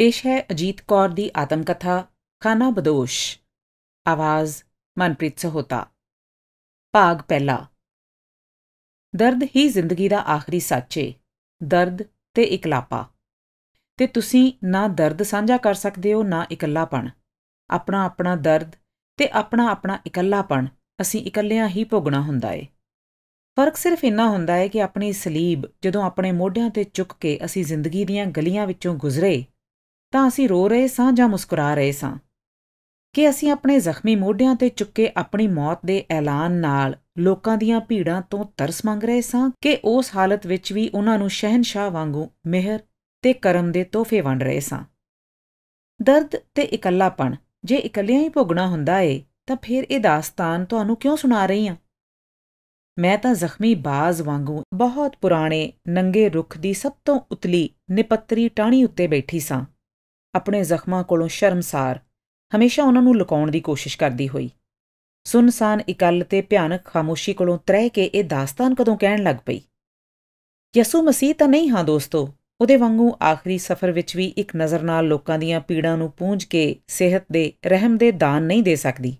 ਪੇਸ਼ ਹੈ ਅਜੀਤ ਕੌਰ ਦੀ ਆਤਮ ਕਥਾ ਖਾਨਾ ਬਦੋਸ਼ ਆਵਾਜ਼ ਮਨਪ੍ਰੀਤ ਸਹੋਤਾ ਭਾਗ ਪਹਿਲਾ ਦਰਦ ਹੀ ਜ਼ਿੰਦਗੀ ਦਾ ਆਖਰੀ ਸੱਚ ਦਰਦ ਤੇ ਇਕਲਾਪਾ ਤੇ ਤੁਸੀਂ ਨਾ ਦਰਦ ਸਾਂਝਾ ਕਰ ਸਕਦੇ ਹੋ ਨਾ ਇਕੱਲਾਪਣ ਆਪਣਾ ਆਪਣਾ ਦਰਦ ਤੇ ਆਪਣਾ ਆਪਣਾ ਇਕੱਲਾਪਣ ਅਸੀਂ ਇਕੱਲਿਆਂ ਹੀ ਭੋਗਣਾ ਹੁੰਦਾ ਏ ਫਰਕ ਸਿਰਫ ਇੰਨਾ ਹੁੰਦਾ ਹੈ ਕਿ ਆਪਣੀ ਸਲੀਬ ਜਦੋਂ ਆਪਣੇ ਮੋਢਿਆਂ ਤੇ ਚੁੱਕ ਕੇ ਅਸੀਂ ਜ਼ਿੰਦਗੀ ਦੀਆਂ ਗਲੀਆਂ ਵਿੱਚੋਂ ਗੁਜ਼ਰੇ ਤਾਂ ਅਸੀਂ ਰੋ ਰਹੇ ਸਾਂ ਜਾਂ ਮੁਸਕਰਾ ਰਹੇ ਸਾਂ ਕਿ ਅਸੀਂ ਆਪਣੇ ਜ਼ਖਮੀ ਮੋਢਿਆਂ ਤੇ ਚੁੱਕੇ ਆਪਣੀ ਮੌਤ ਦੇ ਐਲਾਨ ਨਾਲ ਲੋਕਾਂ ਦੀਆਂ ਭੀੜਾਂ ਤੋਂ ਤਰਸ ਮੰਗ ਰਹੇ ਸਾਂ ਕਿ ਉਸ ਹਾਲਤ ਵਿੱਚ ਵੀ ਉਹਨਾਂ ਨੂੰ ਸ਼ਹਿਨशाह ਵਾਂਗੂ ਮਿਹਰ ਤੇ ਕਰਮ ਦੇ ਤੋਹਫੇ ਵੰਡ ਰਹੇ ਸਾਂ ਦਰਦ ਤੇ ਇਕੱਲਾਪਣ ਜੇ ਇਕੱਲਿਆਂ ਹੀ ਭੋਗਣਾ ਹੁੰਦਾ ਏ ਤਾਂ ਫਿਰ ਇਹ ਦਾਸਤਾਨ ਤੁਹਾਨੂੰ ਕਿਉਂ ਸੁਣਾ ਰਹੀ ਆ ਮੈਂ ਤਾਂ ਜ਼ਖਮੀ ਬਾਜ਼ ਵਾਂਗੂ ਬਹੁਤ ਪੁਰਾਣੇ ਨੰਗੇ ਰੁੱਖ ਦੀ ਸਭ ਤੋਂ ਉਤਲੀ ਨਿਪੱਤਰੀ ਟਾਣੀ ਉੱਤੇ ਬੈਠੀ ਸਾਂ ਆਪਣੇ ਜ਼ਖਮਾਂ ਕੋਲੋਂ ਸ਼ਰਮਸਾਰ ਹਮੇਸ਼ਾ ਉਹਨਾਂ ਨੂੰ ਲੁਕਾਉਣ ਦੀ ਕੋਸ਼ਿਸ਼ ਕਰਦੀ ਹੋਈ ਸੁਨਸਾਨ ਇਕੱਲ ਤੇ ਭਿਆਨਕ ਖਾਮੋਸ਼ੀ ਕੋਲੋਂ ਤਰੇ ਕੇ ਇਹ ਦਾਸਤਾਨ ਕਦੋਂ ਕਹਿਣ ਲੱਗ ਪਈ ਯਸੂ ਮਸੀਹ ਤਾਂ ਨਹੀਂ ਹਾਂ ਦੋਸਤੋ ਉਹਦੇ ਵਾਂਗੂ ਆਖਰੀ ਸਫ਼ਰ ਵਿੱਚ ਵੀ ਇੱਕ ਨਜ਼ਰ ਨਾਲ ਲੋਕਾਂ ਦੀਆਂ ਪੀੜਾਂ ਨੂੰ ਪੂੰਝ ਕੇ ਸਿਹਤ ਦੇ ਰਹਿਮ ਦੇ ਦਾਨ ਨਹੀਂ ਦੇ ਸਕਦੀ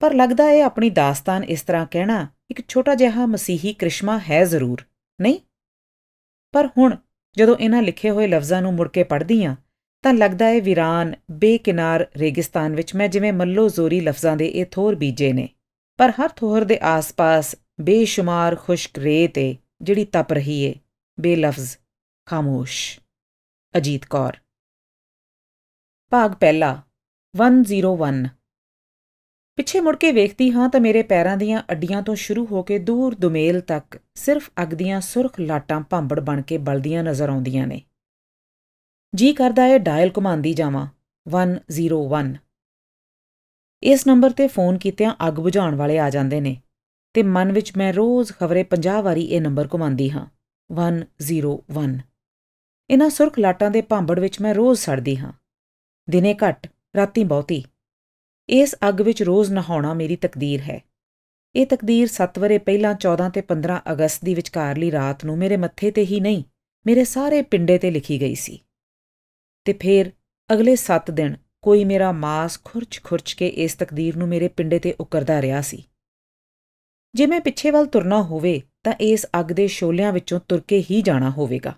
ਪਰ ਲੱਗਦਾ ਹੈ ਆਪਣੀ ਦਾਸਤਾਨ ਇਸ ਤਰ੍ਹਾਂ ਕਹਿਣਾ ਇੱਕ ਛੋਟਾ ਜਿਹਾ ਮਸੀਹੀ ਕ੍ਰਿਸ਼ਮਾ ਹੈ ਜ਼ਰੂਰ ਨਹੀਂ ਪਰ ਹੁਣ ਜਦੋਂ ਇਹਨਾਂ ਲਿਖੇ ਹੋਏ ਲਫ਼ਜ਼ਾਂ ਨੂੰ ਮੁੜ ਕੇ ਪੜ੍ਹਦੀ ਆਂ ਤਾਂ ਲੱਗਦਾ ਹੈ ਵਿਰਾਨ ਬੇਕਿਨਾਰ ਰੇਗਿਸਤਾਨ ਵਿੱਚ ਮੈਂ ਜਿਵੇਂ ਮੱਲੋ ਜ਼ੋਰੀ ਲਫ਼ਜ਼ਾਂ ਦੇ ਇਹ ਥੋਰ ਬੀਜੇ ਨੇ ਪਰ ਹਰ ਥੋਰ ਦੇ ਆਸ-ਪਾਸ ਬੇਸ਼ੁਮਾਰ ਖੁਸ਼ਕ ਰੇਤ ਏ ਜਿਹੜੀ ਤਪ ਰਹੀ ਏ ਬੇਲਫ਼ਜ਼ ਖਾਮੋਸ਼ ਅਜੀਤ ਕੌਰ ਭਾਗ ਪਹਿਲਾ 101 ਪਿੱਛੇ ਮੁੜ ਕੇ ਵੇਖਦੀ ਹਾਂ ਤਾਂ ਮੇਰੇ ਪੈਰਾਂ ਦੀਆਂ ਅੱਡੀਆਂ ਤੋਂ ਸ਼ੁਰੂ ਹੋ ਕੇ ਦੂਰ ਦੁਮੇਲ ਤੱਕ ਸਿਰਫ ਅਗਦੀਆਂ ਸੁਰਖ ਲਾਟਾਂ ਭਾਂਬੜ ਬਣ ਕੇ ਬਲਦੀਆਂ ਨਜ਼ਰ ਆਉਂਦੀਆਂ ਨੇ ਜੀ ਕਰਦਾ ਹੈ ਡਾਇਲ ਘੁਮਾਉਂਦੀ ਜਾਵਾਂ 101 ਇਸ ਨੰਬਰ ਤੇ ਫੋਨ ਕੀਤਿਆਂ ਅੱਗ ਬੁਝਾਉਣ ਵਾਲੇ ਆ ਜਾਂਦੇ ਨੇ ਤੇ ਮਨ ਵਿੱਚ ਮੈਂ ਰੋਜ਼ ਖਬਰੇ 50 ਵਾਰੀ ਇਹ ਨੰਬਰ ਘੁਮਾਉਂਦੀ ਹਾਂ 101 ਇਹਨਾਂ ਸੁਰਖ ਲਾਟਾਂ ਦੇ ਭਾਂਬੜ ਵਿੱਚ ਮੈਂ ਰੋਜ਼ ਸੜਦੀ ਹਾਂ ਦਿਨੇ ਘੱਟ ਰਾਤੀ ਬਹੁਤੀ ਇਸ ਅੱਗ ਵਿੱਚ ਰੋਜ਼ ਨਹਾਉਣਾ ਮੇਰੀ ਤਕਦੀਰ ਹੈ ਇਹ ਤਕਦੀਰ 7 ਵਰੇ ਪਹਿਲਾਂ 14 ਤੇ 15 ਅਗਸਤ ਦੀ ਵਿਚਕਾਰਲੀ ਰਾਤ ਨੂੰ ਮੇਰੇ ਮੱਥੇ ਤੇ ਹੀ ਨਹੀਂ ਮੇਰੇ ਸਾਰੇ ਪਿੰਡੇ ਤੇ ਲਿਖੀ ਗਈ ਸੀ ਤੇ ਫੇਰ ਅਗਲੇ 7 ਦਿਨ ਕੋਈ ਮੇਰਾ ਮਾਸ ਖੁਰਚ-ਖੁਰਚ ਕੇ ਇਸ ਤਕਦੀਰ ਨੂੰ ਮੇਰੇ ਪਿੰਡੇ ਤੇ ਉਕਰਦਾ ਰਿਹਾ ਸੀ ਜੇ ਮੈਂ ਪਿੱਛੇ ਵੱਲ ਤੁਰਨਾ ਹੋਵੇ ਤਾਂ ਇਸ ਅੱਗ ਦੇ ਸ਼ੋਲਿਆਂ ਵਿੱਚੋਂ ਤੁਰ ਕੇ ਹੀ ਜਾਣਾ ਹੋਵੇਗਾ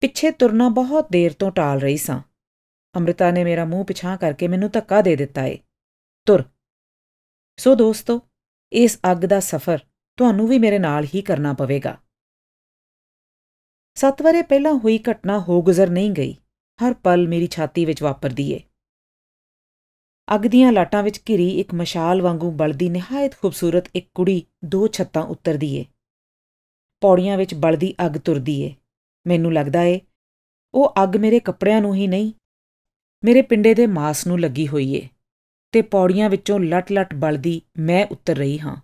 ਪਿੱਛੇ ਤੁਰਨਾ ਬਹੁਤ ਦੇਰ ਤੋਂ ਟਾਲ ਰਹੀ ਸਾਂ ਅਮ੍ਰਿਤਾ ਨੇ ਮੇਰਾ ਮੂੰਹ ਪਿਛਾਂ ਕਰਕੇ ਮੈਨੂੰ ਧੱਕਾ ਦੇ ਦਿੱਤਾ ਏ ਤੁਰ ਸੋ ਦੋਸਤੋ ਇਸ ਅੱਗ ਦਾ ਸਫ਼ਰ ਤੁਹਾਨੂੰ ਵੀ ਮੇਰੇ ਨਾਲ ਹੀ ਕਰਨਾ ਪਵੇਗਾ ਸਤਵਰੇ ਪਹਿਲਾਂ ਹੋਈ ਘਟਨਾ ਹੋ ਗੁਜ਼ਰ ਨਹੀਂ ਗਈ ਹਰ ਪਲ ਮੇਰੀ ਛਾਤੀ ਵਿੱਚ ਵਾਪਰਦੀ ਏ ਅੱਗ ਦੀਆਂ ਲਾਟਾਂ ਵਿੱਚ ਘਿਰੀ ਇੱਕ ਮਸ਼ਾਲ ਵਾਂਗੂ ਬਲਦੀ ਨਿਹਾਇਤ ਖੂਬਸੂਰਤ ਇੱਕ ਕੁੜੀ ਦੋ ਛੱਤਾਂ ਉਤਰਦੀ ਏ ਪੌੜੀਆਂ ਵਿੱਚ ਬਲਦੀ ਅੱਗ ਤੁਰਦੀ ਏ ਮੈਨੂੰ ਲੱਗਦਾ ਏ ਉਹ ਅੱਗ ਮੇਰੇ ਕੱਪੜਿਆਂ ਨੂੰ ਹੀ ਨਹੀਂ ਮੇਰੇ ਪਿੰਡੇ ਦੇ ਮਾਸ ਨੂੰ ਲੱਗੀ ਹੋਈ ਏ ਤੇ ਪੌੜੀਆਂ ਵਿੱਚੋਂ ਲਟ-ਲਟ ਬਲਦੀ ਮੈਂ ਉੱਤਰ ਰਹੀ ਹਾਂ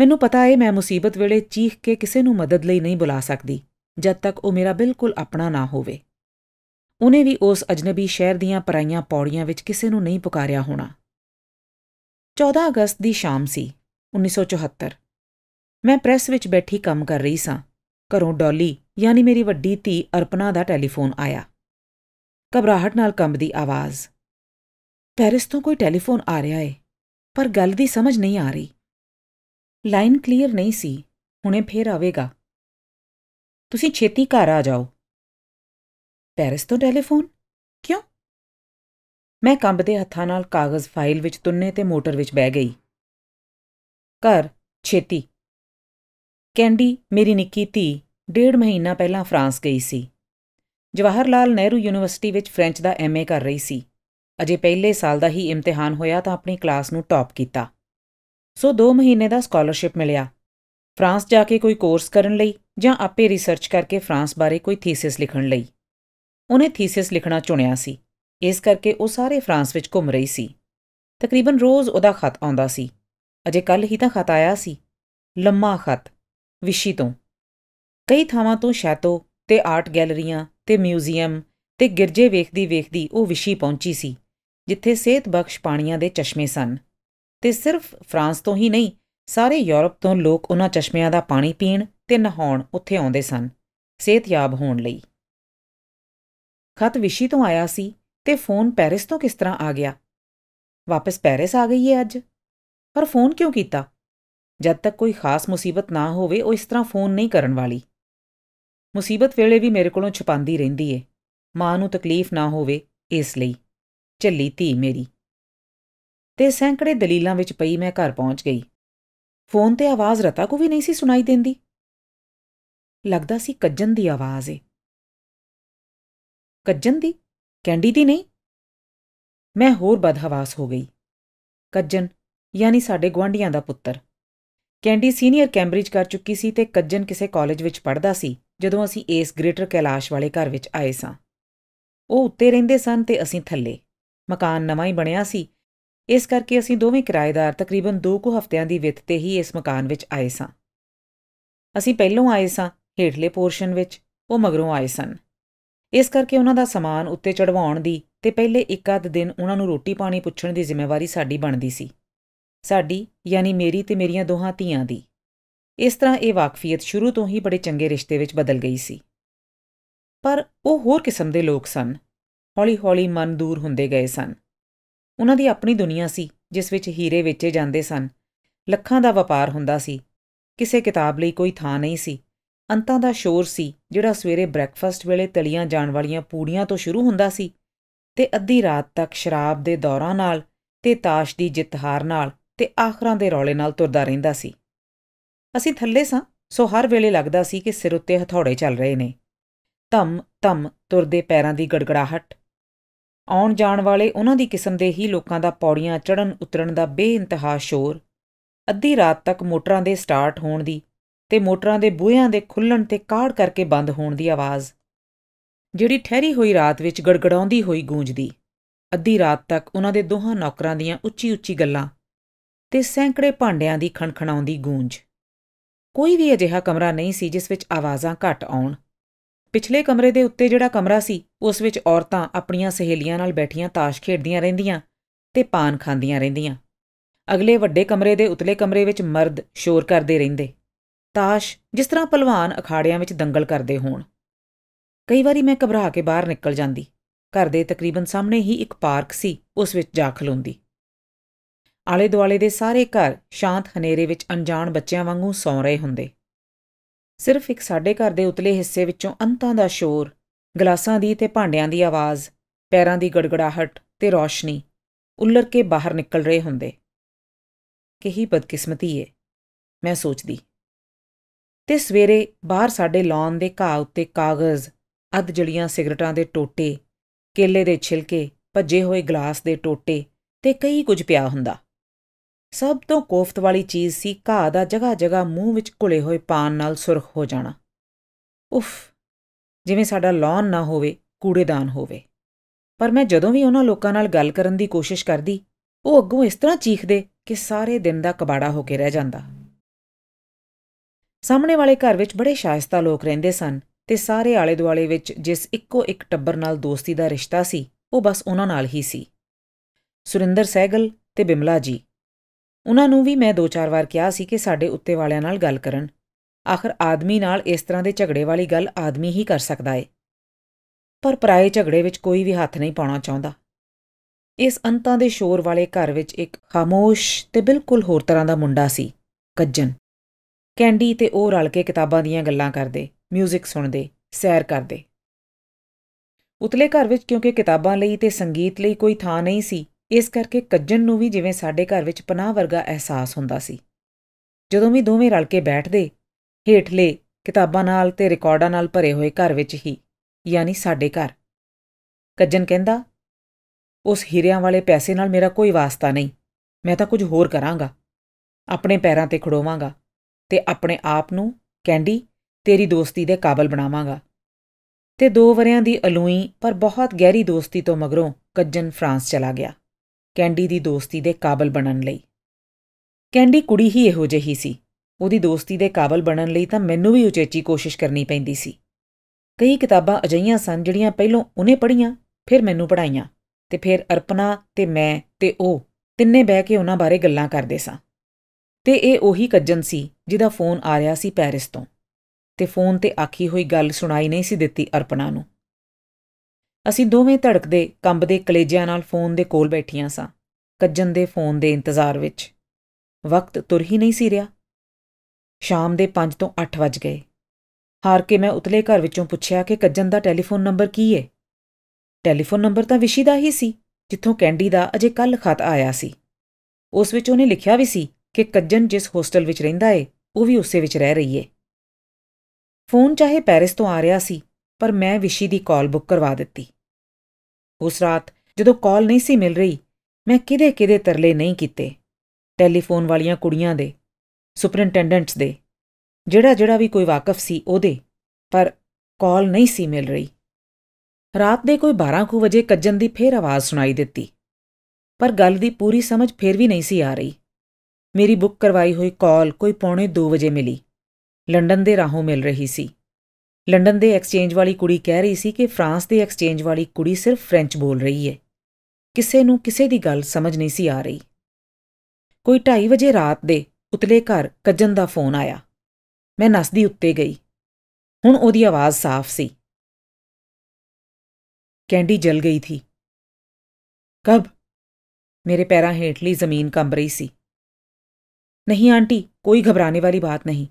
ਮੈਨੂੰ ਪਤਾ ਏ ਮੈਂ ਮੁਸੀਬਤ ਵੇਲੇ ਚੀਖ ਕੇ ਕਿਸੇ ਨੂੰ ਮਦਦ ਲਈ ਨਹੀਂ ਬੁਲਾ ਸਕਦੀ ਜਦ ਤੱਕ ਉਹ ਮੇਰਾ ਬਿਲਕੁਲ ਆਪਣਾ ਨਾ ਹੋਵੇ ਉਹਨੇ ਵੀ ਉਸ ਅਜਨਬੀ ਸ਼ਹਿਰ ਦੀਆਂ ਪਰਾਈਆਂ ਪੌੜੀਆਂ ਵਿੱਚ ਕਿਸੇ ਨੂੰ ਨਹੀਂ ਪੁਕਾਰਿਆ ਹੋਣਾ 14 ਅਗਸਤ ਦੀ ਸ਼ਾਮ ਸੀ 1974 ਮੈਂ ਪ੍ਰੈਸ ਵਿੱਚ ਬੈਠੀ ਕੰਮ ਕਰ ਰਹੀ ਸਾਂ ਘਰੋਂ ਡੌਲੀ ਯਾਨੀ ਮੇਰੀ ਵੱਡੀ ਧੀ ਅਰਪਨਾ ਦਾ ਟੈਲੀਫੋਨ ਆਇਆ ਘਬਰਾਹਟ ਨਾਲ ਕੰਬਦੀ ਆਵਾਜ਼ ਪੈਰਿਸ ਤੋਂ ਕੋਈ ਟੈਲੀਫੋਨ ਆ ਰਿਹਾ ਏ ਪਰ ਗੱਲ ਦੀ ਸਮਝ ਨਹੀਂ ਆ ਰਹੀ ਲਾਈਨ ਕਲੀਅਰ ਨਹੀਂ ਸੀ ਹੁਣੇ ਫੇਰ ਆਵੇਗਾ ਤੁਸੀਂ ਛੇਤੀ ਘਰ ਆ ਜਾਓ ਪੈਰਿਸ ਤੋਂ ਟੈਲੀਫੋਨ ਕਿਉਂ ਮੈਂ ਕੰਬਦੇ ਹੱਥਾਂ ਨਾਲ ਕਾਗਜ਼ ਫਾਈਲ ਵਿੱਚ ਤੁੰਨੇ ਤੇ ਮੋਟਰ ਵਿੱਚ ਬਹਿ ਗਈ ਘਰ ਛੇਤੀ ਕੈਂਡੀ ਮੇਰੀ ਨਿੱਕੀ ਧੀ ਡੇਢ ਮਹੀਨਾ ਪਹਿਲਾਂ ਫਰਾਂਸ ਗਈ ਸੀ ਜਵਾਹਰ ਲਾਲ ਨਹਿਰੂ ਯੂਨੀਵਰਸਿਟੀ ਵਿੱਚ ਫ੍ਰੈਂਚ ਦਾ ਐਮਏ ਕਰ ਰਹੀ ਸੀ ਅਜੇ ਪਹਿਲੇ ਸਾਲ ਦਾ ਹੀ ਇਮਤਿਹਾਨ ਹੋਇਆ ਤਾਂ ਆਪਣੀ ਕਲਾਸ ਨੂੰ ਟੌਪ ਕੀਤਾ ਸੋ 2 ਮਹੀਨੇ ਦਾ ਸਕਾਲਰਸ਼ਿਪ ਮਿਲਿਆ ਫਰਾਂਸ ਜਾ ਕੇ ਕੋਈ ਕੋਰਸ ਕਰਨ ਲਈ ਜਾਂ ਆਪੇ ਰਿਸਰਚ ਕਰਕੇ ਫਰਾਂਸ ਬਾਰੇ ਕੋਈ ਥੀਸਿਸ ਲਿਖਣ ਲਈ ਉਹਨੇ ਥੀਸਿਸ ਲਿਖਣਾ ਚੁਣਿਆ ਸੀ ਇਸ ਕਰਕੇ ਉਹ ਸਾਰੇ ਫਰਾਂਸ ਵਿੱਚ ਘੁੰਮ ਰਹੀ ਸੀ ਤਕਰੀਬਨ ਰੋਜ਼ ਉਹਦਾ ਖਤ ਆਉਂਦਾ ਸੀ ਅਜੇ ਕੱਲ ਹੀ ਤਾਂ ਖਤ ਆਇਆ ਸੀ ਲੰਮਾ ਖਤ ਵਿਸ਼ੀ ਤੋਂ ਕਈ ਥਾਵਾਂ ਤੋਂ ਸ਼ੈਤੋ ਤੇ ਆਰਟ ਗੈਲਰੀਆਂ ਤੇ ਮਿਊਜ਼ੀਅਮ ਤੇ ਗਿਰਜੇ ਵੇਖਦੀ ਵੇਖਦੀ ਉਹ ਵਿਸ਼ੀ ਪਹੁੰਚੀ ਸੀ ਜਿੱਥੇ ਸਿਹਤ ਬਖਸ਼ ਪਾਣੀਆਂ ਦੇ ਚਸ਼ਮੇ ਸਨ ਤੇ ਸਿਰਫ ਫਰਾਂਸ ਤੋਂ ਹੀ ਨਹੀਂ ਸਾਰੇ ਯੂਰਪ ਤੋਂ ਲੋਕ ਉਹਨਾਂ ਚਸ਼ਮਿਆਂ ਦਾ ਪਾਣੀ ਪੀਣ ਤੇ ਨਹਾਉਣ ਉੱਥੇ ਆਉਂਦੇ ਸਨ ਸਿਹਤਯਾਬ ਹੋਣ ਲਈ ਖਤ ਵਿਸ਼ੀ ਤੋਂ ਆਇਆ ਸੀ ਤੇ ਫੋਨ ਪੈਰਿਸ ਤੋਂ ਕਿਸ ਤਰ੍ਹਾਂ ਆ ਗਿਆ ਵਾਪਸ ਪੈਰਿਸ ਆ ਗਈ ਏ ਅੱਜ ਪਰ ਫੋਨ ਕਿਉਂ ਕੀਤਾ ਜਦ ਤੱਕ ਕੋਈ ਖਾਸ ਮੁਸੀਬਤ ਨਾ ਹੋਵੇ ਉਹ ਇਸ ਤਰ੍ਹਾਂ ਫੋਨ ਨਹੀਂ ਕਰਨ ਵਾਲੀ ਮੁਸੀਬਤ ਵੇਲੇ ਵੀ ਮੇਰੇ ਕੋਲੋਂ ਛਪਾਂਦੀ ਰਹਿੰਦੀ ਏ ਮਾਂ ਨੂੰ ਤਕਲੀਫ ਨਾ ਹੋਵੇ ਇਸ ਲਈ ਝੱਲੀ ਧੀ ਮੇਰੀ ਤੇ ਸੈਂਕੜੇ ਦਲੀਲਾਂ ਵਿੱਚ ਪਈ ਮੈਂ ਘਰ ਪਹੁੰਚ ਗਈ ਫੋਨ ਤੇ ਆਵਾਜ਼ ਰਤਾ ਕੋ ਵੀ ਨਹੀਂ ਸੀ ਸੁਣਾਈ ਦਿੰਦੀ ਲੱਗਦਾ ਸੀ ਕੱਜਨ ਦੀ ਆਵਾਜ਼ ਏ ਕੱਜਨ ਦੀ ਕੈਂਡੀ ਦੀ ਨਹੀਂ ਮੈਂ ਹੋਰ ਬਦਹਵਾਸ ਹੋ ਗਈ ਕੱਜਨ ਯਾਨੀ ਸਾਡੇ ਗਵਾਂਡੀਆਂ ਦਾ ਪੁੱਤਰ ਕੈਂਡੀ ਸੀਨੀਅਰ ਕੈਂਬਰਿਜ ਕਰ ਚੁੱਕੀ ਸੀ ਤੇ ਕੱਜਨ ਕਿਸੇ ਕਾਲਜ ਵਿੱਚ ਪੜ੍ਹਦਾ ਸੀ ਜਦੋਂ ਅਸੀਂ ਇਸ ਗ੍ਰੇਟਰ ਕੈਲਾਸ਼ ਵਾਲੇ ਘਰ ਵਿੱਚ ਆਏ ਸਾਂ ਉਹ ਉੱਤੇ ਰਹਿੰਦੇ ਸਨ ਤੇ ਅਸੀਂ ਥੱਲੇ ਮਕਾਨ ਨਵਾਂ ਹੀ ਬਣਿਆ ਸੀ ਇਸ ਕਰਕੇ ਅਸੀਂ ਦੋਵੇਂ ਕਿਰਾਏਦਾਰ ਤਕਰੀਬਨ 2 ਕੁ ਹਫ਼ਤਿਆਂ ਦੀ ਵਿੱਥ ਤੇ ਹੀ ਇਸ ਮਕਾਨ ਵਿੱਚ ਆਏ ਸਾਂ ਅਸੀਂ ਪਹਿਲੋਂ ਆਏ ਸਾਂ ਹੇਠਲੇ ਪੋਰਸ਼ਨ ਵਿੱਚ ਉਹ ਮਗਰੋਂ ਆਏ ਸਨ ਇਸ ਕਰਕੇ ਉਹਨਾਂ ਦਾ ਸਮਾਨ ਉੱਤੇ ਚੜਵਾਉਣ ਦੀ ਤੇ ਪਹਿਲੇ ਇੱਕ ਅੱਧ ਦਿਨ ਉਹਨਾਂ ਨੂੰ ਰੋਟੀ ਪਾਣੀ ਪੁੱਛਣ ਦੀ ਜ਼ਿੰਮੇਵਾਰੀ ਸਾਡੀ ਬਣਦੀ ਸੀ ਸਾਡੀ ਯਾਨੀ ਮੇਰੀ ਤੇ ਮੇਰੀਆਂ ਦੋਹਾਂ ਧੀਆਂ ਦੀ ਇਸ ਤਰ੍ਹਾਂ ਇਹ ਵਾਕਫੀਅਤ ਸ਼ੁਰੂ ਤੋਂ ਹੀ ਬੜੇ ਚੰਗੇ ਰਿਸ਼ਤੇ ਵਿੱਚ ਬਦਲ ਗਈ ਸੀ ਪਰ ਉਹ ਹੋਰ ਕਿਸਮ ਦੇ ਲੋਕ ਸਨ ਹੌਲੀ-ਹੌਲੀ ਮਨ ਦੂਰ ਹੁੰਦੇ ਗਏ ਸਨ ਉਹਨਾਂ ਦੀ ਆਪਣੀ ਦੁਨੀਆ ਸੀ ਜਿਸ ਵਿੱਚ ਹੀਰੇ ਵੇਚੇ ਜਾਂਦੇ ਸਨ ਲੱਖਾਂ ਦਾ ਵਪਾਰ ਹੁੰਦਾ ਸੀ ਕਿਸੇ ਕਿਤਾਬ ਲਈ ਕੋਈ ਥਾਂ ਨਹੀਂ ਸੀ ਅੰਤਾਂ ਦਾ ਸ਼ੋਰ ਸੀ ਜਿਹੜਾ ਸਵੇਰੇ ਬ੍ਰੈਕਫਾਸਟ ਵੇਲੇ ਤਲੀਆਂ ਜਾਣ ਵਾਲੀਆਂ ਪੂੜੀਆਂ ਤੋਂ ਸ਼ੁਰੂ ਹੁੰਦਾ ਸੀ ਤੇ ਅੱਧੀ ਰਾਤ ਤੱਕ ਸ਼ਰਾਬ ਦੇ ਦੌਰਾਂ ਨਾਲ ਤੇ ਤਾਸ਼ ਦੀ ਜਿੱਤ ਹਾਰ ਨਾਲ ਤੇ ਆਖਰਾਂ ਦੇ ਰੌਲੇ ਨਾਲ ਤੁਰਦਾ ਰਹਿੰਦਾ ਸੀ ਅਸੀਂ ਥੱਲੇ ਸਾਂ ਸੋ ਹਰ ਵੇਲੇ ਲੱਗਦਾ ਸੀ ਕਿ ਸਿਰ ਉੱਤੇ ਹਥੌੜੇ ਚੱਲ ਰਹੇ ਨੇ ਧਮ ਧਮ ਤੁਰਦੇ ਪੈਰਾਂ ਦੀ ਗੜਗੜਾਹਟ ਆਉਣ ਜਾਣ ਵਾਲੇ ਉਹਨਾਂ ਦੀ ਕਿਸਮ ਦੇ ਹੀ ਲੋਕਾਂ ਦਾ ਪੌੜੀਆਂ ਚੜਨ ਉਤਰਨ ਦਾ ਬੇਇੰਤਹਾ ਸ਼ੋਰ ਅੱਧੀ ਰਾਤ ਤੱਕ ਮੋਟਰਾਂ ਦੇ ਸਟਾਰਟ ਹੋਣ ਦੀ ਤੇ ਮੋਟਰਾਂ ਦੇ ਬੂਹਿਆਂ ਦੇ ਖੁੱਲਣ ਤੇ ਕਾੜ ਕਰਕੇ ਬੰਦ ਹੋਣ ਦੀ ਆਵਾਜ਼ ਜਿਹੜੀ ਠਹਿਰੀ ਹੋਈ ਰਾਤ ਵਿੱਚ ਗੜਗੜਾਉਂਦੀ ਹੋਈ ਗੂੰਜਦੀ ਅੱਧੀ ਰਾਤ ਤੱਕ ਉਹਨਾਂ ਦੇ ਦੋਹਾਂ ਨੌਕਰਾਂ ਦੀਆਂ ਉੱਚੀ-ਉੱਚੀ ਗੱਲਾਂ ਤੇ ਸੈਂਕੜੇ ਭਾਂਡਿਆਂ ਦੀ ਖਣਖਣਾਉਂਦੀ ਗੂੰਜ ਕੋਈ ਵੀ ਅਜਿਹਾ ਕਮਰਾ ਨਹੀਂ ਸੀ ਜਿਸ ਵਿੱਚ ਆਵਾਜ਼ਾਂ ਘੱਟ ਆਉਣ ਪਿਛਲੇ ਕਮਰੇ ਦੇ ਉੱਤੇ ਜਿਹੜਾ ਕਮਰਾ ਸੀ ਉਸ ਵਿੱਚ ਔਰਤਾਂ ਆਪਣੀਆਂ ਸਹੇਲੀਆਂ ਨਾਲ ਬੈਠੀਆਂ ਤਾਸ਼ ਖੇਡਦੀਆਂ ਰਹਿੰਦੀਆਂ ਤੇ ਪਾਨ ਖਾਂਦੀਆਂ ਰਹਿੰਦੀਆਂ ਅਗਲੇ ਵੱਡੇ ਕਮਰੇ ਦੇ ਉਤਲੇ ਕਮਰੇ ਵਿੱਚ ਮਰਦ ਸ਼ੋਰ ਕਰਦੇ ਰਹਿੰਦੇ ਤਾਸ਼ ਜਿਸ ਤਰ੍ਹਾਂ ਪਹਿਲਵਾਨ ਅਖਾੜਿਆਂ ਵਿੱਚ ਦੰਗਲ ਕਰਦੇ ਹੋਣ ਕਈ ਵਾਰੀ ਮੈਂ ਘਬਰਾ ਕੇ ਬਾਹਰ ਨਿਕਲ ਜਾਂਦੀ ਘਰ ਦੇ ਤਕਰੀਬਨ ਸਾਹਮਣੇ ਹੀ ਇੱਕ ਪਾਰਕ ਸੀ ਉਸ ਵਿੱਚ ਜਾ ਖਲੋਂਦੀ ਆਲੇ ਦੁਆਲੇ ਦੇ ਸਾਰੇ ਘਰ ਸ਼ਾਂਤ ਹਨੇਰੇ ਵਿੱਚ ਅਣਜਾਣ ਬੱਚਿਆਂ ਵਾਂਗੂ ਸੌਂ ਰਹੇ ਹੁੰਦੇ ਸਿਰਫ ਇੱਕ ਸਾਡੇ ਘਰ ਦੇ ਉਤਲੇ ਹਿੱਸੇ ਵਿੱਚੋਂ ਅੰਤਾਂ ਦਾ ਸ਼ੋਰ ਗਲਾਸਾਂ ਦੀ ਤੇ ਭਾਂਡਿਆਂ ਦੀ ਆਵਾਜ਼ ਪੈਰਾਂ ਦੀ ਗੜਗੜਾਹਟ ਤੇ ਰੌਸ਼ਨੀ ਉੱਲਰ ਕੇ ਬਾਹਰ ਨਿਕਲ ਰਹੇ ਹੁੰਦੇ ਕਿਹੀ ਬਦਕਿਸਮਤੀ ਏ ਮੈਂ ਸੋਚਦੀ ਤੇ ਸਵੇਰੇ ਬਾਹਰ ਸਾਡੇ ਲੌਨ ਦੇ ਘਾਹ ਉੱਤੇ ਕਾਗਜ਼ ਅੱਧ ਜਲੀਆਂ ਸਿਗਰਟਾਂ ਦੇ ਟੋਟੇ ਕੇਲੇ ਦੇ ਛਿਲਕੇ ਭੱਜੇ ਹੋਏ ਗਲਾਸ ਦੇ ਟੋਟੇ ਤੇ ਕਈ ਕੁਝ ਪਿਆ ਹੁੰਦਾ ਸਭ ਤੋਂ ਕੋਫਤ ਵਾਲੀ ਚੀਜ਼ ਸੀ ਘਾਹ ਦਾ ਜਗਾ ਜਗਾ ਮੂੰਹ ਵਿੱਚ ਘੁਲੇ ਹੋਏ ਪਾਨ ਨਾਲ ਸੁਰਖ ਹੋ ਜਾਣਾ ਉਫ ਜਿਵੇਂ ਸਾਡਾ ਲੌਨ ਨਾ ਹੋਵੇ ਕੂੜੇਦਾਨ ਹੋਵੇ ਪਰ ਮੈਂ ਜਦੋਂ ਵੀ ਉਹਨਾਂ ਲੋਕਾਂ ਨਾਲ ਗੱਲ ਕਰਨ ਦੀ ਕੋਸ਼ਿਸ਼ ਕਰਦੀ ਉਹ ਅੱਗੋਂ ਇਸ ਤਰ੍ਹਾਂ ਚੀਖਦੇ ਕਿ ਸਾਰੇ ਦਿਨ ਦਾ ਕਬਾੜਾ ਹੋ ਕੇ ਰਹਿ ਜਾਂਦਾ ਸਾਹਮਣੇ ਵਾਲੇ ਘਰ ਵਿੱਚ ਬੜੇ ਸ਼ਾਇਸਤਾ ਲੋਕ ਰਹਿੰਦੇ ਸਨ ਤੇ ਸਾਰੇ ਆਲੇ ਦੁਆਲੇ ਵਿੱਚ ਜਿਸ ਇੱਕੋ ਇੱਕ ਟੱਬਰ ਨਾਲ ਦੋਸਤੀ ਦਾ ਰਿਸ਼ਤਾ ਸੀ ਉਹ ਬਸ ਉਹਨਾਂ ਨਾਲ ਹੀ ਸੀ ਸੁਰਿੰਦਰ ਸਹਿਗਲ ਤੇ ਬਿਮਲਾ ਜੀ ਉਹਨਾਂ ਨੂੰ ਵੀ ਮੈਂ ਦੋ ਚਾਰ ਵਾਰ ਕਿਹਾ ਸੀ ਕਿ ਸਾਡੇ ਉੱਤੇ ਵਾਲਿਆਂ ਨਾਲ ਗੱਲ ਕਰਨ ਆਖਰ ਆਦਮੀ ਨਾਲ ਇਸ ਤਰ੍ਹਾਂ ਦੇ ਝਗੜੇ ਵਾਲੀ ਗੱਲ ਆਦਮੀ ਹੀ ਕਰ ਸਕਦਾ ਏ ਪਰ ਪਰਾਏ ਝਗੜੇ ਵਿੱਚ ਕੋਈ ਵੀ ਹੱਥ ਨਹੀਂ ਪਾਉਣਾ ਚਾਹੁੰਦਾ ਇਸ ਅੰਤਾਂ ਦੇ ਸ਼ੋਰ ਵਾਲੇ ਘਰ ਵਿੱਚ ਇੱਕ ਖਾਮੋਸ਼ ਤੇ ਬਿਲਕੁਲ ਹੋਰ ਤਰ੍ਹਾਂ ਦਾ ਮੁੰਡਾ ਸੀ ਕੱਜਨ ਕੈਂਡੀ ਤੇ ਉਹ ਰਲ ਕੇ ਕਿਤਾਬਾਂ ਦੀਆਂ ਗੱਲਾਂ ਕਰਦੇ 뮤직 ਸੁਣਦੇ ਸੈਰ ਕਰਦੇ ਉਤਲੇ ਘਰ ਵਿੱਚ ਕਿਉਂਕਿ ਕਿਤਾਬਾਂ ਲਈ ਤੇ ਸੰਗੀਤ ਲਈ ਕੋਈ ਥਾਂ ਨਹੀਂ ਸੀ ਇਸ ਕਰਕੇ ਕੱਜਣ ਨੂੰ ਵੀ ਜਿਵੇਂ ਸਾਡੇ ਘਰ ਵਿੱਚ ਪਨਾਹ ਵਰਗਾ ਅਹਿਸਾਸ ਹੁੰਦਾ ਸੀ ਜਦੋਂ ਵੀ ਦੋਵੇਂ ਰਲ ਕੇ ਬੈਠਦੇ ਹੇਠਲੇ ਕਿਤਾਬਾਂ ਨਾਲ ਤੇ ਰਿਕਾਰਡਾਂ ਨਾਲ ਭਰੇ ਹੋਏ ਘਰ ਵਿੱਚ ਹੀ ਯਾਨੀ ਸਾਡੇ ਘਰ ਕੱਜਣ ਕਹਿੰਦਾ ਉਸ ਹੀਰਿਆਂ ਵਾਲੇ ਪੈਸੇ ਨਾਲ ਮੇਰਾ ਕੋਈ ਵਾਸਤਾ ਨਹੀਂ ਮੈਂ ਤਾਂ ਕੁਝ ਹੋਰ ਕਰਾਂਗਾ ਆਪਣੇ ਪੈਰਾਂ ਤੇ ਖੜੋਵਾਂਗਾ ਤੇ ਆਪਣੇ ਆਪ ਨੂੰ ਕੈਂਡੀ ਤੇਰੀ ਦੋਸਤੀ ਦੇ ਕਾਬਲ ਬਣਾਵਾਂਗਾ ਤੇ 2 ਵਰਿਆਂ ਦੀ ਅਲੂਈ ਪਰ ਬਹੁਤ ਗਹਿਰੀ ਦੋਸਤੀ ਤੋਂ ਮਗਰੋਂ ਕੱਜਨ ਫਰਾਂਸ ਚਲਾ ਗਿਆ ਕੈਂਡੀ ਦੀ ਦੋਸਤੀ ਦੇ ਕਾਬਲ ਬਣਨ ਲਈ ਕੈਂਡੀ ਕੁੜੀ ਹੀ ਇਹੋ ਜਿਹੀ ਸੀ ਉਹਦੀ ਦੋਸਤੀ ਦੇ ਕਾਬਲ ਬਣਨ ਲਈ ਤਾਂ ਮੈਨੂੰ ਵੀ ਉਚੇਚੀ ਕੋਸ਼ਿਸ਼ ਕਰਨੀ ਪੈਂਦੀ ਸੀ ਕਈ ਕਿਤਾਬਾਂ ਅਜਈਆਂ ਸਨ ਜਿਹੜੀਆਂ ਪਹਿਲਾਂ ਉਹਨੇ ਪੜ੍ਹੀਆਂ ਫਿਰ ਮੈਨੂੰ ਪੜ੍ਹਾਈਆਂ ਤੇ ਫਿਰ ਅਰਪਨਾ ਤੇ ਮੈਂ ਤੇ ਉਹ ਤਿੰਨੇ ਬਹਿ ਕੇ ਉਹਨਾਂ ਬਾਰੇ ਗੱਲਾਂ ਕਰਦੇ ਸਾਂ ਤੇ ਇਹ ਉਹੀ ਕੱਜਨ ਸੀ ਜਿਹਦਾ ਫੋਨ ਆ ਰਿਹਾ ਸੀ ਪੈਰਿਸ ਤੋਂ ਤੇ ਫੋਨ ਤੇ ਆਖੀ ਹੋਈ ਗੱਲ ਸੁਣਾਈ ਨਹੀਂ ਸੀ ਦਿੱਤੀ ਅਰਪਣਾ ਨੂੰ ਅਸੀਂ ਦੋਵੇਂ ਧੜਕਦੇ ਕੰਬਦੇ ਕਲੇਜਿਆਂ ਨਾਲ ਫੋਨ ਦੇ ਕੋਲ ਬੈਠੀਆਂ ਸਾਂ ਕੱਜਨ ਦੇ ਫੋਨ ਦੇ ਇੰਤਜ਼ਾਰ ਵਿੱਚ ਵਕਤ ਤੁਰ ਹੀ ਨਹੀਂ ਸੀ ਰਿਹਾ ਸ਼ਾਮ ਦੇ 5 ਤੋਂ 8 ਵਜ ਗਏ ਹਾਰ ਕੇ ਮੈਂ ਉਤਲੇ ਘਰ ਵਿੱਚੋਂ ਪੁੱਛਿਆ ਕਿ ਕੱਜਨ ਦਾ ਟੈਲੀਫੋਨ ਨੰਬਰ ਕੀ ਹੈ ਟੈਲੀਫੋਨ ਨੰਬਰ ਤਾਂ ਵਿਸ਼ੀ ਦਾ ਹੀ ਸੀ ਜਿੱਥੋਂ ਕੈਂਡੀ ਦਾ ਅਜੇ ਕੱਲ ਖਤ ਆਇਆ ਸੀ ਉਸ ਵਿੱਚ ਉਹਨੇ ਲਿਖਿਆ ਵੀ ਸੀ ਕਿ ਕੱਜਨ ਜਿਸ ਹੋਸਟਲ ਵਿੱਚ ਰਹਿੰਦਾ ਏ ਉਹ ਵੀ ਉਸੇ ਵਿੱਚ ਰਹਿ ਰਹੀ ਏ ਫੋਨ ਚਾਹੇ ਪੈਰਿਸ ਤੋਂ ਆ ਰਿਹਾ ਸੀ ਪਰ ਮੈਂ ਵਿਸ਼ੀ ਦੀ ਕਾਲ ਬੁੱਕ ਕਰਵਾ ਦਿੱਤੀ ਉਸ ਰਾਤ ਜਦੋਂ ਕਾਲ ਨਹੀਂ ਸੀ ਮਿਲ ਰਹੀ ਮੈਂ ਕਿਦੇ ਕਿਦੇ ਤਰਲੇ ਨਹੀਂ ਕੀਤੇ ਟੈਲੀਫੋਨ ਵਾਲੀਆਂ ਕੁੜੀਆਂ ਦੇ ਸੁਪਰਿੰਟੈਂਡੈਂਟਸ ਦੇ ਜਿਹੜਾ ਜਿਹੜਾ ਵੀ ਕੋਈ ਵਾਕਫ ਸੀ ਉਹਦੇ ਪਰ ਕਾਲ ਨਹੀਂ ਸੀ ਮਿਲ ਰਹੀ ਰਾਤ ਦੇ ਕੋਈ 12:00 ਵਜੇ ਕੱਜਨ ਦੀ ਫੇਰ ਆਵਾਜ਼ ਸੁਣਾਈ ਦਿੱਤੀ ਪਰ ਗੱਲ ਦੀ ਪੂਰੀ ਸਮਝ ਫੇਰ ਵੀ ਨਹੀਂ ਸੀ ਆ ਰਹੀ ਮੇਰੀ ਬੁੱਕ ਕਰਵਾਈ ਹੋਈ ਕਾਲ ਕੋਈ ਪੌਣੇ 2 ਵਜੇ ਮਿਲੀ ਲੰਡਨ ਦੇ ਰਾਹੋਂ ਮਿਲ ਰਹੀ ਸੀ ਲੰਡਨ ਦੇ ਐਕਸਚੇਂਜ ਵਾਲੀ ਕੁੜੀ ਕਹਿ ਰਹੀ ਸੀ ਕਿ ਫਰਾਂਸ ਦੇ ਐਕਸਚੇਂਜ ਵਾਲੀ ਕੁੜੀ ਸਿਰਫ ਫ੍ਰੈਂਚ ਬੋਲ ਰਹੀ ਹੈ ਕਿਸੇ ਨੂੰ ਕਿਸੇ ਦੀ ਗੱਲ ਸਮਝ ਨਹੀਂ ਸੀ ਆ ਰਹੀ ਕੋਈ 2:30 ਵਜੇ ਰਾਤ ਦੇ ਉਤਲੇ ਘਰ ਕੱਜਨ ਦਾ ਫੋਨ ਆਇਆ ਮੈਂ ਨਸਦੀ ਉੱਤੇ ਗਈ ਹੁਣ ਉਹਦੀ ਆਵਾਜ਼ ਸਾਫ਼ ਸੀ ਕੈਂਡੀ ਜਲ ਗਈ ਥੀ ਕਬ ਮੇਰੇ ਪੈਰਾਂ ਹੇਠਲੀ ਜ਼ਮੀਨ ਕੰਬ ਰਹੀ ਸੀ नहीं आंटी कोई घबराने वाली बात नहीं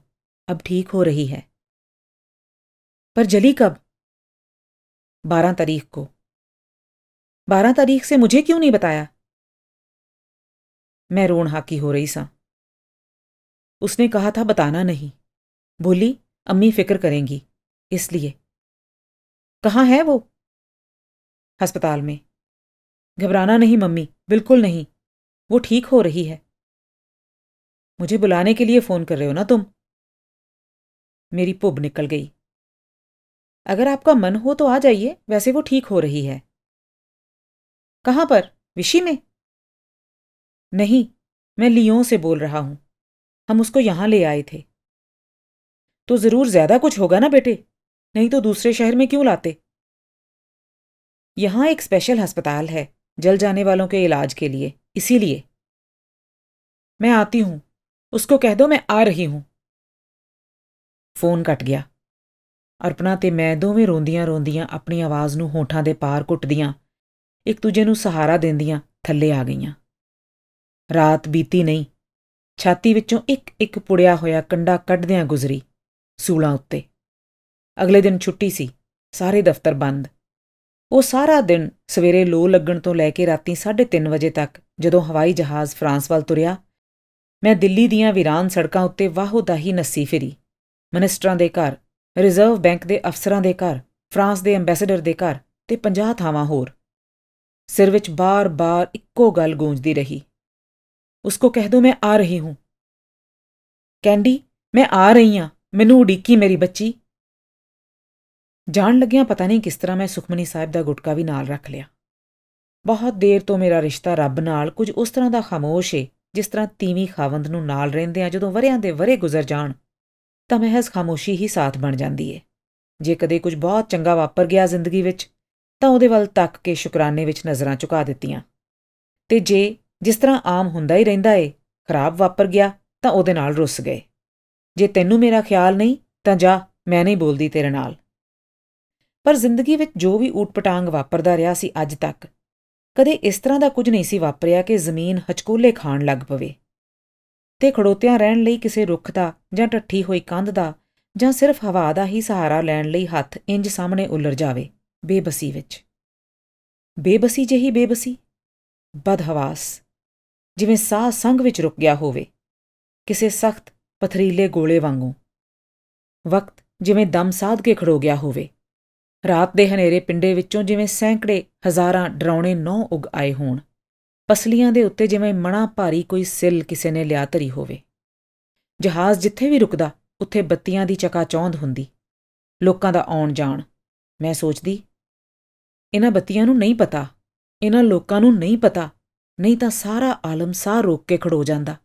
अब ठीक हो रही है पर जली कब बारह तारीख को बारह तारीख से मुझे क्यों नहीं बताया मैं रोण हाकी हो रही सा उसने कहा था बताना नहीं बोली अम्मी फिक्र करेंगी इसलिए कहाँ है वो अस्पताल में घबराना नहीं मम्मी बिल्कुल नहीं वो ठीक हो रही है मुझे बुलाने के लिए फ़ोन कर रहे हो ना तुम मेरी पुब निकल गई अगर आपका मन हो तो आ जाइए वैसे वो ठीक हो रही है कहां पर विशी में नहीं मैं लियों से बोल रहा हूं हम उसको यहां ले आए थे तो ज़रूर ज़्यादा कुछ होगा ना बेटे नहीं तो दूसरे शहर में क्यों लाते यहां एक स्पेशल अस्पताल है जल जाने वालों के इलाज के लिए इसीलिए मैं आती हूं ਉਸਕੋ ਕਹਿ ਦੋ ਮੈਂ ਆ ਰਹੀ ਹਾਂ ਫੋਨ ਕੱਟ ਗਿਆ ਅਰਪਨਾ ਤੇ ਮੈਂ ਦੋਵੇਂ ਰੋਂਦੀਆਂ ਰੋਂਦੀਆਂ ਆਪਣੀ ਆਵਾਜ਼ ਨੂੰ ਹੋਠਾਂ ਦੇ ਪਾਰ ਕੁੱਟਦੀਆਂ ਇੱਕ ਦੂਜੇ ਨੂੰ ਸਹਾਰਾ ਦਿੰਦੀਆਂ ਥੱਲੇ ਆ ਗਈਆਂ ਰਾਤ ਬੀਤੀ ਨਹੀਂ ਛਾਤੀ ਵਿੱਚੋਂ ਇੱਕ ਇੱਕ ਪੁੜਿਆ ਹੋਇਆ ਕੰਡਾ ਕੱਢਦਿਆਂ ਗੁਜ਼ਰੀ ਸੂਲਾਂ ਉੱਤੇ ਅਗਲੇ ਦਿਨ ਛੁੱਟੀ ਸੀ ਸਾਰੇ ਦਫ਼ਤਰ ਬੰਦ ਉਹ ਸਾਰਾ ਦਿਨ ਸਵੇਰੇ ਲੋ ਲੱਗਣ ਤੋਂ ਲੈ ਕੇ ਰਾਤੀ 3:30 ਵਜੇ ਤੱਕ ਜਦੋਂ ਹਵਾਈ ਜਹਾਜ਼ ਫਰਾਂਸ ਵੱਲ ਤੁਰਿਆ ਮੈਂ ਦਿੱਲੀ ਦੀਆਂ ਵਿਰਾਨ ਸੜਕਾਂ ਉੱਤੇ ਵਾਹੋਦਾਹੀ ਨਸੀ ਫਿਰੀ ਮਨਿਸਟਰਾਂ ਦੇ ਘਰ ਰਿਜ਼ਰਵ ਬੈਂਕ ਦੇ ਅਫਸਰਾਂ ਦੇ ਘਰ ਫਰਾਂਸ ਦੇ ਐਮਬੈਸਡਰ ਦੇ ਘਰ ਤੇ 50 ਥਾਵਾਂ ਹੋਰ ਸਿਰ ਵਿੱਚ ਬਾਰ-ਬਾਰ ਇੱਕੋ ਗੱਲ ਗੂੰਜਦੀ ਰਹੀ ਉਸਕੋ ਕਹਿ ਦੋ ਮੈਂ ਆ ਰਹੀ ਹੂੰ ਕੈਂਡੀ ਮੈਂ ਆ ਰਹੀ ਹਾਂ ਮੈਨੂੰ ਉਡੀਕੀ ਮੇਰੀ ਬੱਚੀ ਜਾਣ ਲੱਗਿਆ ਪਤਾ ਨਹੀਂ ਕਿਸ ਤਰ੍ਹਾਂ ਮੈਂ ਸੁਖਮਨੀ ਸਾਹਿਬ ਦਾ ਗੁਟਕਾ ਵੀ ਨਾਲ ਰੱਖ ਲਿਆ ਬਹੁਤ ਦੇਰ ਤੋਂ ਮੇਰਾ ਰਿਸ਼ਤਾ ਰੱਬ ਨਾਲ ਕੁਝ ਉਸ ਤਰ੍ਹਾਂ ਦਾ ਖਾਮੋਸ਼ ਏ ਜਿਸ ਤਰ੍ਹਾਂ ਤੀਵੀਂ ਖਾਵੰਦ ਨੂੰ ਨਾਲ ਰਹਿੰਦੇ ਆ ਜਦੋਂ ਵਰਿਆਂ ਦੇ ਵਰੇ ਗੁਜ਼ਰ ਜਾਣ ਤਾਂ ਮਹਿਜ਼ ਖਾਮੋਸ਼ੀ ਹੀ ਸਾਥ ਬਣ ਜਾਂਦੀ ਏ ਜੇ ਕਦੇ ਕੁਝ ਬਹੁਤ ਚੰਗਾ ਵਾਪਰ ਗਿਆ ਜ਼ਿੰਦਗੀ ਵਿੱਚ ਤਾਂ ਉਹਦੇ ਵੱਲ ਤੱਕ ਕੇ ਸ਼ੁਕਰਾਨੇ ਵਿੱਚ ਨਜ਼ਰਾਂ ਝੁਕਾ ਦਿੱਤੀਆਂ ਤੇ ਜੇ ਜਿਸ ਤਰ੍ਹਾਂ ਆਮ ਹੁੰਦਾ ਹੀ ਰਹਿੰਦਾ ਏ ਖਰਾਬ ਵਾਪਰ ਗਿਆ ਤਾਂ ਉਹਦੇ ਨਾਲ ਰੁੱਸ ਗਏ ਜੇ ਤੈਨੂੰ ਮੇਰਾ ਖਿਆਲ ਨਹੀਂ ਤਾਂ ਜਾ ਮੈਂ ਨਹੀਂ ਬੋਲਦੀ ਤੇਰੇ ਨਾਲ ਪਰ ਜ਼ਿੰਦਗੀ ਵਿੱਚ ਜੋ ਵੀ ਊਟਪਟਾਂਗ ਵਾਪਰਦਾ ਰਿਹਾ ਸੀ ਅੱਜ ਤੱਕ ਕਦੇ ਇਸ ਤਰ੍ਹਾਂ ਦਾ ਕੁਝ ਨਹੀਂ ਸੀ ਵਾਪਰਿਆ ਕਿ ਜ਼ਮੀਨ ਹਚਕੋਲੇ ਖਾਣ ਲੱਗ ਪਵੇ ਤੇ ਖੜੋਤਿਆਂ ਰਹਿਣ ਲਈ ਕਿਸੇ ਰੁੱਖ ਦਾ ਜਾਂ ਟੱਠੀ ਹੋਈ ਕੰਧ ਦਾ ਜਾਂ ਸਿਰਫ ਹਵਾ ਦਾ ਹੀ ਸਹਾਰਾ ਲੈਣ ਲਈ ਹੱਥ ਇੰਜ ਸਾਹਮਣੇ ਉਲਰ ਜਾਵੇ ਬੇਬਸੀ ਵਿੱਚ ਬੇਬਸੀ ਜਿਹੀ ਬੇਬਸੀ ਬਦਹਵਾਸ ਜਿਵੇਂ ਸਾਹ ਸੰਗ ਵਿੱਚ ਰੁਕ ਗਿਆ ਹੋਵੇ ਕਿਸੇ ਸਖਤ ਪਥਰੀਲੇ ਗੋਲੇ ਵਾਂਗੂ ਵਕਤ ਜਿਵੇਂ ਦਮ ਸਾਧ ਕੇ ਖੜੋ ਗਿਆ ਹੋਵੇ ਰਾਤ ਦੇ ਹਨੇਰੇ ਪਿੰਡੇ ਵਿੱਚੋਂ ਜਿਵੇਂ ਸੈਂਕੜੇ ਹਜ਼ਾਰਾਂ ਡਰਾਉਣੇ ਨੌ ਉਗ ਆਏ ਹੋਣ ਪਸਲੀਆਂ ਦੇ ਉੱਤੇ ਜਿਵੇਂ ਮਣਾ ਭਾਰੀ ਕੋਈ ਸਿੱਲ ਕਿਸੇ ਨੇ ਲਿਆ ਧਰੀ ਹੋਵੇ ਜਹਾਜ਼ ਜਿੱਥੇ ਵੀ ਰੁਕਦਾ ਉੱਥੇ ਬੱਤੀਆਂ ਦੀ ਚੌਂਦ ਹੁੰਦੀ ਲੋਕਾਂ ਦਾ ਆਉਣ ਜਾਣ ਮੈਂ ਸੋਚਦੀ ਇਹਨਾਂ ਬੱਤੀਆਂ ਨੂੰ ਨਹੀਂ ਪਤਾ ਇਹਨਾਂ ਲੋਕਾਂ ਨੂੰ ਨਹੀਂ ਪਤਾ ਨਹੀਂ ਤਾਂ ਸਾਰਾ ਆਲਮ ਸਾਹ ਰੋਕ ਕੇ ਖੜੋ ਜਾਂਦਾ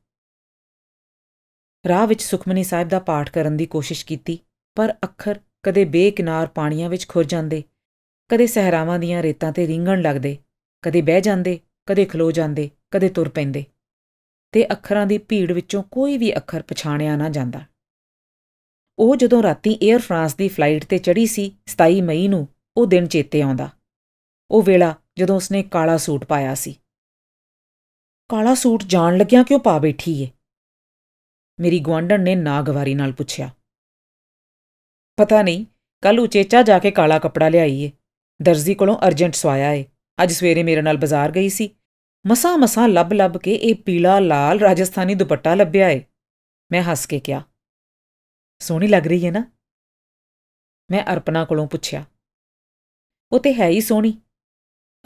ਰਾਹ ਵਿੱਚ ਸੁਖਮਨੀ ਸਾਹਿਬ ਦਾ ਪਾਠ ਕਰਨ ਦੀ ਕੋਸ਼ਿਸ਼ ਕੀਤੀ ਪਰ ਅੱਖਰ ਕਦੇ ਬੇਕਿਨਾਰ ਪਾਣੀਆਂ ਵਿੱਚ ਖੁਰ ਜਾਂਦੇ ਕਦੇ ਸਹਰਾਵਾਂ ਦੀਆਂ ਰੇਤਾਂ ਤੇ ਰਿੰਗਣ ਲੱਗਦੇ ਕਦੇ ਬਹਿ ਜਾਂਦੇ ਕਦੇ ਖਲੋ ਜਾਂਦੇ ਕਦੇ ਤੁਰ ਪੈਂਦੇ ਤੇ ਅੱਖਰਾਂ ਦੀ ਭੀੜ ਵਿੱਚੋਂ ਕੋਈ ਵੀ ਅੱਖਰ ਪਛਾਣਿਆ ਨਾ ਜਾਂਦਾ ਉਹ ਜਦੋਂ ਰਾਤੀ 에ਅਰ ਫਰਾਂਸ ਦੀ ਫਲਾਈਟ ਤੇ ਚੜੀ ਸੀ 27 ਮਈ ਨੂੰ ਉਹ ਦਿਨ ਚੇਤੇ ਆਉਂਦਾ ਉਹ ਵੇਲਾ ਜਦੋਂ ਉਸਨੇ ਕਾਲਾ ਸੂਟ ਪਾਇਆ ਸੀ ਕਾਲਾ ਸੂਟ ਜਾਣ ਲੱਗਿਆ ਕਿਉਂ ਪਾ ਬੈਠੀ ਏ ਮੇਰੀ ਗਵਾਂਢਣ ਨੇ ਨਾਗਵਾਰੀ ਨਾਲ ਪੁੱਛਿਆ ਪਤਾ ਨਹੀਂ ਕੱਲ ਉਚੇਚਾ ਜਾ ਕੇ ਕਾਲਾ ਕਪੜਾ ਲਿਆਈ ਏ ਦਰਜ਼ੀ ਕੋਲੋਂ ਅਰਜੈਂਟ ਸਵਾਇਆ ਏ ਅੱਜ ਸਵੇਰੇ ਮੇਰੇ ਨਾਲ ਬਾਜ਼ਾਰ ਗਈ ਸੀ ਮਸਾ ਮਸਾ ਲੱਭ ਲੱਭ ਕੇ ਇਹ ਪੀਲਾ ਲਾਲ ਰਾਜਸਥਾਨੀ ਦੁਪੱਟਾ ਲੱਭਿਆ ਏ ਮੈਂ ਹੱਸ ਕੇ ਕਿਹਾ ਸੋਹਣੀ ਲੱਗ ਰਹੀ ਏ ਨਾ ਮੈਂ ਅਰਪਨਾ ਕੋਲੋਂ ਪੁੱਛਿਆ ਉਹ ਤੇ ਹੈ ਹੀ ਸੋਹਣੀ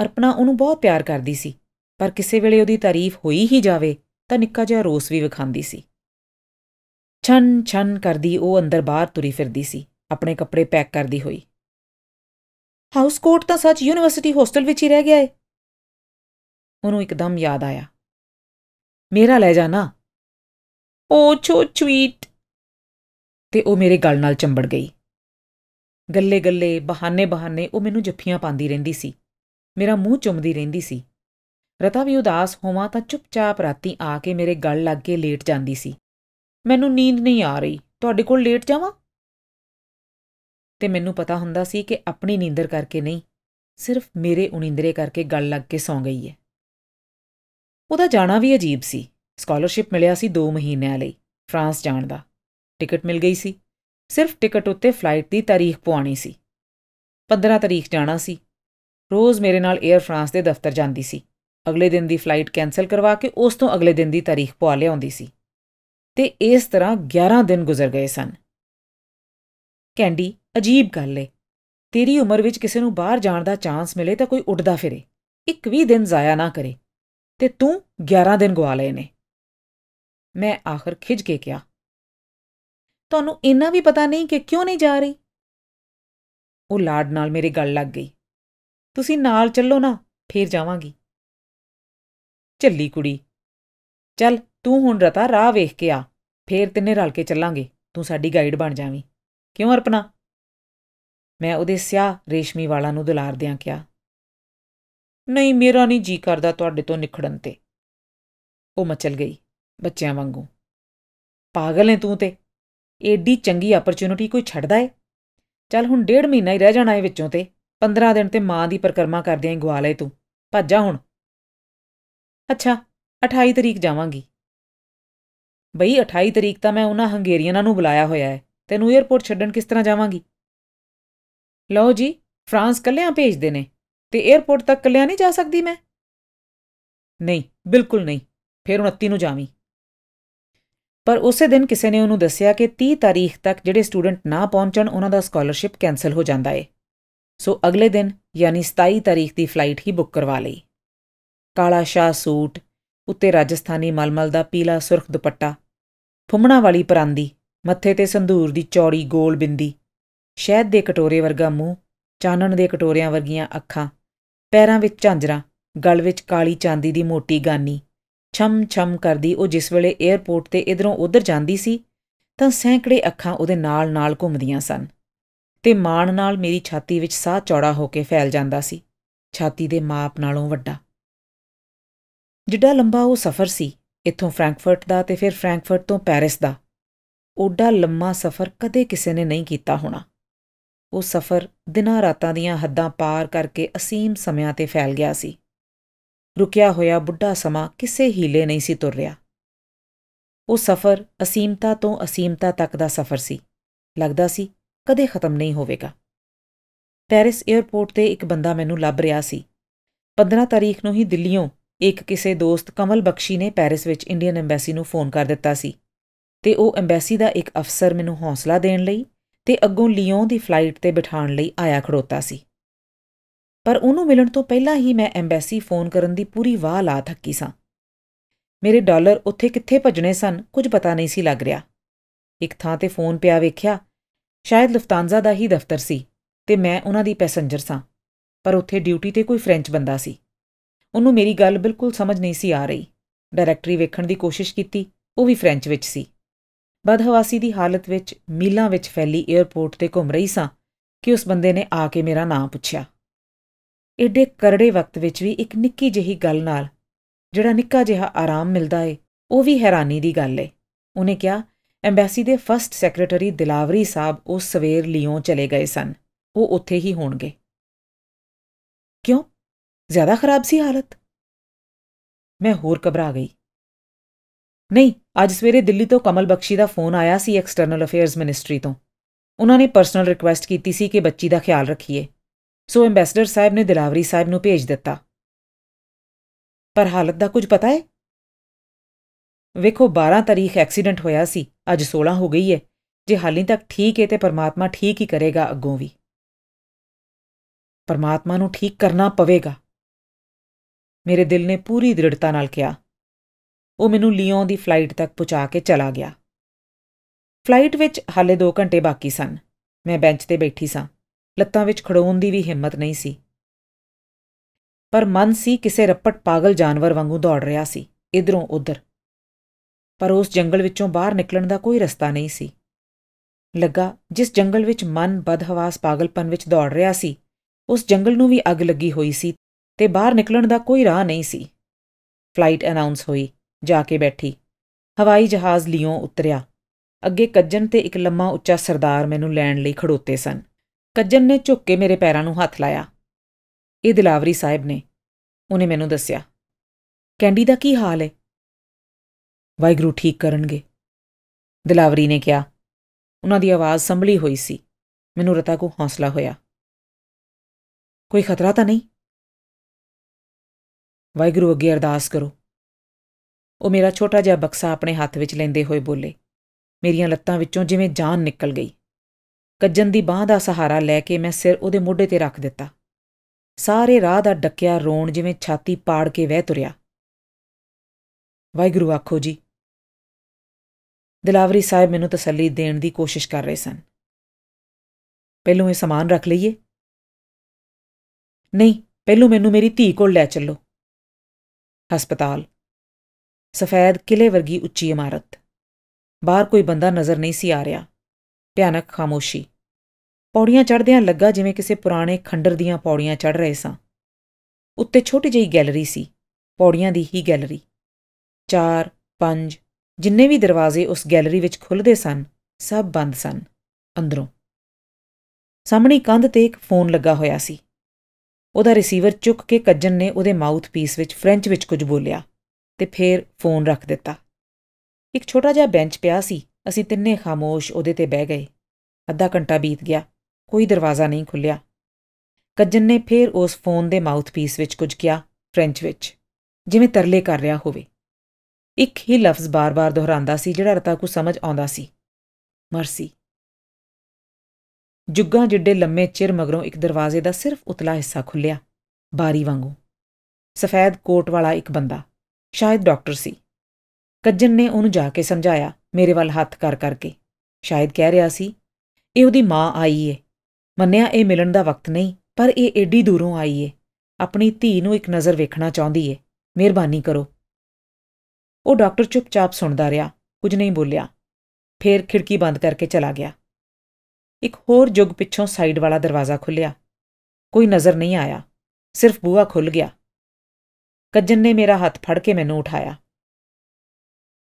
ਅਰਪਨਾ ਉਹਨੂੰ ਬਹੁਤ ਪਿਆਰ ਕਰਦੀ ਸੀ ਪਰ ਕਿਸੇ ਵੇਲੇ ਉਹਦੀ ਤਾਰੀਫ ਹੋਈ ਹੀ ਜਾਵੇ ਤਾਂ ਨਿੱਕਾ ਜਿਹਾ ਰੋਸ ਵੀ ਵਿਖਾਂਦੀ ਸੀ ਛਨ ਛਨ ਕਰਦੀ ਉਹ ਅੰਦਰ ਬਾਹਰ ਤੁਰੀ ਫਿਰਦੀ ਸੀ ਆਪਣੇ ਕੱਪੜੇ ਪੈਕ ਕਰਦੀ ਹੋਈ ਹਾਊਸ ਕੋਟ ਤਾਂ ਸੱਚ ਯੂਨੀਵਰਸਿਟੀ ਹੋਸਟਲ ਵਿੱਚ ਹੀ ਰਹਿ ਗਿਆ ਏ ਉਹਨੂੰ ਇੱਕਦਮ ਯਾਦ ਆਇਆ ਮੇਰਾ ਲੈ ਜਾਣਾ ਉਹ ਛੋ ਚਵੀਟ ਤੇ ਉਹ ਮੇਰੇ ਗਲ ਨਾਲ ਚੰਬੜ ਗਈ ਗੱਲੇ ਗੱਲੇ ਬਹਾਨੇ ਬਹਾਨੇ ਉਹ ਮੈਨੂੰ ਜੱਫੀਆਂ ਪਾਉਂਦੀ ਰਹਿੰਦੀ ਸੀ ਮੇਰਾ ਮੂੰਹ ਚੁੰਮਦੀ ਰਹਿੰਦੀ ਸੀ ਰਤਾ ਵੀ ਉਦਾਸ ਹੋਵਾਂ ਤਾਂ ਚੁੱਪਚਾਪ ਰਾਤੀ ਆ ਕੇ ਮੇਰੇ ਗਲ ਲੱਗ ਕੇ ਲੇਟ ਜਾਂਦੀ ਸੀ ਮੈਨੂੰ ਨੀਂਦ ਨਹੀਂ ਆ ਰਹੀ ਤੁਹਾਡੇ ਕੋਲ ਲੇਟ ਜਾਵਾਂ ਤੇ ਮੈਨੂੰ ਪਤਾ ਹੁੰਦਾ ਸੀ ਕਿ ਆਪਣੀ ਨੀਂਦਰ ਕਰਕੇ ਨਹੀਂ ਸਿਰਫ ਮੇਰੇ ਉਨਿੰਦਰੇ ਕਰਕੇ ਗੱਲ ਲੱਗ ਕੇ ਸੌਂ ਗਈ ਹੈ ਉਹਦਾ ਜਾਣਾ ਵੀ ਅਜੀਬ ਸੀ ਸਕਾਲਰਸ਼ਿਪ ਮਿਲਿਆ ਸੀ 2 ਮਹੀਨਿਆਂ ਲਈ ਫਰਾਂਸ ਜਾਣ ਦਾ ਟਿਕਟ ਮਿਲ ਗਈ ਸੀ ਸਿਰਫ ਟਿਕਟ ਉੱਤੇ ਫਲਾਈਟ ਦੀ ਤਾਰੀਖ ਪੁਆਣੀ ਸੀ 15 ਤਾਰੀਖ ਜਾਣਾ ਸੀ ਰੋਜ਼ ਮੇਰੇ ਨਾਲ 에ਅਰ ਫਰਾਂਸ ਦੇ ਦਫ਼ਤਰ ਜਾਂਦੀ ਸੀ ਅਗਲੇ ਦਿਨ ਦੀ ਫਲਾਈਟ ਕੈਨਸਲ ਕਰਵਾ ਕੇ ਉਸ ਤੋਂ ਅਗਲੇ ਦਿਨ ਦੀ ਤਾਰੀਖ ਪਵਾ ਲਿਆਉਂਦੀ ਸੀ ਤੇ ਇਸ ਤਰ੍ਹਾਂ 11 ਦਿਨ ਗੁਜ਼ਰ ਗਏ ਸਨ ਕੈਂਡੀ ਅਜੀਬ ਗੱਲ ਏ ਤੇਰੀ ਉਮਰ ਵਿੱਚ ਕਿਸੇ ਨੂੰ ਬਾਹਰ ਜਾਣ ਦਾ ਚਾਂਸ ਮਿਲੇ ਤਾਂ ਕੋਈ ਉੱਡਦਾ ਫਿਰੇ ਇੱਕ ਵੀ ਦਿਨ ਜ਼ਾਇਆ ਨਾ ਕਰੇ ਤੇ ਤੂੰ 11 ਦਿਨ ਗਵਾ ਲਏ ਨੇ ਮੈਂ ਆਖਰ ਖਿਜ ਕੇ ਕਿਹਾ ਤੁਹਾਨੂੰ ਇੰਨਾ ਵੀ ਪਤਾ ਨਹੀਂ ਕਿ ਕਿਉਂ ਨਹੀਂ ਜਾ ਰਹੀ ਉਹ ਲਾੜ ਨਾਲ ਮੇਰੇ ਗੱਲ ਲੱਗ ਗਈ ਤੁਸੀਂ ਨਾਲ ਚੱਲੋ ਨਾ ਫੇਰ ਜਾਵਾਂਗੀ ਚੱਲੀ ਕੁੜੀ ਚੱਲ ਤੂੰ ਹੁਣ ਰਤਾ ਰਾਹ ਵੇਖ ਕੇ ਆ ਫੇਰ ਤਿੰਨੇ ਰਲ ਕੇ ਚੱਲਾਂਗੇ ਤੂੰ ਸਾਡੀ ਗਾਈਡ ਬਣ ਜਾਵੀਂ ਕਿਉਂ ਅਰਪਣਾ ਮੈਂ ਉਹਦੇ ਸਿਆ ਰੇਸ਼ਮੀ ਵਾਲਾਂ ਨੂੰ ਦੁਲਾਰਦਿਆਂ ਕਿਹਾ ਨਹੀਂ ਮੇਰਾ ਨਹੀਂ ਜੀ ਕਰਦਾ ਤੁਹਾਡੇ ਤੋਂ ਨਿਖੜਨ ਤੇ ਉਹ ਮਚਲ ਗਈ ਬੱਚਿਆਂ ਵਾਂਗੂ ਪਾਗਲ ਹੈ ਤੂੰ ਤੇ ਏਡੀ ਚੰਗੀ ਓਪਰਚੁਨਿਟੀ ਕੋਈ ਛੱਡਦਾ ਏ ਚੱਲ ਹੁਣ ਡੇਢ ਮਹੀਨਾ ਹੀ ਰਹਿ ਜਾਣਾ ਏ ਵਿੱਚੋਂ ਤੇ 15 ਦਿਨ ਤੇ ਮਾਂ ਦੀ ਪਰਕਰਮਾ ਕਰਦਿਆਂ ਹੀ ਗਵਾਲੇ ਤੂੰ ਭੱਜਾ ਹੁਣ ਅੱਛਾ 28 ਤਰੀਕ ਜਾਵਾਂਗੀ ਬਈ 28 ਤਰੀਕ ਤਾਂ ਮੈਂ ਉਹਨਾਂ ਹੰਗੇਰੀਅਨਾਂ ਨੂੰ ਬੁਲਾਇਆ ਹੋਇਆ ਹੈ ਤੈਨੂੰ 에ਅਰਪੋਰਟ ਛੱਡਣ ਕਿਸ ਤਰ੍ਹਾਂ ਜਾਵਾਂਗੀ ਲਓ ਜੀ ਫਰਾਂਸ ਕੱਲਿਆਂ ਭੇਜਦੇ ਨੇ ਤੇ 에어ਪੋਰਟ ਤੱਕ ਕੱਲਿਆਂ ਨਹੀਂ ਜਾ ਸਕਦੀ ਮੈਂ ਨਹੀਂ ਬਿਲਕੁਲ ਨਹੀਂ ਫਿਰ 29 ਨੂੰ ਜਾਵੀਂ ਪਰ ਉਸੇ ਦਿਨ ਕਿਸੇ ਨੇ ਉਹਨੂੰ ਦੱਸਿਆ ਕਿ 30 ਤਾਰੀਖ ਤੱਕ ਜਿਹੜੇ ਸਟੂਡੈਂਟ ਨਾ ਪਹੁੰਚਣ ਉਹਨਾਂ ਦਾ ਸਕਾਲਰਸ਼ਿਪ ਕੈਨਸਲ ਹੋ ਜਾਂਦਾ ਏ ਸੋ ਅਗਲੇ ਦਿਨ ਯਾਨੀ 27 ਤਾਰੀਖ ਦੀ ਫਲਾਈਟ ਹੀ ਬੁੱਕ ਕਰਵਾ ਲਈ ਕਾਲਾ ਸ਼ਾਹ ਸੂਟ ਉੱਤੇ ਰਾਜਸਥਾਨੀ ਮਲਮਲ ਦਾ ਪੀਲਾ ਸੁਰਖ ਦੁਪੱਟਾ ਫੁੰਮਣਾ ਵਾਲੀ ਪਰਾਂਦੀ ਮੱਥੇ ਤੇ ਸੰਧੂਰ ਦੀ ਚੌੜੀ ਗੋਲ ਬਿੰਦੀ ਸ਼ਹਿਦ ਦੇ ਕਟੋਰੇ ਵਰਗਾ ਮੂੰਹ ਚਾਨਣ ਦੇ ਕਟੋਰਿਆਂ ਵਰਗੀਆਂ ਅੱਖਾਂ ਪੈਰਾਂ ਵਿੱਚ ਝਾਂਜਰਾ ਗਲ ਵਿੱਚ ਕਾਲੀ ਚਾਂਦੀ ਦੀ ਮੋਟੀ ਗਾਨੀ ਛਮ ਛਮ ਕਰਦੀ ਉਹ ਜਿਸ ਵੇਲੇ 에ਅਰਪੋਰਟ ਤੇ ਇਧਰੋਂ ਉਧਰ ਜਾਂਦੀ ਸੀ ਤਾਂ ਸੈਂਕੜੇ ਅੱਖਾਂ ਉਹਦੇ ਨਾਲ-ਨਾਲ ਘੁੰਮਦੀਆਂ ਸਨ ਤੇ ਮਾਣ ਨਾਲ ਮੇਰੀ ਛਾਤੀ ਵਿੱਚ ਸਾਹ ਚੌੜਾ ਹੋ ਕੇ ਫੈਲ ਜਾਂਦਾ ਸੀ ਛਾਤੀ ਦੇ ਮਾਪ ਨਾਲੋਂ ਵੱਡਾ ਜਿੱਡਾ ਲੰਬਾ ਉਹ ਸਫ਼ਰ ਸੀ ਇੱਥੋਂ ਫ੍ਰੈਂਕਫਰਟ ਦਾ ਤੇ ਫਿਰ ਫ੍ਰੈਂਕਫਰਟ ਤੋਂ ਪੈਰਿਸ ਦਾ ਓਡਾ ਲੰਮਾ ਸਫ਼ਰ ਕਦੇ ਕਿਸੇ ਨੇ ਨਹੀਂ ਕੀਤਾ ਹੋਣਾ ਉਹ ਸਫ਼ਰ ਦਿਨਾਂ ਰਾਤਾਂ ਦੀਆਂ ਹੱਦਾਂ ਪਾਰ ਕਰਕੇ ਅਸੀਮ ਸਮਿਆਂ ਤੇ ਫੈਲ ਗਿਆ ਸੀ ਰੁਕਿਆ ਹੋਇਆ ਬੁੱਢਾ ਸਮਾਂ ਕਿਸੇ ਹੀਲੇ ਨਹੀਂ ਸੀ ਤੁਰ ਰਿਹਾ ਉਹ ਸਫ਼ਰ ਅਸੀਮਤਾ ਤੋਂ ਅਸੀਮਤਾ ਤੱਕ ਦਾ ਸਫ਼ਰ ਸੀ ਲੱਗਦਾ ਸੀ ਕਦੇ ਖਤਮ ਨਹੀਂ ਹੋਵੇਗਾ ਪੈਰਿਸ 에ਅਰਪੋਰਟ ਤੇ ਇੱਕ ਬੰਦਾ ਮੈਨੂੰ ਲੱਭ ਰਿਹਾ ਸੀ 15 ਤਾਰੀਖ ਨੂੰ ਹੀ ਦਿੱਲੀੋਂ ਇੱਕ ਕਿਸੇ ਦੋਸਤ ਕਮਲ ਬਖਸ਼ੀ ਨੇ ਪੈਰਿਸ ਵਿੱਚ ਇੰਡੀਅਨ ਐਮਬੈਸੀ ਨੂੰ ਫੋਨ ਕਰ ਦਿੱਤਾ ਸੀ ਤੇ ਉਹ ਐਮਬੈਸੀ ਦਾ ਇੱਕ ਅਫਸਰ ਮੈਨੂੰ ਹੌਸਲਾ ਦੇਣ ਲਈ ਤੇ ਅੱਗੋਂ ਲਿਓਨ ਦੀ ਫਲਾਈਟ ਤੇ ਬਿਠਾਣ ਲਈ ਆਇਆ ਖੜੋਤਾ ਸੀ ਪਰ ਉਹਨੂੰ ਮਿਲਣ ਤੋਂ ਪਹਿਲਾਂ ਹੀ ਮੈਂ ਐਮਬੈਸੀ ਫੋਨ ਕਰਨ ਦੀ ਪੂਰੀ ਵਾਹ ਲਾ ਥੱਕੀ ਸਾਂ ਮੇਰੇ ਡਾਲਰ ਉੱਥੇ ਕਿੱਥੇ ਭਜਣੇ ਸਨ ਕੁਝ ਪਤਾ ਨਹੀਂ ਸੀ ਲੱਗ ਰਿਹਾ ਇੱਕ ਥਾਂ ਤੇ ਫੋਨ ਪਿਆ ਵੇਖਿਆ ਸ਼ਾਇਦ ਲਫਤਾਂਜ਼ਾ ਦਾ ਹੀ ਦਫ਼ਤਰ ਸੀ ਤੇ ਮੈਂ ਉਹਨਾਂ ਦੀ ਪੈਸੇਂਜਰ ਸਾਂ ਪਰ ਉੱਥੇ ਡਿਊਟੀ ਤੇ ਕੋਈ ਫ੍ਰੈਂਚ ਬੰਦਾ ਸੀ ਉਹਨੂੰ ਮੇਰੀ ਗੱਲ ਬਿਲਕੁਲ ਸਮਝ ਨਹੀਂ ਸੀ ਆ ਰਹੀ ਡਾਇਰੈਕਟਰੀ ਵੇਖਣ ਦੀ ਕੋਸ਼ਿਸ਼ ਕੀਤੀ ਉਹ ਵੀ ਫ੍ਰੈਂਚ ਵਿੱਚ ਸੀ ਬਦਹਵਾਸੀ ਦੀ ਹਾਲਤ ਵਿੱਚ ਮੀਲਾਂ ਵਿੱਚ ਫੈਲੀ 에어ਪੋਰਟ ਤੇ ਘੁੰਮ ਰਹੀ ਸਾਂ ਕਿ ਉਸ ਬੰਦੇ ਨੇ ਆ ਕੇ ਮੇਰਾ ਨਾਮ ਪੁੱਛਿਆ ਐਡੇ ਕਰੜੇ ਵਕਤ ਵਿੱਚ ਵੀ ਇੱਕ ਨਿੱਕੀ ਜਹੀ ਗੱਲ ਨਾਲ ਜਿਹੜਾ ਨਿੱਕਾ ਜਿਹਾ ਆਰਾਮ ਮਿਲਦਾ ਏ ਉਹ ਵੀ ਹੈਰਾਨੀ ਦੀ ਗੱਲ ਏ ਉਹਨੇ ਕਿਹਾ ਐਮਬੈਸੀ ਦੇ ਫਰਸਟ ਸੈਕਟਰੀ ਦਿਲਾਵਰੀ ਸਾਹਿਬ ਉਹ ਸਵੇਰ ਲਿਓ ਚਲੇ ਗਏ ਸਨ ਉਹ ਉੱਥੇ ਹੀ ਹੋਣਗੇ ਕਿਉਂ ਜ਼ਿਆਦਾ ਖਰਾਬ ਸੀ ਹਾਲਤ ਮੈਂ ਹੋਰ ਘਬਰਾ ਗਈ ਨਹੀਂ ਅੱਜ ਸਵੇਰੇ ਦਿੱਲੀ ਤੋਂ ਕਮਲ ਬਖਸ਼ੀ ਦਾ ਫੋਨ ਆਇਆ ਸੀ ਐਕਸਟਰਨਲ ਅਫੇਅਰਸ ਮਿਨਿਸਟਰੀ ਤੋਂ ਉਹਨਾਂ ਨੇ ਪਰਸਨਲ ਰਿਕੁਐਸਟ ਕੀਤੀ ਸੀ ਕਿ ਬੱਚੀ ਦਾ ਖਿਆਲ ਰੱਖੀਏ ਸੋ ਐਮਬੈਸਡਰ ਸਾਹਿਬ ਨੇ ਦਿਲਾਵਰੀ ਸਾਹਿਬ ਨੂੰ ਭੇਜ ਦਿੱਤਾ ਪਰ ਹਾਲਤ ਦਾ ਕੁਝ ਪਤਾ ਹੈ ਵੇਖੋ 12 ਤਾਰੀਖ ਐਕਸੀਡੈਂਟ ਹੋਇਆ ਸੀ ਅੱਜ 16 ਹੋ ਗਈ ਹੈ ਜੇ ਹਾਲੀ ਤੱਕ ਠੀਕ ਹੈ ਤੇ ਪਰਮਾਤਮਾ ਠੀਕ ਹੀ ਕਰੇਗਾ ਅੱਗੋਂ ਵੀ ਪਰਮਾਤਮਾ ਨੂੰ ਠੀਕ ਕਰਨਾ ਪਵੇਗਾ ਮੇਰੇ ਦਿਲ ਨੇ ਪੂਰੀ ਦ੍ਰਿੜਤਾ ਨਾਲ ਕਿਹਾ ਉਹ ਮੈਨੂੰ ਲਿਓਂ ਦੀ ਫਲਾਈਟ ਤੱਕ ਪਹੁੰਚਾ ਕੇ ਚਲਾ ਗਿਆ ਫਲਾਈਟ ਵਿੱਚ ਹਾਲੇ 2 ਘੰਟੇ ਬਾਕੀ ਸਨ ਮੈਂ ਬੈਂਚ ਤੇ ਬੈਠੀ ਸਾਂ ਲੱਤਾਂ ਵਿੱਚ ਖੜੋਣ ਦੀ ਵੀ ਹਿੰਮਤ ਨਹੀਂ ਸੀ ਪਰ ਮਨ ਸੀ ਕਿਸੇ ਰੱਪਟ ਪਾਗਲ ਜਾਨਵਰ ਵਾਂਗੂ ਦੌੜ ਰਿਹਾ ਸੀ ਇਧਰੋਂ ਉਧਰ ਪਰ ਉਸ ਜੰਗਲ ਵਿੱਚੋਂ ਬਾਹਰ ਨਿਕਲਣ ਦਾ ਕੋਈ ਰਸਤਾ ਨਹੀਂ ਸੀ ਲੱਗਾ ਜਿਸ ਜੰਗਲ ਵਿੱਚ ਮਨ ਬਦਹਵਾਸ ਪਾਗਲਪਨ ਵਿੱਚ ਦੌੜ ਰਿਹਾ ਸੀ ਉਸ ਜੰਗਲ ਨੂੰ ਵੀ ਅੱਗ ਲੱਗੀ ਹੋਈ ਸੀ ਤੇ ਬਾਹਰ ਨਿਕਲਣ ਦਾ ਕੋਈ ਰਾਹ ਨਹੀਂ ਸੀ ਫਲਾਈਟ ਅਨਾਉਂਸ ਹੋਈ ਜਾ ਕੇ ਬੈਠੀ ਹਵਾਈ ਜਹਾਜ਼ ਲਿਓ ਉਤਰਿਆ ਅੱਗੇ ਕੱਜਨ ਤੇ ਇੱਕ ਲੰਮਾ ਉੱਚਾ ਸਰਦਾਰ ਮੈਨੂੰ ਲੈਣ ਲਈ ਖੜੋਤੇ ਸਨ ਕੱਜਨ ਨੇ ਝੁੱਕ ਕੇ ਮੇਰੇ ਪੈਰਾਂ ਨੂੰ ਹੱਥ ਲਾਇਆ ਇਹ ਦਿਲਾਵਰੀ ਸਾਹਿਬ ਨੇ ਉਹਨੇ ਮੈਨੂੰ ਦੱਸਿਆ ਕੈਂਡੀ ਦਾ ਕੀ ਹਾਲ ਹੈ ਵਾਹਿਗੁਰੂ ਠੀਕ ਕਰਨਗੇ ਦਿਲਾਵਰੀ ਨੇ ਕਿਹਾ ਉਹਨਾਂ ਦੀ ਆਵਾਜ਼ ਸੰਭਲੀ ਹੋਈ ਸੀ ਮੈਨੂੰ ਰਤਾ ਕੋ ਹੌਸਲਾ ਹੋਇਆ ਕੋਈ ਖਤਰਾ ਤਾਂ ਨਹੀਂ ਵਾਹਿਗੁਰੂ ਅੱਗੇ ਅਰਦਾਸ ਕਰੋ ਉਹ ਮੇਰਾ ਛੋਟਾ ਜਿਹਾ ਬਕਸਾ ਆਪਣੇ ਹੱਥ ਵਿੱਚ ਲੈਂਦੇ ਹੋਏ ਬੋਲੇ ਮੇਰੀਆਂ ਲੱਤਾਂ ਵਿੱਚੋਂ ਜਿਵੇਂ ਜਾਨ ਨਿਕਲ ਗਈ ਕੱਜਨ ਦੀ ਬਾਹ ਦਾ ਸਹਾਰਾ ਲੈ ਕੇ ਮੈਂ ਸਿਰ ਉਹਦੇ ਮੋਢੇ ਤੇ ਰੱਖ ਦਿੱਤਾ ਸਾਰੇ ਰਾਹ ਦਾ ਡੱਕਿਆ ਰੋਣ ਜਿਵੇਂ ਛਾਤੀ ਪਾੜ ਕੇ ਵਹਿ ਤੁਰਿਆ ਵਾਹਿਗੁਰੂ ਆਖੋ ਜੀ ਦਿਲਾਵਰੀ ਸਾਹਿਬ ਮੈਨੂੰ ਤਸੱਲੀ ਦੇਣ ਦੀ ਕੋਸ਼ਿਸ਼ ਕਰ ਰਹੇ ਸਨ ਪਹਿਲੋਂ ਇਹ ਸਮਾਨ ਰੱਖ ਲਈਏ ਨਹੀਂ ਪਹਿਲੋਂ ਮੈਨੂੰ ਮੇਰੀ ਧੀ ਕੋਲ ਲੈ ਚੱਲੋ ਹਸਪਤਾਲ ਸਫੈਦ ਕਿਲੇ ਵਰਗੀ ਉੱਚੀ ਇਮਾਰਤ ਬਾਹਰ ਕੋਈ ਬੰਦਾ ਨਜ਼ਰ ਨਹੀਂ ਸੀ ਆ ਰਿਹਾ ਭਿਆਨਕ ਖਾਮੋਸ਼ੀ ਪੌੜੀਆਂ ਚੜ੍ਹਦਿਆਂ ਲੱਗਾ ਜਿਵੇਂ ਕਿਸੇ ਪੁਰਾਣੇ ਖੰਡਰ ਦੀਆਂ ਪੌੜੀਆਂ ਚੜ੍ਹ ਰਹੇ ਸਾਂ ਉੱਤੇ ਛੋਟੀ ਜਿਹੀ ਗੈਲਰੀ ਸੀ ਪੌੜੀਆਂ ਦੀ ਹੀ ਗੈਲਰੀ 4 5 ਜਿੰਨੇ ਵੀ ਦਰਵਾਜ਼ੇ ਉਸ ਗੈਲਰੀ ਵਿੱਚ ਖੁੱਲਦੇ ਸਨ ਸਭ ਬੰਦ ਸਨ ਅੰਦਰੋਂ ਸਾਹਮਣੀ ਕੰਧ ਤੇ ਇੱਕ ਫੋਨ ਲੱਗਾ ਹੋਇਆ ਸੀ ਉਹਦਾ ਰਿਸੀਵਰ ਚੁੱਕ ਕੇ ਕੱਜਨ ਨੇ ਉਹਦੇ ਮਾਊਥ ਪੀਸ ਵਿੱਚ ਫ੍ਰੈਂਚ ਵਿੱਚ ਕੁਝ ਬੋਲਿਆ ਤੇ ਫੇਰ ਫੋਨ ਰੱਖ ਦਿੱਤਾ ਇੱਕ ਛੋਟਾ ਜਿਹਾ ਬੈਂਚ ਪਿਆ ਸੀ ਅਸੀਂ ਤਿੰਨੇ ਖਾਮੋਸ਼ ਉਹਦੇ ਤੇ ਬਹਿ ਗਏ ਅੱਧਾ ਘੰਟਾ ਬੀਤ ਗਿਆ ਕੋਈ ਦਰਵਾਜ਼ਾ ਨਹੀਂ ਖੁੱਲਿਆ ਕੱਜਨ ਨੇ ਫੇਰ ਉਸ ਫੋਨ ਦੇ ਮਾਊਥਪੀਸ ਵਿੱਚ ਕੁਝ ਕਿਹਾ ਫ੍ਰੈਂਚ ਵਿੱਚ ਜਿਵੇਂ ਤਰਲੇ ਕਰ ਰਿਹਾ ਹੋਵੇ ਇੱਕ ਹੀ ਲਫ਼ਜ਼ ਬਾਰ-ਬਾਰ ਦੁਹਰਾਉਂਦਾ ਸੀ ਜਿਹੜਾ ਰਤਾ ਕੋ ਸਮਝ ਆਉਂਦਾ ਸੀ ਮਰਸੀ ਜੁੱਗਾ ਜਿੱਡੇ ਲੰਮੇ ਚਿਰ ਮਗਰੋਂ ਇੱਕ ਦਰਵਾਜ਼ੇ ਦਾ ਸਿਰਫ ਉਤਲਾ ਹਿੱਸਾ ਖੁੱਲਿਆ ਬਾਰੀ ਵਾਂਗੂ ਸਫੈਦ ਕੋਟ ਵਾਲਾ ਇੱਕ ਬੰਦਾ ਸ਼ਾਇਦ ਡਾਕਟਰ ਸੀ ਕੱਜਨ ਨੇ ਉਹਨੂੰ ਜਾ ਕੇ ਸਮਝਾਇਆ ਮੇਰੇ ਵੱਲ ਹੱਥ ਕਰ ਕਰਕੇ ਸ਼ਾਇਦ ਕਹਿ ਰਿਹਾ ਸੀ ਇਹ ਉਹਦੀ ਮਾਂ ਆਈ ਏ ਮੰਨਿਆ ਇਹ ਮਿਲਣ ਦਾ ਵਕਤ ਨਹੀਂ ਪਰ ਇਹ ਏਡੀ ਦੂਰੋਂ ਆਈ ਏ ਆਪਣੀ ਧੀ ਨੂੰ ਇੱਕ ਨਜ਼ਰ ਵੇਖਣਾ ਚਾਹੁੰਦੀ ਏ ਮਿਹਰਬਾਨੀ ਕਰੋ ਉਹ ਡਾਕਟਰ ਚੁੱਪਚਾਪ ਸੁਣਦਾ ਰਿਹਾ ਕੁਝ ਨਹੀਂ ਬੋਲਿਆ ਫੇਰ ਖਿੜਕੀ ਬੰਦ ਕਰਕੇ ਚਲਾ ਗਿਆ ਇੱਕ ਹੋਰ ਜੁਗ ਪਿੱਛੋਂ ਸਾਈਡ ਵਾਲਾ ਦਰਵਾਜ਼ਾ ਖੁੱਲਿਆ ਕੋਈ ਨਜ਼ਰ ਨਹੀਂ ਆਇਆ ਸਿਰਫ ਬੂਹਾ ਖੁੱਲ ਗਿਆ ਕੱਜਨ ਨੇ ਮੇਰਾ ਹੱਥ ਫੜ ਕੇ ਮੈਨੂੰ ਉਠਾਇਆ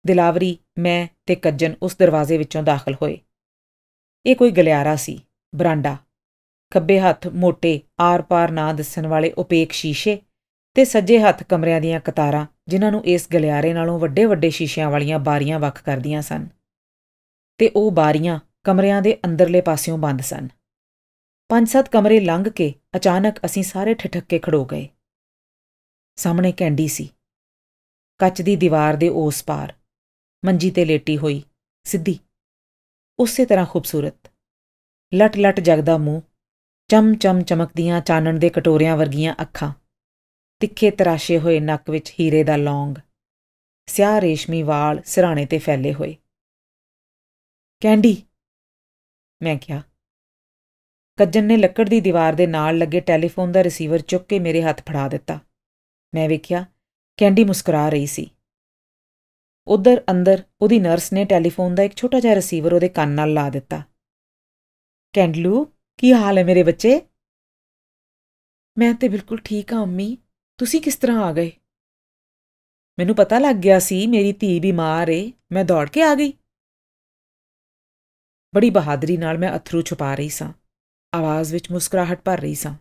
ਦਿਲਾਵਰੀ ਮੈਂ ਤੇ ਕੱਜਨ ਉਸ ਦਰਵਾਜ਼ੇ ਵਿੱਚੋਂ ਦਾਖਲ ਹੋਏ ਇਹ ਕੋਈ ਗਲਿਆਰਾ ਸੀ ਬਰਾਂਡਾ ਖੱਬੇ ਹੱਥ ਮੋٹے ਆਰ-ਪਾਰ ਨਾ ਦਿਸਣ ਵਾਲੇ ਓਪੇਕ ਸ਼ੀਸ਼ੇ ਤੇ ਸੱਜੇ ਹੱਥ ਕਮਰਿਆਂ ਦੀਆਂ ਕਤਾਰਾਂ ਜਿਨ੍ਹਾਂ ਨੂੰ ਇਸ ਗਲਿਆਰੇ ਨਾਲੋਂ ਵੱਡੇ-ਵੱਡੇ ਸ਼ੀਸ਼ਿਆਂ ਵਾਲੀਆਂ ਬਾਰੀਆਂ ਵੱਖ ਕਰਦੀਆਂ ਸਨ ਤੇ ਉਹ ਬਾਰੀਆਂ ਕਮਰਿਆਂ ਦੇ ਅੰਦਰਲੇ ਪਾਸਿਓਂ ਬੰਦ ਸਨ ਪੰਜ ਸੱਤ ਕਮਰੇ ਲੰਘ ਕੇ ਅਚਾਨਕ ਅਸੀਂ ਸਾਰੇ ਠਿਠਕ ਕੇ ਖੜੋ ਗਏ ਸਾਹਮਣੇ ਕੈਂਡੀ ਸੀ ਕੱਚ ਦੀ ਦੀਵਾਰ ਦੇ ਉਸ ਪਾਰ ਮੰਜੀ ਤੇ ਲੇਟੀ ਹੋਈ ਸਿੱਧੀ ਉਸੇ ਤਰ੍ਹਾਂ ਖੂਬਸੂਰਤ ਲਟ-ਲਟ ਜਗਦਾ ਮੂੰਹ ਚਮ-ਚਮ ਚਮਕਦੀਆਂ ਚਾਨਣ ਦੇ ਕਟੋਰਿਆਂ ਵਰਗੀਆਂ ਅੱਖਾਂ ਤਿੱਖੇ ਤਰਾਸ਼ੇ ਹੋਏ ਨੱਕ ਵਿੱਚ ਹੀਰੇ ਦਾ ਲੌਂਗ ਸਿਆਹ ਰੇਸ਼ਮੀ ਵਾਲ ਸਿਰਾਣੇ ਤੇ ਫੈਲੇ ਹੋਏ ਕੈਂਡੀ ਮੈਂ ਕਿਹਾ ਕੱਜਨ ਨੇ ਲੱਕੜ ਦੀ ਦੀਵਾਰ ਦੇ ਨਾਲ ਲੱਗੇ ਟੈਲੀਫੋਨ ਦਾ ਰਿਸੀਵਰ ਚੁੱਕ ਕੇ ਮੇਰੇ ਹੱਥ ਫੜਾ ਦਿੱਤਾ ਮੈਂ ਵੇਖਿਆ ਕੈਂਡੀ ਮੁਸਕਰਾ ਰਹੀ ਸੀ ਉਧਰ ਅੰਦਰ ਉਹਦੀ ਨਰਸ ਨੇ ਟੈਲੀਫੋਨ ਦਾ ਇੱਕ ਛੋਟਾ ਜਿਹਾ ਰਿਸੀਵਰ ਉਹਦੇ ਕੰਨ ਨਾਲ ਲਾ ਦਿੱਤਾ ਕੈਂਡਲੂ ਕੀ ਹਾਲ ਹੈ ਮੇਰੇ ਬੱਚੇ ਮੈਂ ਤੇ ਬਿਲਕੁਲ ਠੀਕ ਹਾਂ ਅੰਮੀ ਤੁਸੀਂ ਕਿਸ ਤਰ੍ਹਾਂ ਆ ਗਏ ਮੈਨੂੰ ਪਤਾ ਲੱਗ ਗਿਆ ਸੀ ਮੇਰੀ ਧੀ ਬਿਮਾਰ ਏ ਮੈਂ ਦੌੜ ਕੇ ਆ ਗਈ ਬੜੀ ਬਹਾਦਰੀ ਨਾਲ ਮੈਂ ਅਥਰੂ ਛੁਪਾ ਰਹੀ ਸਾਂ ਆਵਾਜ਼ ਵਿੱਚ ਮੁਸਕਰਾਹਟ ਭਰ ਰਹੀ ਸਾਂ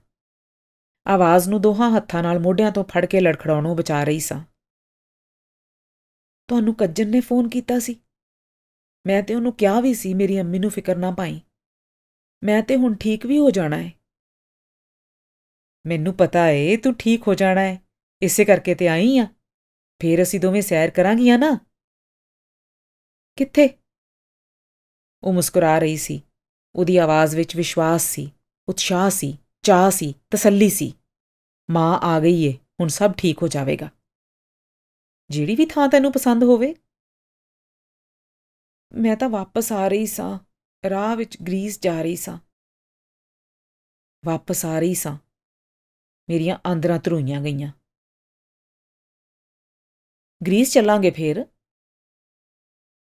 ਆਵਾਜ਼ ਨੂੰ ਦੋਹਾਂ ਹੱਥਾਂ ਨਾਲ ਮੋਢਿਆਂ ਤੋਂ ਫੜ ਕੇ ਲੜਖੜਾਉਣੋਂ ਬਚਾ ਰਹੀ ਸਾਂ ਤੁਹਾਨੂੰ ਕੱਜਨ ਨੇ ਫੋਨ ਕੀਤਾ ਸੀ ਮੈਂ ਤੇ ਉਹਨੂੰ ਕਿਹਾ ਵੀ ਸੀ ਮੇਰੀ ਅੰਮੀ ਨੂੰ ਫਿਕਰ ਨਾ ਪਾਈ ਮੈਂ ਤੇ ਹੁਣ ਠੀਕ ਵੀ ਹੋ ਜਾਣਾ ਹੈ ਮੈਨੂੰ ਪਤਾ ਏ ਤੂੰ ਠੀਕ ਹੋ ਜਾਣਾ ਹੈ ਇਸੇ ਕਰਕੇ ਤੇ ਆਈ ਆ ਫੇਰ ਅਸੀਂ ਦੋਵੇਂ ਸੈਰ ਕਰਾਂਗੀਆਂ ਨਾ ਕਿੱਥੇ ਉਹ ਮੁਸਕਰਾ ਰਹੀ ਸੀ ਉਹਦੀ ਆਵਾਜ਼ ਵਿੱਚ ਵਿਸ਼ਵਾਸ ਸੀ ਉਤਸ਼ਾਹ ਸੀ ਚਾਹ ਸੀ ਤਸੱਲੀ ਸੀ ਮਾਂ ਆ ਗਈ ਏ ਹੁਣ ਸਭ ਠੀਕ ਹੋ ਜਾਵੇਗਾ ਜਿਹੜੀ ਵੀ ਥਾਂ ਤੈਨੂੰ ਪਸੰਦ ਹੋਵੇ ਮੈਂ ਤਾਂ ਵਾਪਸ ਆ ਰਹੀ ਸਾਂ ਰਾਹ ਵਿੱਚ ਗ੍ਰੀਸ ਜਾ ਰਹੀ ਸਾਂ ਵਾਪਸ ਆ ਰਹੀ ਸਾਂ ਮੇਰੀਆਂ ਆਂਦਰਾਂ ਧਰੂਈਆਂ ਗਈਆਂ ਗ੍ਰੀਸ ਚੱਲਾਂਗੇ ਫੇਰ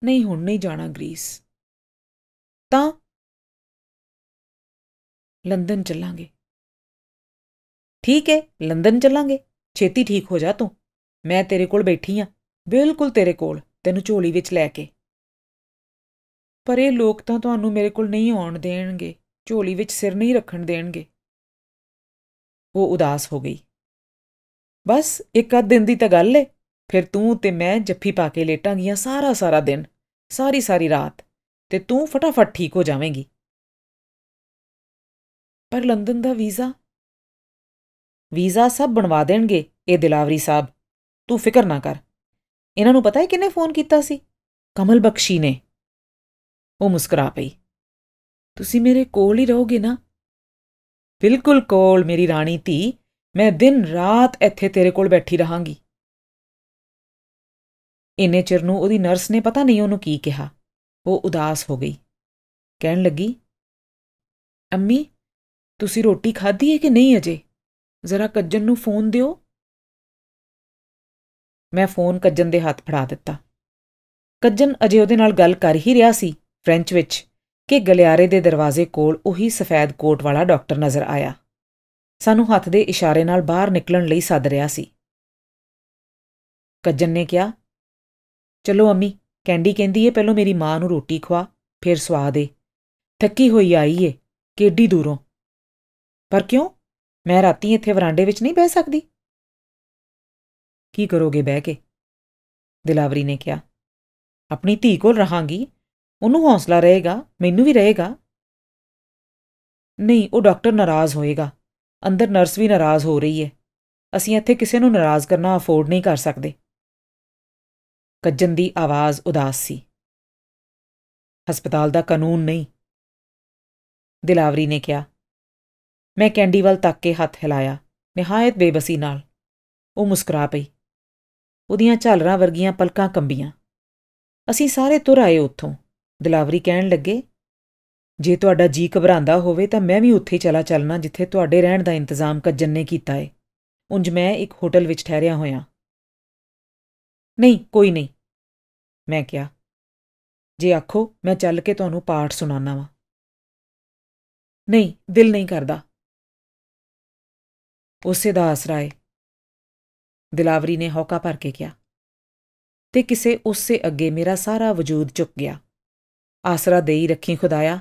ਨਹੀਂ ਹੁਣ ਨਹੀਂ ਜਾਣਾ ਗ੍ਰੀਸ ਤਾਂ ਲੰਡਨ ਚੱਲਾਂਗੇ ਠੀਕ ਹੈ ਲੰਡਨ ਚੱਲਾਂਗੇ ਛੇਤੀ ਠੀਕ ਹੋ ਜਾ ਤੂੰ ਮੈਂ ਤੇਰੇ ਕੋਲ ਬੈਠੀ ਆ ਬਿਲਕੁਲ ਤੇਰੇ ਕੋਲ ਤੈਨੂੰ ਝੋਲੀ ਵਿੱਚ ਲੈ ਕੇ ਪਰ ਇਹ ਲੋਕ ਤਾਂ ਤੁਹਾਨੂੰ ਮੇਰੇ ਕੋਲ ਨਹੀਂ ਆਉਣ ਦੇਣਗੇ ਝੋਲੀ ਵਿੱਚ ਸਿਰ ਨਹੀਂ ਰੱਖਣ ਦੇਣਗੇ ਉਹ ਉਦਾਸ ਹੋ ਗਈ ਬਸ ਇੱਕ ਅੱਧ ਦਿਨ ਦੀ ਤਾਂ ਗੱਲ ਏ ਫਿਰ ਤੂੰ ਤੇ ਮੈਂ ਜੱਫੀ ਪਾ ਕੇ ਲੇਟਾਂਗੀਆਂ ਸਾਰਾ ਸਾਰਾ ਦਿਨ ਸਾਰੀ ਸਾਰੀ ਰਾਤ ਤੇ ਤੂੰ ਫਟਾਫਟ ਠੀਕ ਹੋ ਜਾਵੇਂਗੀ ਪਰ ਲੰਡਨ ਦਾ ਵੀਜ਼ਾ ਵੀਜ਼ਾ ਸਭ ਬਣਵਾ ਦੇਣਗੇ ਇਹ ਦਿਲਾਵਰੀ ਸਾਹਿਬ ਤੂੰ ਫਿਕਰ ਨਾ ਕਰ ਇਹਨਾਂ ਨੂੰ ਪਤਾ ਹੈ ਕਿਨੇ ਫੋਨ ਕੀਤਾ ਸੀ ਕਮਲ ਬਖਸ਼ੀ ਨੇ ਉਹ ਮੁਸਕਰਾ ਪਈ ਤੁਸੀਂ ਮੇਰੇ ਕੋਲ ਹੀ ਰਹੋਗੇ ਨਾ ਬਿਲਕੁਲ ਕੋਲ ਮੇਰੀ ਰਾਣੀ ਧੀ ਮੈਂ ਦਿਨ ਰਾਤ ਇੱਥੇ ਤੇਰੇ ਕੋਲ ਬੈਠੀ ਰਹਾਂਗੀ ਇਨੇ ਚਿਰ ਨੂੰ ਉਹਦੀ ਨਰਸ ਨੇ ਪਤਾ ਨਹੀਂ ਉਹਨੂੰ ਕੀ ਕਿਹਾ ਉਹ ਉਦਾਸ ਹੋ ਗਈ ਕਹਿਣ ਲੱਗੀ ਅੰਮੀ ਤੁਸੀਂ ਰੋਟੀ ਖਾਧੀ ਹੈ ਕਿ ਨਹੀਂ ਅਜੇ ਜ਼ਰਾ ਕੱਜਨ ਨੂੰ ਫੋਨ ਦਿਓ ਮੈਂ ਫੋਨ ਕੱਜਨ ਦੇ ਹੱਥ ਫੜਾ ਦਿੱਤਾ ਕੱਜਨ ਅਜੇ ਉਹਦੇ ਨਾਲ ਗੱਲ ਕਰ ਹੀ ਰਿਹਾ ਸੀ ਫ੍ਰੈਂਚ ਵਿੱਚ ਕਿ ਗਲਿਆਰੇ ਦੇ ਦਰਵਾਜ਼ੇ ਕੋਲ ਉਹੀ ਸਫੈਦ ਕੋਟ ਵਾਲਾ ਡਾਕਟਰ ਨਜ਼ਰ ਆਇਆ ਸਾਨੂੰ ਹੱਥ ਦੇ ਇਸ਼ਾਰੇ ਨਾਲ ਬਾਹਰ ਨਿਕਲਣ ਲਈ ਸੱਦ ਰਿਹਾ ਸੀ ਕੱਜਨ ਨੇ ਕਿਹਾ ਚਲੋ ਅੰਮੀ ਕੈਂਡੀ ਕਹਿੰਦੀ ਏ ਪਹਿਲਾਂ ਮੇਰੀ ਮਾਂ ਨੂੰ ਰੋਟੀ ਖਵਾ ਫਿਰ ਸਵਾ ਦੇ ਥੱਕੀ ਹੋਈ ਆਈ ਏ ਕਿੱਡੀ ਦੂਰੋਂ ਪਰ ਕਿਉਂ ਮੈਂ ਰਾਤੀ ਇੱਥੇ ਵਰਾਂਡੇ ਵਿੱਚ ਨਹੀਂ ਬਹਿ ਸਕਦੀ ਕੀ ਕਰੋਗੇ ਬਹਿ ਕੇ ਦਿਲਾਵਰੀ ਨੇ ਕਿਹਾ ਆਪਣੀ ਧੀ ਕੋਲ ਰਹਾਂਗੀ ਉਹਨੂੰ ਹੌਸਲਾ ਰਹੇਗਾ ਮੈਨੂੰ ਵੀ ਰਹੇਗਾ ਨਹੀਂ ਉਹ ਡਾਕਟਰ ਨਾਰਾਜ਼ ਹੋਏਗਾ ਅੰਦਰ ਨਰਸ ਵੀ ਨਾਰਾਜ਼ ਹੋ ਰਹੀ ਹੈ ਅਸੀਂ ਇੱਥੇ ਕਿਸੇ ਨੂੰ ਨਾਰਾਜ਼ ਕਰਨਾ ਅਫੋਰਡ ਨਹੀਂ ਕਰ ਸਕਦੇ ਕੱਜਨ ਦੀ ਆਵਾਜ਼ ਉਦਾਸ ਸੀ ਹਸਪਤਾਲ ਦਾ ਕਾਨੂੰਨ ਨਹੀਂ ਦਿਲਾਵਰੀ ਨੇ ਕਿਹਾ ਮੈਂ ਕੈਂਡੀ ਵੱਲ ਤੱਕ ਕੇ ਹੱਥ ਹਿਲਾਇਆ ਨਿਹਾਇਤ ਬੇਬਸੀ ਨਾਲ ਉਹ ਮੁਸਕਰਾ ਪਈ ਉਹਦੀਆਂ ਝਾਲਰਾਂ ਵਰਗੀਆਂ ਪਲਕਾਂ ਕੰਬੀਆਂ ਅਸੀਂ ਸਾਰੇ ਤੁਰ ਆਏ ਉੱਥੋਂ ਦਿਲਾਵਰੀ ਕਹਿਣ ਲੱਗੇ ਜੇ ਤੁਹਾਡਾ ਜੀ ਘਬਰਾਂਦਾ ਹੋਵੇ ਤਾਂ ਮੈਂ ਵੀ ਉੱਥੇ ਚਲਾ ਚੱਲਣਾ ਜਿੱਥੇ ਤੁਹਾਡੇ ਰਹਿਣ ਦਾ ਇੰਤਜ਼ਾਮ ਕੱਜਨ ਨੇ ਕੀਤਾ ਏ ਉੰਜ ਮੈਂ ਇੱਕ ਹੋਟਲ ਵਿੱਚ ਠਹਿਰਿਆ ਹੋਇਆ ਨਹੀਂ ਕੋਈ ਨਹੀਂ ਮੈਂ ਕਿਹਾ ਜੇ ਆਖੋ ਮੈਂ ਚੱਲ ਕੇ ਤੁਹਾਨੂੰ ਪਾਠ ਸੁਣਾਉਣਾ ਵਾ ਨਹੀਂ ਦਿਲ ਨਹੀਂ ਕਰਦਾ ਉਸੇ ਦਾ ਆਸਰਾ ਹੈ ਦਿਲਾਵਰੀ ਨੇ ਹੌਕਾ ਭਰ ਕੇ ਕਿਹਾ ਤੇ ਕਿਸੇ ਉਸੇ ਅੱਗੇ ਮੇਰਾ ਸਾਰਾ ਵਜੂਦ ਝੁਕ ਗਿਆ ਆਸਰਾ ਦੇਈ ਰੱਖੀ ਖੁਦਾਇਆ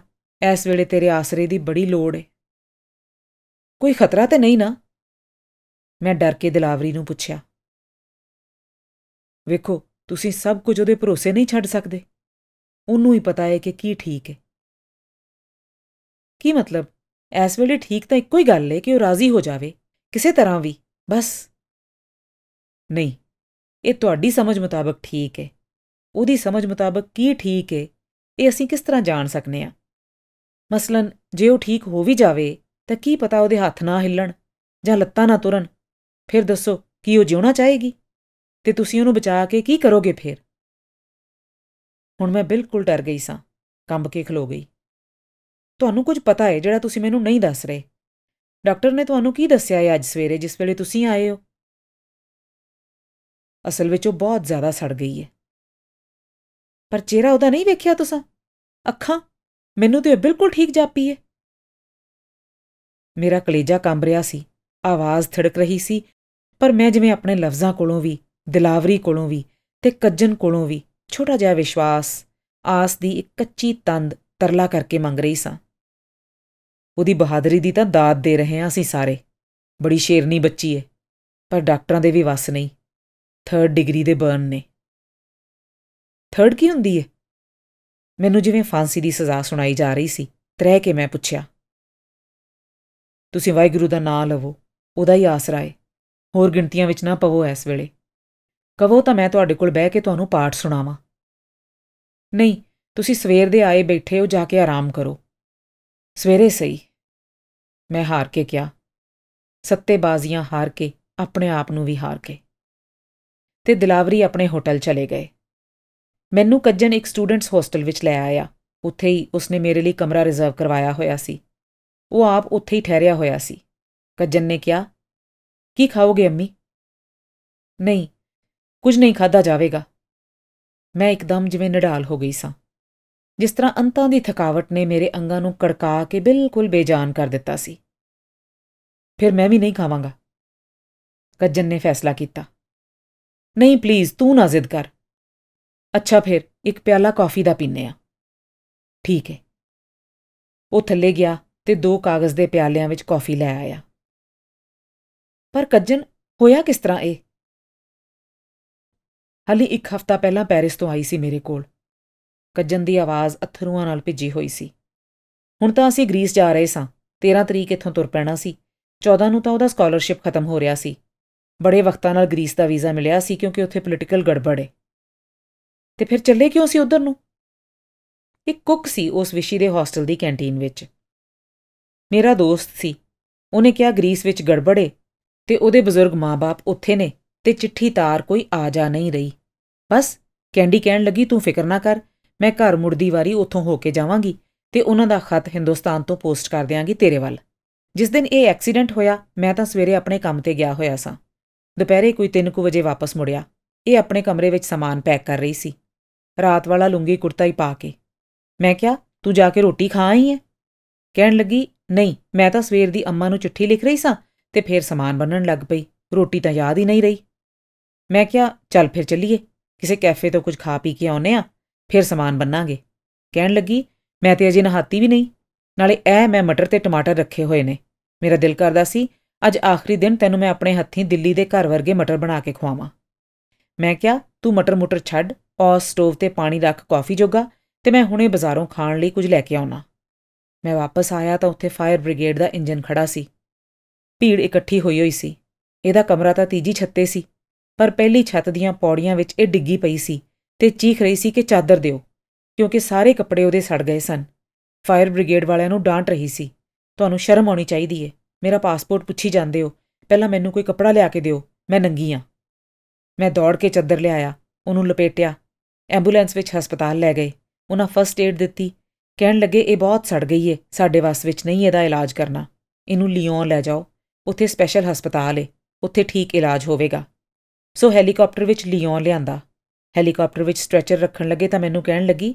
ਐਸ ਵੇਲੇ ਤੇਰੇ ਆਸਰੇ ਦੀ ਬੜੀ ਲੋੜ ਏ ਕੋਈ ਖਤਰਾ ਤੇ ਨਹੀਂ ਨਾ ਮੈਂ ਡਰ ਕੇ ਦਿਲਾਵਰੀ ਨੂੰ ਪੁੱਛਿਆ ਵੇਖੋ ਤੁਸੀਂ ਸਭ ਕੁਝ ਉਹਦੇ ਭਰੋਸੇ ਨਹੀਂ ਛੱਡ ਸਕਦੇ ਉਹਨੂੰ ਹੀ ਪਤਾ ਹੈ ਕਿ ਕੀ ਠੀਕ ਹੈ ਕੀ ਮਤਲਬ ਐਸ ਵੇਲੇ ਠੀਕ ਤਾਂ ਇੱਕੋ ਹੀ ਗੱਲ ਹੈ ਕਿ ਉਹ ਰਾਜ਼ੀ ਹੋ ਜਾਵੇ ਕਿਸੇ ਤਰ੍ਹਾਂ ਵੀ ਬਸ ਨਹੀਂ ਇਹ ਤੁਹਾਡੀ ਸਮਝ ਮੁਤਾਬਕ ਠੀਕ ਹੈ ਉਹਦੀ ਸਮਝ ਮੁਤਾਬਕ ਕੀ ਠੀਕ ਹੈ ਇਹ ਅਸੀਂ ਕਿਸ ਤਰ੍ਹਾਂ ਜਾਣ ਸਕਨੇ ਆ ਮਸਲਨ ਜੇ ਉਹ ਠੀਕ ਹੋ ਵੀ ਜਾਵੇ ਤਾਂ ਕੀ ਪਤਾ ਉਹਦੇ ਹੱਥ ਨਾ ਹਿੱਲਣ ਜਾਂ ਲੱਤਾਂ ਨਾ ਤੁਰਨ ਫਿਰ ਦੱਸੋ ਕੀ ਉਹ ਜਿਉਣਾ ਚਾਹੇਗੀ ਤੇ ਤੁਸੀਂ ਉਹਨੂੰ ਬਚਾ ਕੇ ਕੀ ਕਰੋਗੇ ਫਿਰ ਹੁਣ ਮੈਂ ਬਿਲਕੁਲ ਡਰ ਗਈ ਸਾਂ ਕੰਬ ਕੇ ਖਲੋ ਗਈ ਤੁਹਾਨੂੰ ਕੁਝ ਪਤਾ ਹੈ ਜਿਹੜਾ ਤੁਸੀਂ ਮੈਨੂੰ ਨਹੀਂ ਦੱਸ ਰਹੇ ਡਾਕਟਰ ਨੇ ਤੁਹਾਨੂੰ ਕੀ ਦੱਸਿਆ ਹੈ ਅੱਜ ਸਵੇਰੇ ਜਿਸ ਵੇਲੇ ਤੁਸੀਂ ਆਏ ਹੋ ਅਸਲ ਵਿੱਚ ਉਹ ਬਹੁਤ ਜ਼ਿਆਦਾ ਸੜ ਗਈ ਹੈ ਪਰ ਚਿਹਰਾ ਉਹਦਾ ਨਹੀਂ ਵੇਖਿਆ ਤੁਸੀਂ ਅੱਖਾਂ ਮੈਨੂੰ ਤੇ ਬਿਲਕੁਲ ਠੀਕ ਜਾਪੀ ਹੈ ਮੇਰਾ ਕਲੇਜਾ ਕੰਬ ਰਿਹਾ ਸੀ ਆਵਾਜ਼ ਥੜਕ ਰਹੀ ਸੀ ਪਰ ਮੈਂ ਜਿਵੇਂ ਆਪਣੇ ਲਫ਼ਜ਼ਾਂ ਕੋਲੋਂ ਵੀ ਦਿਲਾਵਰੀ ਕੋਲੋਂ ਵੀ ਤੇ ਕੱਜਨ ਕੋਲੋਂ ਵੀ ਛੋਟਾ ਜਿਹਾ ਵਿਸ਼ਵਾਸ ਆਸ ਦੀ ਇੱਕ ਕੱਚੀ ਤੰਦ ਤਰਲਾ ਕਰਕੇ ਮੰਗ ਰਹੀ ਸਾਂ ਉਹਦੀ ਬਹਾਦਰੀ ਦੀ ਤਾਂ ਦਾਤ ਦੇ ਰਹੇ ਹਾਂ ਅਸੀਂ ਸਾਰੇ ਬੜੀ ਸ਼ੇਰਨੀ ਬੱਚੀ ਹੈ ਪਰ ਡਾਕਟਰਾਂ ਦੇ ਵੀ ਵਸ ਨਹੀਂ ਥਰਡ ਡਿਗਰੀ ਦੇ ਬਰਨ ਨੇ ਥਰਡ ਕੀ ਹੁੰਦੀ ਹੈ ਮੈਨੂੰ ਜਿਵੇਂ ਫਾਂਸੀ ਦੀ ਸਜ਼ਾ ਸੁਣਾਈ ਜਾ ਰਹੀ ਸੀ ਤਰੇ ਕੇ ਮੈਂ ਪੁੱਛਿਆ ਤੁਸੀਂ ਵਾਹਿਗੁਰੂ ਦਾ ਨਾਮ ਲਵੋ ਉਹਦਾ ਹੀ ਆਸਰਾ ਹੈ ਹੋਰ ਗਿਣਤੀਆਂ ਵਿੱਚ ਨਾ ਪਵੋ ਇਸ ਵੇਲੇ ਕਹੋ ਤਾਂ ਮੈਂ ਤੁਹਾਡੇ ਕੋਲ ਬਹਿ ਕੇ ਤੁਹਾਨੂੰ ਪਾਠ ਸੁਣਾਵਾਂ ਨਹੀਂ ਤੁਸੀਂ ਸਵੇਰ ਦੇ ਆਏ ਬੈਠੇ ਹੋ ਜਾ ਕੇ ਆਰਾਮ ਕਰੋ ਸਵੇਰੇ ਸਹੀ ਮੈਂ ਹਾਰ ਕੇ ਕਿਹਾ ਸੱਤੇਬਾਜ਼ੀਆਂ ਹਾਰ ਕੇ ਆਪਣੇ ਆਪ ਨੂੰ ਵੀ ਹਾਰ ਕੇ ਤੇ ਦਿਲਾਵਰੀ ਆਪਣੇ ਹੋਟਲ ਚਲੇ ਗਏ ਮੈਨੂੰ ਕੱਜਣ ਇੱਕ ਸਟੂਡੈਂਟਸ ਹੋਸਟਲ ਵਿੱਚ ਲੈ ਆਇਆ ਉੱਥੇ ਹੀ ਉਸਨੇ ਮੇਰੇ ਲਈ ਕਮਰਾ ਰਿਜ਼ਰਵ ਕਰਵਾਇਆ ਹੋਇਆ ਸੀ ਉਹ ਆਪ ਉੱਥੇ ਹੀ ਠਹਿਰਿਆ ਹੋਇਆ ਸੀ ਕੱਜਣ ਨੇ ਕਿਹਾ ਕੀ ਖਾਓਗੇ ਅੰਮੀ ਨਹੀਂ ਕੁਝ ਨਹੀਂ ਖਾਦਾ ਜਾਵੇਗਾ ਮੈਂ ਇੱਕਦਮ ਜਿਵੇਂ ਨਿਢਾਲ ਹੋ ਗਈ ਸਾਂ ਜਿਸ ਤਰ੍ਹਾਂ ਅੰਤਾਂ ਦੀ ਥਕਾਵਟ ਨੇ ਮੇਰੇ ਅੰਗਾਂ ਨੂੰ ਕੜਕਾ ਕੇ ਬਿਲਕੁਲ ਬੇਜਾਨ ਕਰ ਦਿੱਤਾ ਸੀ ਫਿਰ ਮੈਂ ਵੀ ਨਹੀਂ ਖਾਵਾਂਗਾ ਕੱਜਨ ਨੇ ਫੈਸਲਾ ਕੀਤਾ ਨਹੀਂ ਪਲੀਜ਼ ਤੂੰ ਨਾ ਜ਼ਿੱਦ ਕਰ ਅੱਛਾ ਫਿਰ ਇੱਕ ਪਿਆਲਾ ਕਾਫੀ ਦਾ ਪੀਨੇ ਆ ਠੀਕ ਹੈ ਉਹ ਥੱਲੇ ਗਿਆ ਤੇ ਦੋ ਕਾਗਜ਼ ਦੇ ਪਿਆਲਿਆਂ ਵਿੱਚ ਕਾਫੀ ਲੈ ਆਇਆ ਪਰ ਕੱਜਨ ਹੋਇਆ ਕਿਸ ਤਰ੍ਹਾਂ ਇਹ ਹਲੀ ਇੱਕ ਹਫ਼ਤਾ ਪਹਿਲਾਂ ਪੈਰਿਸ ਤੋਂ ਆਈ ਸੀ ਮੇਰੇ ਕੋਲ ਕੱਜਨ ਦੀ ਆਵਾਜ਼ ਅਥਰੂਆਂ ਨਾਲ ਭਿੱਜੀ ਹੋਈ ਸੀ ਹੁਣ ਤਾਂ ਅਸੀਂ ਗ੍ਰੀਸ ਜਾ ਰਹੇ ਸਾਂ 13 ਤਰੀਕ ਇੱਥੋਂ ਤੁਰ ਪੈਣਾ ਸੀ 14 ਨੂੰ ਤਾਂ ਉਹਦਾ ਸਕਾਲਰਸ਼ਿਪ ਖਤਮ ਹੋ ਰਿਹਾ ਸੀ ਬੜੇ ਵਕਤਾਂ ਨਾਲ ਗ੍ਰੀਸ ਦਾ ਵੀਜ਼ਾ ਮਿਲਿਆ ਸੀ ਕਿਉਂਕਿ ਉੱਥੇ ਪੋਲਿਟੀਕਲ ਗੜਬੜ ਹੈ ਤੇ ਫਿਰ ਚੱਲੇ ਕਿਉਂ ਸੀ ਉਧਰ ਨੂੰ ਇੱਕ ਕੁੱਕ ਸੀ ਉਸ ਵਿਸ਼ੀ ਦੇ ਹੌਸਟਲ ਦੀ ਕੈਂਟੀਨ ਵਿੱਚ ਮੇਰਾ ਦੋਸਤ ਸੀ ਉਹਨੇ ਕਿਹਾ ਗ੍ਰੀਸ ਵਿੱਚ ਗੜਬੜੇ ਤੇ ਉਹਦੇ ਬਜ਼ੁਰਗ ਮਾਪੇ ਉੱਥੇ ਨੇ ਤੇ ਚਿੱਠੀ ਤਾਰ ਕੋਈ ਆ ਜਾ ਨਹੀਂ ਰਹੀ ਬਸ ਕੈਂਡੀ ਕਹਿਣ ਲੱਗੀ ਤੂੰ ਫਿਕਰ ਨਾ ਕਰ ਮੈਂ ਘਰ ਮੁੜਦੀ ਵਾਰੀ ਉੱਥੋਂ ਹੋ ਕੇ ਜਾਵਾਂਗੀ ਤੇ ਉਹਨਾਂ ਦਾ ਖਤ ਹਿੰਦੁਸਤਾਨ ਤੋਂ ਪੋਸਟ ਕਰ ਦਿਆਂਗੀ ਤੇਰੇ ਵੱਲ ਜਿਸ ਦਿਨ ਇਹ ਐਕਸੀਡੈਂਟ ਹੋਇਆ ਮੈਂ ਤਾਂ ਸਵੇਰੇ ਆਪਣੇ ਕੰਮ ਤੇ ਗਿਆ ਹੋਇਆ ਸਾਂ ਦੁਪਹਿਰੇ ਕੋਈ 3:00 ਵਜੇ ਵਾਪਸ ਮੁੜਿਆ ਇਹ ਆਪਣੇ ਕਮਰੇ ਵਿੱਚ ਸਮਾਨ ਪੈਕ ਕਰ ਰਹੀ ਸੀ ਰਾਤ ਵਾਲਾ ਲੁੰਗੀ ਕੁੜਤਾ ਹੀ ਪਾ ਕੇ ਮੈਂ ਕਿਹਾ ਤੂੰ ਜਾ ਕੇ ਰੋਟੀ ਖਾ ਆਈ ਹੈ ਕਹਿਣ ਲੱਗੀ ਨਹੀਂ ਮੈਂ ਤਾਂ ਸਵੇਰ ਦੀ ਅੰਮਾ ਨੂੰ ਚਿੱਠੀ ਲਿਖ ਰਹੀ ਸਾਂ ਤੇ ਫੇਰ ਸਮਾਨ ਬੰਨਣ ਲੱਗ ਪਈ ਰੋਟੀ ਤਾਂ ਯਾਦ ਹੀ ਨਹੀਂ ਰਹੀ ਮੈਂ ਕਿਹਾ ਚੱਲ ਫਿਰ ਚੱਲੀਏ ਕਿਸੇ ਕੈਫੇ ਤੋਂ ਕੁਝ ਖਾ ਪੀ ਕੇ ਆਉਨੇ ਆ ਫਿਰ ਸਮਾਨ ਬੰਨਾਂਗੇ ਕਹਿਣ ਲੱਗੀ ਮੈਂ ਤੇ ਅਜੇ ਨਹਾਤੀ ਵੀ ਨਹੀਂ ਨਾਲੇ ਇਹ ਮੈਂ ਮਟਰ ਤੇ ਟਮਾਟਰ ਰੱਖੇ ਹੋਏ ਨੇ ਮੇਰਾ ਦਿਲ ਕਰਦਾ ਸੀ ਅੱਜ ਆਖਰੀ ਦਿਨ ਤੈਨੂੰ ਮੈਂ ਆਪਣੇ ਹੱਥੀਂ ਦਿੱਲੀ ਦੇ ਘਰ ਵਰਗੇ ਮਟਰ ਬਣਾ ਕੇ ਖਵਾਵਾਂ ਮੈਂ ਕਿਹਾ ਤੂੰ ਮਟਰ ਮਟਰ ਛੱਡ ਔਰ ਸਟੋਵ ਤੇ ਪਾਣੀ ਰੱਖ ਕਾਫੀ ਜੋਗਾ ਤੇ ਮੈਂ ਹੁਣੇ ਬਾਜ਼ਾਰੋਂ ਖਾਣ ਲਈ ਕੁਝ ਲੈ ਕੇ ਆਉਣਾ ਮੈਂ ਵਾਪਸ ਆਇਆ ਤਾਂ ਉੱਥੇ ਫਾਇਰ ਬ੍ਰਿਗੇਡ ਦਾ ਇੰਜਨ ਖੜਾ ਸੀ ਭੀੜ ਇਕੱਠੀ ਹੋਈ ਹੋਈ ਸੀ ਇਹਦਾ ਕਮਰਾ ਤਾਂ ਤੀਜੀ ਛੱਤੇ ਸੀ ਪਰ ਪਹਿਲੀ ਛੱਤ ਦੀਆਂ ਪੌੜੀਆਂ ਵਿੱਚ ਇਹ ਡਿੱਗੀ ਪਈ ਸੀ ਤੇ ਚੀਖ ਰਹੀ ਸੀ ਕਿ ਚਾਦਰ ਦਿਓ ਕਿਉਂਕਿ ਸਾਰੇ ਕੱਪੜੇ ਉਹਦੇ ਸੜ ਗਏ ਸਨ ਫਾਇਰ ਬ੍ਰਿਗੇਡ ਵਾਲਿਆਂ ਨੂੰ ਡਾਂਟ ਰਹੀ ਸੀ ਤੁਹਾਨੂੰ ਸ਼ਰਮ ਆਉਣੀ ਚਾਹੀਦੀ ਏ ਮੇਰਾ ਪਾਸਪੋਰਟ ਪੁੱਛੀ ਜਾਂਦੇ ਹੋ ਪਹਿਲਾਂ ਮੈਨੂੰ ਕੋਈ ਕੱਪੜਾ ਲਿਆ ਕੇ ਦਿਓ ਮੈਂ ਨੰਗੀ ਆ ਮੈਂ ਦੌੜ ਕੇ ਚਾਦਰ ਲਿਆਇਆ ਉਹਨੂੰ ਲਪੇਟਿਆ ਐਂਬੂਲੈਂਸ ਵਿੱਚ ਹਸਪਤਾਲ ਲੈ ਗਏ ਉਹਨਾਂ ਫਰਸਟ ਏਡ ਦਿੱਤੀ ਕਹਿਣ ਲੱਗੇ ਇਹ ਬਹੁਤ ਸੜ ਗਈ ਏ ਸਾਡੇ ਵਾਸ ਵਿੱਚ ਨਹੀਂ ਇਹਦਾ ਇਲਾਜ ਕਰਨਾ ਇਹਨੂੰ ਲਿਓਨ ਲੈ ਜਾਓ ਉੱਥੇ ਸਪੈਸ਼ਲ ਹਸਪਤਾਲ ਏ ਉੱਥੇ ਠੀਕ ਇਲਾਜ ਹੋਵੇਗਾ ਸੋ ਹੈਲੀਕਾਪਟਰ ਵਿੱਚ ਲਿਓਨ ਲਿਆਂਦਾ ਹੈਲੀਕਾਪਟਰ ਵਿੱਚ ਸਟ੍ਰੈਚਰ ਰੱਖਣ ਲੱਗੇ ਤਾਂ ਮੈਨੂੰ ਕਹਿਣ ਲੱਗੀ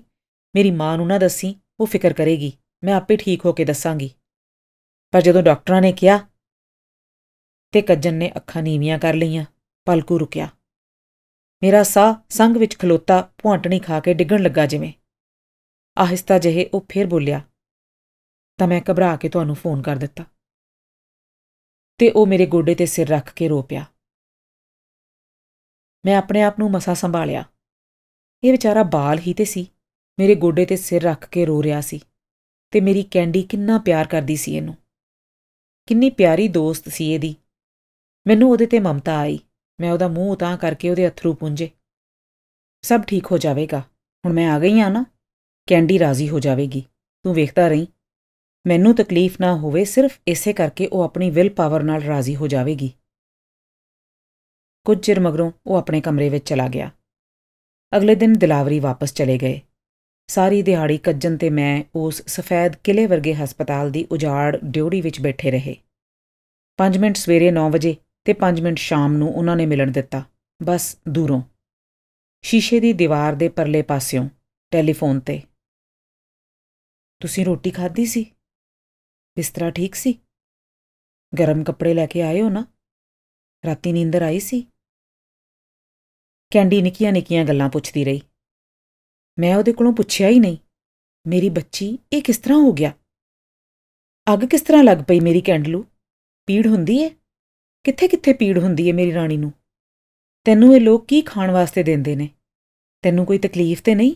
ਮੇਰੀ ਮਾਂ ਨੂੰ ਨਾ ਦੱਸੀ ਉਹ ਫਿਕਰ ਕਰੇਗੀ ਮੈਂ ਆਪੇ ਠੀਕ ਹੋ ਕੇ ਦੱਸਾਂਗੀ ਪਰ ਜਦੋਂ ਡਾਕਟਰਾਂ ਨੇ ਕਿਹਾ ਤੇ ਕੱਜਨ ਨੇ ਅੱਖਾਂ ਨੀਵੀਆਂ ਕਰ ਲਈਆਂ ਪਲਕੂ ਰੁਕਿਆ ਮੇਰਾ ਸਾਹ ਸੰਗ ਵਿੱਚ ਖਲੋਤਾ ਭੁਆਟਣੀ ਖਾ ਕੇ ਡਿੱਗਣ ਲੱਗਾ ਜਿਵੇਂ ਆਹਿਸਤਾ ਜਿਹੇ ਉਹ ਫੇਰ ਬੋਲਿਆ ਤਾਂ ਮੈਂ ਘਬਰਾ ਕੇ ਤੁਹਾਨੂੰ ਫੋਨ ਕਰ ਦਿੱਤਾ ਤੇ ਉਹ ਮੇਰੇ ਗੋਡੇ ਤੇ ਸਿਰ ਰੱਖ ਕੇ ਰੋ ਪਿਆ ਮੈਂ ਆਪਣੇ ਆਪ ਨੂੰ ਮਸਾ ਸੰਭਾਲਿਆ ਇਹ ਵਿਚਾਰਾ ਬਾਲ ਹੀ ਤੇ ਸੀ ਮੇਰੇ ਗੋਡੇ ਤੇ ਸਿਰ ਰੱਖ ਕੇ ਰੋ ਰਿਹਾ ਸੀ ਤੇ ਮੇਰੀ ਕੈਂਡੀ ਕਿੰਨਾ ਪਿਆਰ ਕਰਦੀ ਸੀ ਇਹਨੂੰ ਕਿੰਨੀ ਪਿਆਰੀ ਦੋਸਤ ਸੀ ਇਹਦੀ ਮੈਨੂੰ ਉਹਦੇ ਤੇ ਮਮਤਾ ਆਈ ਮੈਂ ਉਹਦਾ ਮੂੰਹ ਉਤਾਂ ਕਰਕੇ ਉਹਦੇ ਅਥਰੂ ਪੁੰਜੇ ਸਭ ਠੀਕ ਹੋ ਜਾਵੇਗਾ ਹੁਣ ਮੈਂ ਆ ਗਈ ਆ ਨਾ ਕੈਂਡੀ ਰਾਜ਼ੀ ਹੋ ਜਾਵੇਗੀ ਤੂੰ ਵੇਖਦਾ ਰਹੀਂ ਮੈਨੂੰ ਤਕਲੀਫ ਨਾ ਹੋਵੇ ਸਿਰਫ ਇਸੇ ਕਰਕੇ ਉਹ ਆਪਣੀ ਵਿਲ ਪਾਵਰ ਨਾਲ ਰਾਜ਼ੀ ਹੋ ਜਾਵੇਗੀ ਕੁਝ ਚਿਰ ਮਗਰੋਂ ਉਹ ਆਪਣੇ ਕਮਰੇ ਵਿੱਚ ਚਲਾ ਗਿਆ ਅਗਲੇ ਦਿਨ ਦਿਲਾਵਰੀ ਵਾਪਸ ਚਲੇ ਗਏ ਸਾਰੀ ਦਿਹਾੜੀ ਕੱਜਨ ਤੇ ਮੈਂ ਉਸ ਸਫੈਦ ਕਿਲੇ ਵਰਗੇ ਹਸਪਤਾਲ ਦੀ ਉਜਾੜ ਡਿਊੜੀ ਵਿੱਚ ਬੈਠੇ ਰਹੇ 5 ਮਿੰਟ ਸਵੇਰੇ 9 ਵਜੇ ਤੇ 5 ਮਿੰਟ ਸ਼ਾਮ ਨੂੰ ਉਹਨਾਂ ਨੇ ਮਿਲਣ ਦਿੱਤਾ ਬਸ ਦੂਰੋਂ ਸ਼ੀਸ਼ੇ ਦੀ ਦੀਵਾਰ ਦੇ ਪਰਲੇ ਪਾਸਿਓਂ ਟੈਲੀਫੋਨ ਤੇ ਤੁਸੀਂ ਰੋਟੀ ਖਾਧੀ ਸੀ ਬਿਸਤਰਾ ਠੀਕ ਸੀ ਗਰਮ ਕੱਪੜੇ ਲੈ ਕੇ ਆਏ ਹੋ ਨਾ ਰਾਤੀ ਨੀਂਦਰ ਆਈ ਸੀ ਕੈਂਡੀ ਨਿੱਕੀਆਂ ਨਿੱਕੀਆਂ ਗੱਲਾਂ ਪੁੱਛਦੀ ਰਹੀ ਮੈਂ ਉਹਦੇ ਕੋਲੋਂ ਪੁੱਛਿਆ ਹੀ ਨਹੀਂ ਮੇਰੀ ਬੱਚੀ ਇਹ ਕਿਸ ਤਰ੍ਹਾਂ ਹੋ ਗਿਆ ਅੱਗ ਕਿਸ ਤਰ੍ਹਾਂ ਲੱਗ ਪਈ ਮੇਰੀ ਕੈਂਡਲੂ ਪੀੜ ਹੁੰਦੀ ਏ ਕਿੱਥੇ ਕਿੱਥੇ ਪੀੜ ਹੁੰਦੀ ਏ ਮੇਰੀ ਰਾਣੀ ਨੂੰ ਤੈਨੂੰ ਇਹ ਲੋਕ ਕੀ ਖਾਣ ਵਾਸਤੇ ਦਿੰਦੇ ਨੇ ਤੈਨੂੰ ਕੋਈ ਤਕਲੀਫ ਤੇ ਨਹੀਂ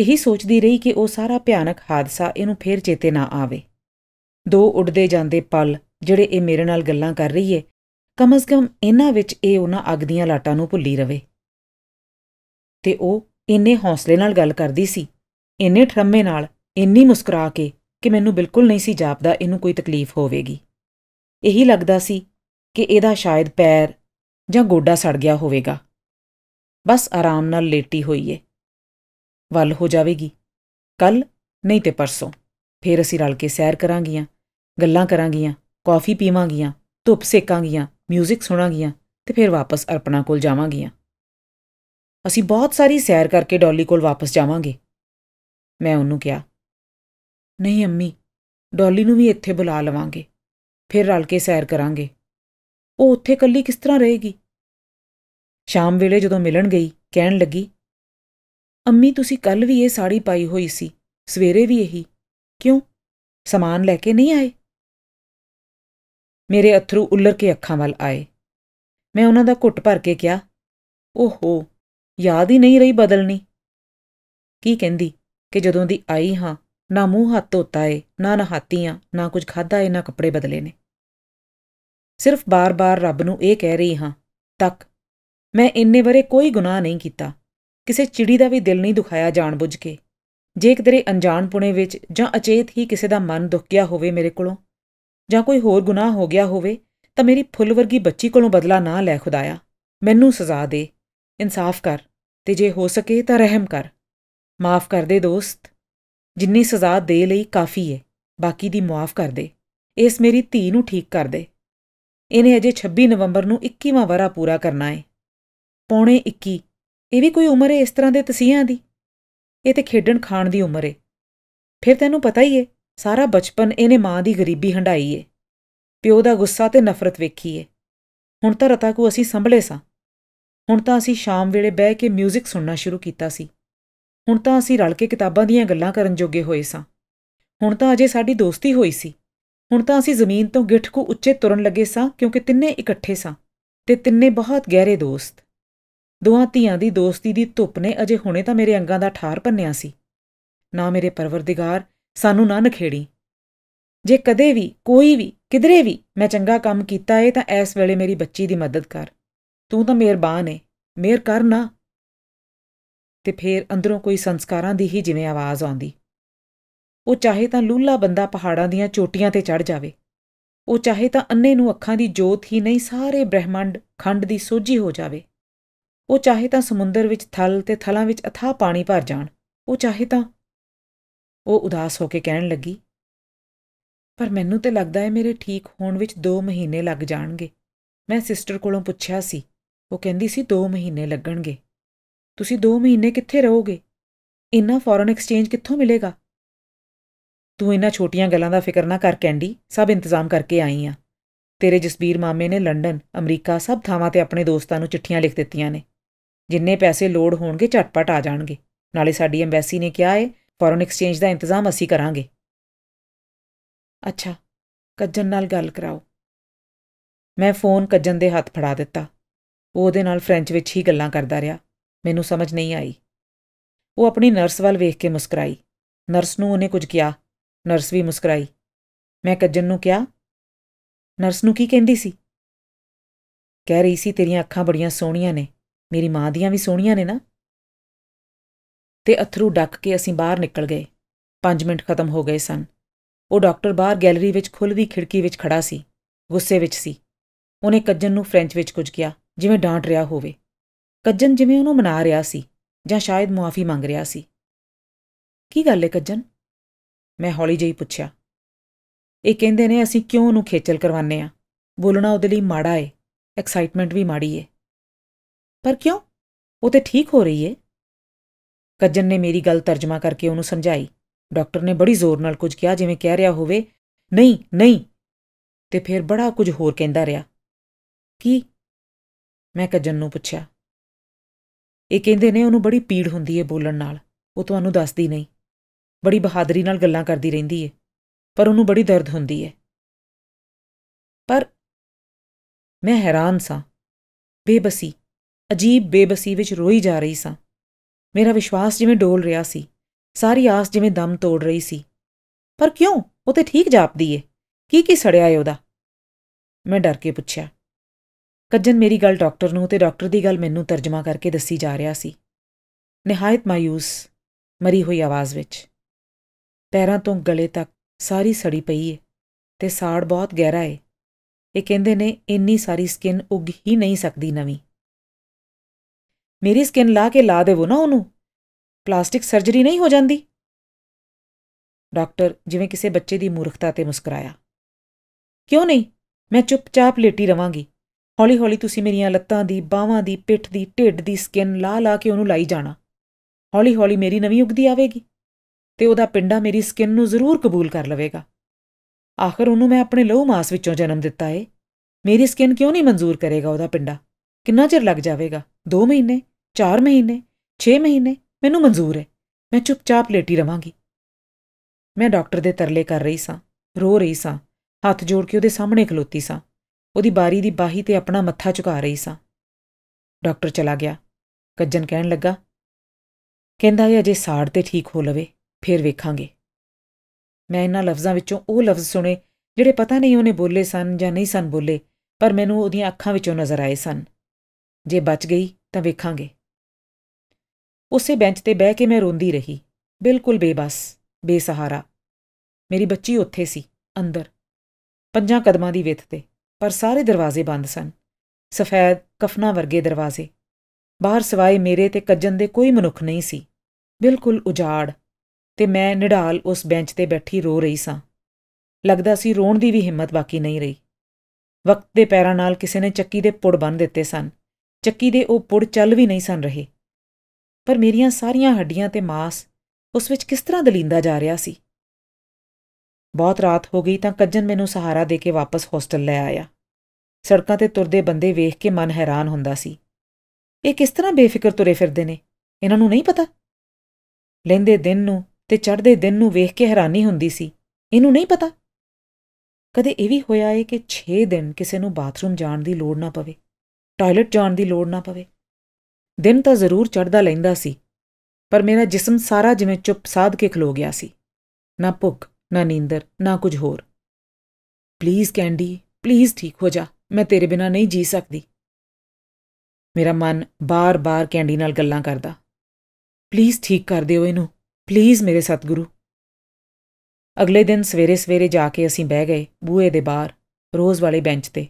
ਇਹੀ ਸੋਚਦੀ ਰਹੀ ਕਿ ਉਹ ਸਾਰਾ ਭਿਆਨਕ ਹਾਦਸਾ ਇਹਨੂੰ ਫੇਰ ਚੇਤੇ ਨਾ ਆਵੇ ਦੋ ਉੱਡਦੇ ਜਾਂਦੇ ਪਲ ਜਿਹੜੇ ਇਹ ਮੇਰੇ ਨਾਲ ਗੱਲਾਂ ਕਰ ਰਹੀ ਏ ਕਮ ਅਜ਼ ਕਮ ਇਹਨਾਂ ਵਿੱਚ ਇਹ ਉਹਨਾਂ ਅੱਗ ਦੀਆਂ ਲਾਟਾਂ ਨੂੰ ਭੁੱਲੀ ਰਵੇ ਤੇ ਉਹ ਇੰਨੇ ਹੌਸਲੇ ਨਾਲ ਗੱਲ ਕਰਦੀ ਸੀ ਇੰਨੇ ਠਰਮੇ ਨਾਲ ਇੰਨੀ ਮੁਸਕਰਾ ਕੇ ਕਿ ਮੈਨੂੰ ਬਿਲਕੁਲ ਨਹੀਂ ਸੀ ਜਾਪਦਾ ਇਹਨੂੰ ਕੋਈ ਤਕਲੀਫ ਹੋਵੇਗੀ ਇਹੀ ਲੱਗਦਾ ਸੀ ਕਿ ਇਹਦਾ ਸ਼ਾਇਦ ਪੈਰ ਜਾਂ ਗੋਡਾ ਸੜ ਗਿਆ ਹੋਵੇਗਾ ਬਸ ਆਰਾਮ ਨਾਲ ਲੇਟੀ ਹੋਈ ਏ ਵੱਲ ਹੋ ਜਾਵੇਗੀ ਕੱਲ ਨਹੀਂ ਤੇ ਪਰਸੋਂ ਫੇਰ ਅਸੀਂ ਰਲ ਕੇ ਸੈਰ ਕਰਾਂਗੀਆਂ ਗੱਲਾਂ ਕਰਾਂਗੀਆਂ ਕਾਫੀ ਪੀਵਾਂਗੀਆਂ ਧੁੱਪ ਸੇਕਾਂਗੀਆਂ 뮤직 ਸੁਣਾਂਗੀਆਂ ਤੇ ਫਿਰ ਵਾਪਸ ਅਰਪਣਾ ਕੋਲ ਜਾਵਾਂਗੀਆਂ ਅਸੀਂ ਬਹੁਤ ਸਾਰੀ ਸੈਰ ਕਰਕੇ ਡੌਲੀ ਕੋਲ ਵਾਪਸ ਜਾਵਾਂਗੇ ਮੈਂ ਉਹਨੂੰ ਕਿਹਾ ਨਹੀਂ ਅੰਮੀ ਡੌਲੀ ਨੂੰ ਵੀ ਇੱਥੇ ਬੁਲਾ ਲਵਾਂਗੇ ਫਿਰ ਰਲ ਕੇ ਸੈਰ ਕਰਾਂਗੇ ਉਹ ਉੱਥੇ ਇਕੱਲੀ ਕਿਸ ਤਰ੍ਹਾਂ ਰਹੇਗੀ ਸ਼ਾਮ ਵੇਲੇ ਜਦੋਂ ਮਿਲਣ ਗਈ ਕਹਿਣ ਲੱਗੀ ਅੰਮੀ ਤੁਸੀਂ ਕੱਲ ਵੀ ਇਹ ਸਾੜੀ ਪਾਈ ਹੋਈ ਸੀ ਸਵੇਰੇ ਵੀ ਇਹੀ ਕਿਉਂ ਸਮਾਨ ਲੈ ਕੇ ਨਹੀਂ ਆਏ ਮੇਰੇ ਅਥਰੂ ਉੱਲਰ ਕੇ ਅੱਖਾਂ ਵੱਲ ਆਏ ਮੈਂ ਉਹਨਾਂ ਦਾ ਘੁੱਟ ਭਰ ਕੇ ਕਿਹਾ ਓਹੋ ਯਾਦ ਹੀ ਨਹੀਂ ਰਹੀ ਬਦਲਣੀ ਕੀ ਕਹਿੰਦੀ ਕਿ ਜਦੋਂ ਦੀ ਆਈ ਹਾਂ ਨਾ ਮੂੰਹ ਹੱਥ ਧੋਤਾ ਏ ਨਾ ਨਹਾਤੀਆਂ ਨਾ ਕੁਝ ਖਾਦਾ ਏ ਨਾ ਕੱਪੜੇ ਬਦਲੇ ਨੇ ਸਿਰਫ ਬਾਰ-ਬਾਰ ਰੱਬ ਨੂੰ ਇਹ ਕਹਿ ਰਹੀ ਹਾਂ ਤੱਕ ਮੈਂ ਇੰਨੇ ਬਰੇ ਕੋਈ ਗੁਨਾਹ ਨਹੀਂ ਕੀਤਾ ਕਿਸੇ ਚਿੜੀ ਦਾ ਵੀ ਦਿਲ ਨਹੀਂ ਦੁਖਾਇਆ ਜਾਣਬੁੱਝ ਕੇ ਜੇ ਕਿਦਰੇ ਅਣਜਾਣ ਪੁਣੇ ਵਿੱਚ ਜਾਂ ਅਚੇਤ ਹੀ ਕਿਸੇ ਦਾ ਮਨ ਦੁਖਿਆ ਹੋਵੇ ਮੇਰੇ ਕੋਲੋਂ ਜਾਂ ਕੋਈ ਹੋਰ ਗੁਨਾਹ ਹੋ ਗਿਆ ਹੋਵੇ ਤਾਂ ਮੇਰੀ ਫੁੱਲ ਵਰਗੀ ਬੱਚੀ ਕੋਲੋਂ ਬਦਲਾ ਨਾ ਲੈ ਖੁਦਾਇਆ ਮੈਨੂੰ ਸਜ਼ਾ ਦੇ ਇਨਸਾਫ ਕਰ ਤੇ ਜੇ ਹੋ ਸਕੇ ਤਾਂ ਰਹਿਮ ਕਰ ਮਾਫ ਕਰ ਦੇ ਦੋਸਤ ਜਿੰਨੀ ਸਜ਼ਾ ਦੇ ਲਈ ਕਾਫੀ ਹੈ ਬਾਕੀ ਦੀ ਮਾਫ ਕਰ ਦੇ ਇਸ ਮੇਰੀ ਧੀ ਨੂੰ ਠੀਕ ਕਰ ਦੇ ਇਹਨੇ ਅਜੇ 26 ਨਵੰਬਰ ਨੂੰ 21ਵਾਂ ਵਰਾ ਪੂਰਾ ਕਰਨਾ ਹੈ ਪੌਣੇ 21 ਇਹ ਵੀ ਕੋਈ ਉਮਰ ਹੈ ਇਸ ਤਰ੍ਹਾਂ ਦੇ ਤਸੀਹਾਂ ਦੀ ਇਹ ਤੇ ਖੇਡਣ ਖਾਣ ਦੀ ਉਮਰ ਹੈ ਫਿਰ ਤੈਨੂੰ ਪਤਾ ਹੀ ਹੈ ਸਾਰਾ ਬਚਪਨ ਇਹਨੇ ਮਾਂ ਦੀ ਗਰੀਬੀ ਹੰਡਾਈ ਏ ਪਿਓ ਦਾ ਗੁੱਸਾ ਤੇ ਨਫ਼ਰਤ ਵੇਖੀ ਏ ਹੁਣ ਤਾਂ ਰਤਾ ਕੋ ਅਸੀਂ ਸੰਭਲੇ ਸਾਂ ਹੁਣ ਤਾਂ ਅਸੀਂ ਸ਼ਾਮ ਵੇਲੇ ਬਹਿ ਕੇ 뮤직 ਸੁਣਨਾ ਸ਼ੁਰੂ ਕੀਤਾ ਸੀ ਹੁਣ ਤਾਂ ਅਸੀਂ ਰਲ ਕੇ ਕਿਤਾਬਾਂ ਦੀਆਂ ਗੱਲਾਂ ਕਰਨ ਜੋਗੇ ਹੋਏ ਸਾਂ ਹੁਣ ਤਾਂ ਅਜੇ ਸਾਡੀ ਦੋਸਤੀ ਹੋਈ ਸੀ ਹੁਣ ਤਾਂ ਅਸੀਂ ਜ਼ਮੀਨ ਤੋਂ ਗਿੱਠ ਕੋ ਉੱਚੇ ਤੁਰਨ ਲੱਗੇ ਸਾਂ ਕਿਉਂਕਿ ਤਿੰਨੇ ਇਕੱਠੇ ਸਾਂ ਤੇ ਤਿੰਨੇ ਬਹੁਤ ਗਹਿਰੇ ਦੋਸਤ ਦੋਹਾਂ ਧੀਆਂ ਦੀ ਦੋਸਤੀ ਦੀ ਧੁੱਪ ਨੇ ਅਜੇ ਹੁਣੇ ਤਾਂ ਮੇਰੇ ਅੰਗਾਂ ਦਾ ਠਾਰ ਭੰਨਿਆ ਸੀ ਨਾ ਮੇਰੇ ਪਰਵਰਦੀਗਾਰ ਸਾਨੂੰ ਨਾ ਨਖੇੜੀ ਜੇ ਕਦੇ ਵੀ ਕੋਈ ਵੀ ਕਿਧਰੇ ਵੀ ਮੈਂ ਚੰਗਾ ਕੰਮ ਕੀਤਾ ਏ ਤਾਂ ਐਸ ਵੇਲੇ ਮੇਰੀ ਬੱਚੀ ਦੀ ਮਦਦ ਕਰ ਤੂੰ ਤਾਂ ਮਿਹਰਬਾਨ ਏ ਮਿਹਰ ਕਰ ਨਾ ਤੇ ਫੇਰ ਅੰਦਰੋਂ ਕੋਈ ਸੰਸਕਾਰਾਂ ਦੀ ਹੀ ਜਿਵੇਂ ਆਵਾਜ਼ ਆਉਂਦੀ ਉਹ ਚਾਹੇ ਤਾਂ ਲੂਲਾ ਬੰਦਾ ਪਹਾੜਾਂ ਦੀਆਂ ਚੋਟੀਆਂ ਤੇ ਚੜ ਜਾਵੇ ਉਹ ਚਾਹੇ ਤਾਂ ਅੰਨੇ ਨੂੰ ਅੱਖਾਂ ਦੀ ਜੋਤ ਹੀ ਨਹੀਂ ਸਾਰੇ ਬ੍ਰਹਿਮੰਡ ਖੰਡ ਦੀ ਸੋਝੀ ਹੋ ਜਾਵੇ ਉਹ ਚਾਹੇ ਤਾਂ ਸਮੁੰਦਰ ਵਿੱਚ ਥਲ ਤੇ ਥਲਾਂ ਵਿੱਚ ਅਥਾ ਪਾਣੀ ਭਰ ਜਾਣ ਉਹ ਚਾਹੇ ਤਾਂ ਉਹ ਉਦਾਸ ਹੋ ਕੇ ਕਹਿਣ ਲੱਗੀ ਪਰ ਮੈਨੂੰ ਤੇ ਲੱਗਦਾ ਹੈ ਮੇਰੇ ਠੀਕ ਹੋਣ ਵਿੱਚ 2 ਮਹੀਨੇ ਲੱਗ ਜਾਣਗੇ ਮੈਂ ਸਿਸਟਰ ਕੋਲੋਂ ਪੁੱਛਿਆ ਸੀ ਉਹ ਕਹਿੰਦੀ ਸੀ 2 ਮਹੀਨੇ ਲੱਗਣਗੇ ਤੁਸੀਂ 2 ਮਹੀਨੇ ਕਿੱਥੇ ਰਹੋਗੇ ਇੰਨਾ ਫੋਰਨ ਐਕਸਚੇਂਜ ਕਿੱਥੋਂ ਮਿਲੇਗਾ ਤੂੰ ਇਹਨਾਂ ਛੋਟੀਆਂ ਗੱਲਾਂ ਦਾ ਫਿਕਰ ਨਾ ਕਰ ਕੈਂਡੀ ਸਭ ਇੰਤਜ਼ਾਮ ਕਰਕੇ ਆਈ ਆ ਤੇਰੇ ਜਸਬੀਰ ਮਾਮੇ ਨੇ ਲੰਡਨ ਅਮਰੀਕਾ ਸਭ ਥਾਵਾਂ ਤੇ ਆਪਣੇ ਦੋਸਤਾਂ ਨੂੰ ਚਿੱਠੀਆਂ ਲਿਖ ਦਿੱਤੀਆਂ ਨੇ ਜਿੰਨੇ ਪੈਸੇ ਲੋੜ ਹੋਣਗੇ ਝਟਪਟ ਆ ਜਾਣਗੇ ਨਾਲੇ ਸਾਡੀ ਐਮਬੈਸੀ ਨੇ ਕਿਹਾ ਏ ਫੋਰਨ ਐਕਸਚੇਂਜ ਦਾ ਇੰਤਜ਼ਾਮ ਅਸੀਂ ਕਰਾਂਗੇ ਅੱਛਾ ਕੱਜਨ ਨਾਲ ਗੱਲ ਕਰਾਓ ਮੈਂ ਫੋਨ ਕੱਜਨ ਦੇ ਹੱਥ ਫੜਾ ਦਿੱਤਾ ਉਹ ਉਹਦੇ ਨਾਲ ਫ੍ਰੈਂਚ ਵਿੱਚ ਹੀ ਗੱਲਾਂ ਕਰਦਾ ਰਿਹਾ ਮੈਨੂੰ ਸਮਝ ਨਹੀਂ ਆਈ ਉਹ ਆਪਣੀ ਨਰਸ ਵੱਲ ਵੇਖ ਕੇ ਮੁਸਕਰਾਈ ਨਰਸ ਨੂੰ ਉਹਨੇ ਕੁਝ ਕਿਹਾ ਨਰਸ ਵੀ ਮੁਸਕਰਾਈ ਮੈਂ ਕੱਜਨ ਨੂੰ ਕਿਹਾ ਨਰਸ ਨੂੰ ਕੀ ਕਹਿੰਦੀ ਸੀ ਕਹਿ ਰਹੀ ਸੀ ਤੇਰੀਆਂ ਅੱਖਾਂ ਬੜੀਆਂ ਸੋਹਣੀਆਂ ਨੇ ਮੇਰੀ ਮਾਂ ਦੀਆਂ ਵੀ ਸੋਹਣੀਆਂ ਨੇ ਨਾ ਤੇ ਅਥਰੂ ਡੱਕ ਕੇ ਅਸੀਂ ਬਾਹਰ ਨਿਕਲ ਗਏ 5 ਮਿੰਟ ਖਤਮ ਹੋ ਗਏ ਸਨ ਉਹ ਡਾਕਟਰ ਬਾਹਰ ਗੈਲਰੀ ਵਿੱਚ ਖੁੱਲ੍ਹਵੀ ਖਿੜਕੀ ਵਿੱਚ ਖੜਾ ਸੀ ਗੁੱਸੇ ਵਿੱਚ ਸੀ ਉਹਨੇ ਕੱਜਨ ਨੂੰ ਫ੍ਰੈਂਚ ਵਿੱਚ ਕੁਝ ਕਿਹਾ ਜਿਵੇਂ ਡਾਂਟ ਰਿਹਾ ਹੋਵੇ ਕੱਜਨ ਜਿਵੇਂ ਉਹਨੂੰ ਮਨਾ ਰਿਹਾ ਸੀ ਜਾਂ ਸ਼ਾਇਦ ਮੁਆਫੀ ਮੰਗ ਰਿਹਾ ਸੀ ਕੀ ਗੱਲ ਹੈ ਕੱਜਨ ਮੈਂ ਹੌਲੀ ਜਿਹੀ ਪੁੱਛਿਆ ਇਹ ਕਹਿੰਦੇ ਨੇ ਅਸੀਂ ਕਿਉਂ ਉਹਨੂੰ ਖੇਚਲ ਕਰਵਾਨੇ ਆ ਬੋਲਣਾ ਉਹਦੇ ਲਈ ਮਾੜਾ ਏ ਐਕਸਾਈਟਮੈਂਟ ਵੀ ਮਾੜੀ ਏ ਪਰ ਕਿਉਂ ਉਹ ਤੇ ਠੀਕ ਹੋ ਰਹੀ ਏ ਕੱਜਨ ਨੇ ਮੇਰੀ ਗੱਲ ਤਰਜਮਾ ਕਰਕੇ ਉਹਨੂੰ ਸਮਝਾਈ ਡਾਕਟਰ ਨੇ ਬੜੀ ਜ਼ੋਰ ਨਾਲ ਕੁਝ ਕਿਹਾ ਜਿਵੇਂ ਕਹਿ ਰਿਹਾ ਹੋਵੇ ਨਹੀਂ ਨਹੀਂ ਤੇ ਫਿਰ ਬੜਾ ਕੁਝ ਹੋਰ ਕਹਿੰਦਾ ਰਿਹਾ ਕੀ ਮੈਂ ਕੱਜਨ ਨੂੰ ਪੁੱਛਿਆ ਇਹ ਕਹਿੰਦੇ ਨੇ ਉਹਨੂੰ ਬੜੀ ਪੀੜ ਹੁੰਦੀ ਏ ਬੋਲਣ ਨਾਲ ਉਹ ਤੁਹਾਨੂੰ ਦੱਸਦੀ ਨਹੀਂ ਬੜੀ ਬਹਾਦਰੀ ਨਾਲ ਗੱਲਾਂ ਕਰਦੀ ਰਹਿੰਦੀ ਏ ਪਰ ਉਹਨੂੰ ਬੜੀ ਦਰਦ ਹੁੰਦੀ ਏ ਪਰ ਮੈਂ ਹੈਰਾਨ ਸਾਂ ਬੇਬਸੀ ਅਜੀਬ ਬੇਬਸੀ ਵਿੱਚ ਰੋਈ ਜਾ ਰਹੀ ਸਾਂ ਮੇਰਾ ਵਿਸ਼ਵਾਸ ਜਿਵੇਂ ਡੋਲ ਰਿਹਾ ਸੀ ਸਾਰੀ ਆਸ ਜਿਵੇਂ ਦਮ ਤੋੜ ਰਹੀ ਸੀ ਪਰ ਕਿਉਂ ਉਹ ਤੇ ਠੀਕ ਜਾਪਦੀ ਏ ਕੀ ਕੀ ਸੜਿਆ ਏ ਉਹਦਾ ਮੈਂ ਡਰ ਕੇ ਪੁੱਛਿਆ ਕੱਜਨ ਮੇਰੀ ਗੱਲ ਡਾਕਟਰ ਨੂੰ ਤੇ ਡਾਕਟਰ ਦੀ ਗੱਲ ਮੈਨੂੰ ਤਰਜਮਾ ਕਰਕੇ ਦੱਸੀ ਜਾ ਰਿਹਾ ਸੀ ਨਿਹਾਇਤ ਮਾਇੂਸ ਮਰੀ ਹੋਈ ਆਵਾਜ਼ ਵਿੱਚ ਪੈਰਾਂ ਤੋਂ ਗਲੇ ਤੱਕ ਸਾਰੀ ਸੜੀ ਪਈ ਏ ਤੇ ਸਾੜ ਬਹੁਤ ਗਹਿਰਾ ਏ ਇਹ ਕਹਿੰਦੇ ਨੇ ਇੰਨੀ ਸਾਰੀ ਸਕਿਨ ਉੱਗ ਹੀ ਨਹੀਂ ਸਕਦੀ ਨਵੀਂ ਮੇਰੀ ਸਕਿਨ ਲਾ ਕੇ ਲਾ ਦੇਵੋ ਨਾ ਉਹਨੂੰ ਪਲਾਸਟਿਕ ਸਰਜਰੀ ਨਹੀਂ ਹੋ ਜਾਂਦੀ ਡਾਕਟਰ ਜਿਵੇਂ ਕਿਸੇ ਬੱਚੇ ਦੀ ਮੂਰਖਤਾ ਤੇ ਮੁਸਕਰਾਇਆ ਕਿਉਂ ਨਹੀਂ ਮੈਂ ਚੁੱਪਚਾਪ ਲੇਟੀ ਰਵਾਂਗੀ ਹੌਲੀ-ਹੌਲੀ ਤੁਸੀਂ ਮੇਰੀਆਂ ਲੱਤਾਂ ਦੀ ਬਾਹਾਂ ਦੀ ਪਿੱਠ ਦੀ ਢਿੱਡ ਦੀ ਸਕਿਨ ਲਾ-ਲਾ ਕੇ ਉਹਨੂੰ ਲਾਈ ਜਾਣਾ ਹੌਲੀ-ਹੌਲੀ ਮੇਰੀ ਨਵੀਂ ਉਗਦੀ ਆਵੇਗੀ ਤੇ ਉਹਦਾ ਪਿੰਡਾ ਮੇਰੀ ਸਕਿਨ ਨੂੰ ਜ਼ਰੂਰ ਕਬੂਲ ਕਰ ਲਵੇਗਾ ਆਖਰ ਉਹਨੂੰ ਮੈਂ ਆਪਣੇ ਲਹੂ ਮਾਸ ਵਿੱਚੋਂ ਜਨਮ ਦਿੱਤਾ ਏ ਮੇਰੀ ਸਕਿਨ ਕਿਉਂ ਨਹੀਂ ਮਨਜ਼ੂਰ ਕਰੇਗਾ ਉਹਦਾ ਪਿੰਡਾ ਕਿੰਨਾ ਚਿਰ ਲੱਗ ਜਾਵੇਗਾ 2 ਮਹੀਨੇ 4 ਮਹੀਨੇ 6 ਮਹੀਨੇ ਮੈਨੂੰ ਮਨਜ਼ੂਰ ਹੈ ਮੈਂ ਚੁੱਪਚਾਪ ਲੇਟੀ ਰਵਾਂਗੀ ਮੈਂ ਡਾਕਟਰ ਦੇ ਤਰਲੇ ਕਰ ਰਹੀ ਸਾਂ ਰੋ ਰਹੀ ਸਾਂ ਹੱਥ ਜੋੜ ਕੇ ਉਹਦੇ ਸਾਹਮਣੇ ਖਲੋਤੀ ਸਾਂ ਉਹਦੀ ਬਾਰੀ ਦੀ ਬਾਹੀ ਤੇ ਆਪਣਾ ਮੱਥਾ ਝੁਕਾ ਰਹੀ ਸਾਂ ਡਾਕਟਰ ਚਲਾ ਗਿਆ ਕੱਜਨ ਕਹਿਣ ਲੱਗਾ ਕਹਿੰਦਾ ਇਹ ਅਜੇ ਸਾੜ ਤੇ ਠੀਕ ਹੋ ਲਵੇ ਫਿਰ ਵੇਖਾਂਗੇ ਮੈਂ ਇਹਨਾਂ ਲਫ਼ਜ਼ਾਂ ਵਿੱਚੋਂ ਉਹ ਲਫ਼ਜ਼ ਸੁਣੇ ਜਿਹੜੇ ਪਤਾ ਨਹੀਂ ਉਹਨੇ ਬੋਲੇ ਸਨ ਜਾਂ ਨਹੀਂ ਸਨ ਬੋਲੇ ਪਰ ਮੈਨੂੰ ਉਹਦੀਆਂ ਅੱਖਾਂ ਵਿੱਚੋਂ ਨਜ਼ਰ ਆਏ ਸਨ ਜੇ ਬਚ ਗਈ ਤਾਂ ਵੇਖਾਂਗੇ ਉਸੇ ਬੈਂਚ ਤੇ ਬਹਿ ਕੇ ਮੈਂ ਰੋਂਦੀ ਰਹੀ ਬਿਲਕੁਲ ਬੇਬਸ ਬੇਸਹਾਰਾ ਮੇਰੀ ਬੱਚੀ ਉੱਥੇ ਸੀ ਅੰਦਰ ਪੰਜਾਂ ਕਦਮਾਂ ਦੀ ਵਿੱਥ ਤੇ ਪਰ ਸਾਰੇ ਦਰਵਾਜ਼ੇ ਬੰਦ ਸਨ ਸਫੈਦ ਕਫਨਾ ਵਰਗੇ ਦਰਵਾਜ਼ੇ ਬਾਹਰ ਸਿਵਾਏ ਮੇਰੇ ਤੇ ਕੱਜਨ ਦੇ ਕੋਈ ਮਨੁੱਖ ਨਹੀਂ ਸੀ ਬਿਲਕੁਲ ਉਜਾੜ ਤੇ ਮੈਂ ਨਿਢਾਲ ਉਸ ਬੈਂਚ ਤੇ ਬੈਠੀ ਰੋ ਰਹੀ ਸਾਂ ਲੱਗਦਾ ਸੀ ਰੋਣ ਦੀ ਵੀ ਹਿੰਮਤ ਬਾਕੀ ਨਹੀਂ ਰਹੀ ਵਕਤ ਦੇ ਪੈਰਾਂ ਨਾਲ ਕਿਸੇ ਨੇ ਚੱਕੀ ਦੇ ਪੁੜ ਬੰਨ ਦਿੱਤੇ ਸਨ ਚੱਕੀ ਦੇ ਉਹ ਪੁੜ ਚੱਲ ਵੀ ਨਹੀਂ ਸਨ ਰਹੇ ਪਰ ਮੇਰੀਆਂ ਸਾਰੀਆਂ ਹੱਡੀਆਂ ਤੇ ਮਾਸ ਉਸ ਵਿੱਚ ਕਿਸ ਤਰ੍ਹਾਂ ਦਲਿੰਦਾ ਜਾ ਰਿਹਾ ਸੀ ਬਹੁਤ ਰਾਤ ਹੋ ਗਈ ਤਾਂ ਕੱਜਨ ਮੈਨੂੰ ਸਹਾਰਾ ਦੇ ਕੇ ਵਾਪਸ ਹੋਸਟਲ ਲੈ ਆਇਆ ਸੜਕਾਂ ਤੇ ਤੁਰਦੇ ਬੰਦੇ ਵੇਖ ਕੇ ਮਨ ਹੈਰਾਨ ਹੁੰਦਾ ਸੀ ਇਹ ਕਿਸ ਤਰ੍ਹਾਂ ਬੇਫਿਕਰ ਤੁਰੇ ਫਿਰਦੇ ਨੇ ਇਹਨਾਂ ਨੂੰ ਨਹੀਂ ਪਤਾ ਲੈਂਦੇ ਦਿਨ ਨੂੰ ਤੇ ਚੜ੍ਹਦੇ ਦਿਨ ਨੂੰ ਵੇਖ ਕੇ ਹੈਰਾਨੀ ਹੁੰਦੀ ਸੀ ਇਹਨੂੰ ਨਹੀਂ ਪਤਾ ਕਦੇ ਇਹ ਵੀ ਹੋਇਆ ਏ ਕਿ 6 ਦਿਨ ਕਿਸੇ ਨੂੰ ਬਾਥਰੂਮ ਜਾਣ ਦੀ ਲੋੜ ਨਾ ਪਵੇ ਟਾਇਲਟ ਜਾਣ ਦੀ ਲੋੜ ਨਾ ਪਵੇ ਦਿਨ ਤਾਂ ਜ਼ਰੂਰ ਚੜਦਾ ਲੈਂਦਾ ਸੀ ਪਰ ਮੇਰਾ ਜਿਸਮ ਸਾਰਾ ਜਿਵੇਂ ਚੁੱਪ ਸਾਧ ਕੇ ਖਲੋ ਗਿਆ ਸੀ ਨਾ ਭੁੱਖ ਨਾ ਨੀਂਦਰ ਨਾ ਕੁਝ ਹੋਰ ਪਲੀਜ਼ ਕੈਂਡੀ ਪਲੀਜ਼ ਠੀਕ ਹੋ ਜਾ ਮੈਂ ਤੇਰੇ ਬਿਨਾ ਨਹੀਂ ਜੀ ਸਕਦੀ ਮੇਰਾ ਮਨ ਬਾਰ-ਬਾਰ ਕੈਂਡੀ ਨਾਲ ਗੱਲਾਂ ਕਰਦਾ ਪਲੀਜ਼ ਠੀਕ ਕਰ ਦਿਓ ਇਹਨੂੰ ਪਲੀਜ਼ ਮੇਰੇ ਸਤਿਗੁਰੂ ਅਗਲੇ ਦਿਨ ਸਵੇਰੇ-ਸਵੇਰੇ ਜਾ ਕੇ ਅਸੀਂ ਬਹਿ ਗਏ ਬੂਹੇ ਦੇ ਬਾਹਰ ਰੋਜ਼ ਵਾਲੇ ਬੈਂਚ ਤੇ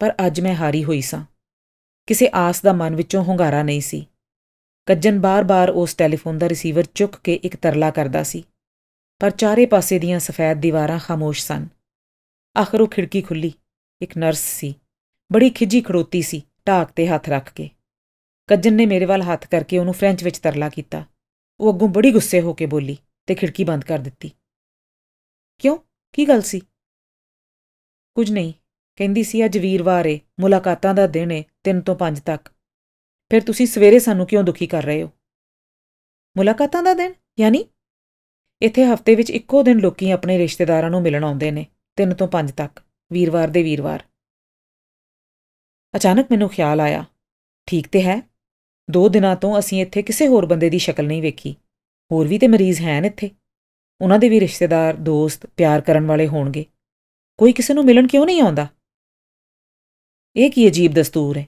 ਪਰ ਅੱਜ ਮੈਂ ਹਾਰੀ ਹੋਈ ਸਾਂ ਕਿਸੇ ਆਸ ਦਾ ਮਨ ਵਿੱਚੋਂ ਹੁੰਗਾਰਾ ਨਹੀਂ ਸੀ ਕੱਜਨ ਬਾਰ-ਬਾਰ ਉਸ ਟੈਲੀਫੋਨ ਦਾ ਰਿਸੀਵਰ ਚੁੱਕ ਕੇ ਇੱਕ ਤਰਲਾ ਕਰਦਾ ਸੀ ਪਰ ਚਾਰੇ ਪਾਸੇ ਦੀਆਂ ਸਫੈਦ ਦੀਵਾਰਾਂ ਖਾਮੋਸ਼ ਸਨ ਆਖਰ ਉਹ ਖਿੜਕੀ ਖੁੱਲੀ ਇੱਕ ਨਰਸ ਸੀ ਬੜੀ ਖਿਜੀ ਖੜੋਤੀ ਸੀ ਢਾਕ ਤੇ ਹੱਥ ਰੱਖ ਕੇ ਕੱਜਨ ਨੇ ਮੇਰੇ ਵੱਲ ਹੱਥ ਕਰਕੇ ਉਹਨੂੰ ਫ੍ਰੈਂਚ ਵਿੱਚ ਤਰਲਾ ਕੀਤਾ ਉਹ ਅੱਗੋਂ ਬੜੀ ਗੁੱਸੇ ਹੋ ਕੇ ਬੋਲੀ ਤੇ ਖਿੜਕੀ ਬੰਦ ਕਰ ਦਿੱਤੀ ਕਿਉਂ ਕੀ ਗੱਲ ਸੀ ਕੁਝ ਨਹੀਂ ਕਹਿੰਦੀ ਸੀ ਅੱਜ ਵੀਰਵਾਰ ਏ ਮੁਲਾਕਾਤਾਂ ਦਾ ਦਿਨ ਏ 3 ਤੋਂ 5 ਤੱਕ ਫਿਰ ਤੁਸੀਂ ਸਵੇਰੇ ਸਾਨੂੰ ਕਿਉਂ ਦੁਖੀ ਕਰ ਰਹੇ ਹੋ ਮੁਲਾਕਾਤਾਂ ਦਾ ਦਿਨ ਯਾਨੀ ਇੱਥੇ ਹਫਤੇ ਵਿੱਚ ਇੱਕੋ ਦਿਨ ਲੋਕੀ ਆਪਣੇ ਰਿਸ਼ਤੇਦਾਰਾਂ ਨੂੰ ਮਿਲਣ ਆਉਂਦੇ ਨੇ 3 ਤੋਂ 5 ਤੱਕ ਵੀਰਵਾਰ ਦੇ ਵੀਰਵਾਰ ਅਚਾਨਕ ਮੈਨੂੰ ਖਿਆਲ ਆਇਆ ਠੀਕ ਤੇ ਹੈ ਦੋ ਦਿਨਾਂ ਤੋਂ ਅਸੀਂ ਇੱਥੇ ਕਿਸੇ ਹੋਰ ਬੰਦੇ ਦੀ ਸ਼ਕਲ ਨਹੀਂ ਵੇਖੀ ਹੋਰ ਵੀ ਤੇ ਮਰੀਜ਼ ਹਨ ਇੱਥੇ ਉਹਨਾਂ ਦੇ ਵੀ ਰਿਸ਼ਤੇਦਾਰ ਦੋਸਤ ਪਿਆਰ ਕਰਨ ਵਾਲੇ ਹੋਣਗੇ ਕੋਈ ਕਿਸੇ ਨੂੰ ਮਿਲਣ ਕਿਉਂ ਨਹੀਂ ਆਉਂਦਾ ਇਹ ਹੀ ਅਜੀਬ ਦਸਤੂਰ ਹੈ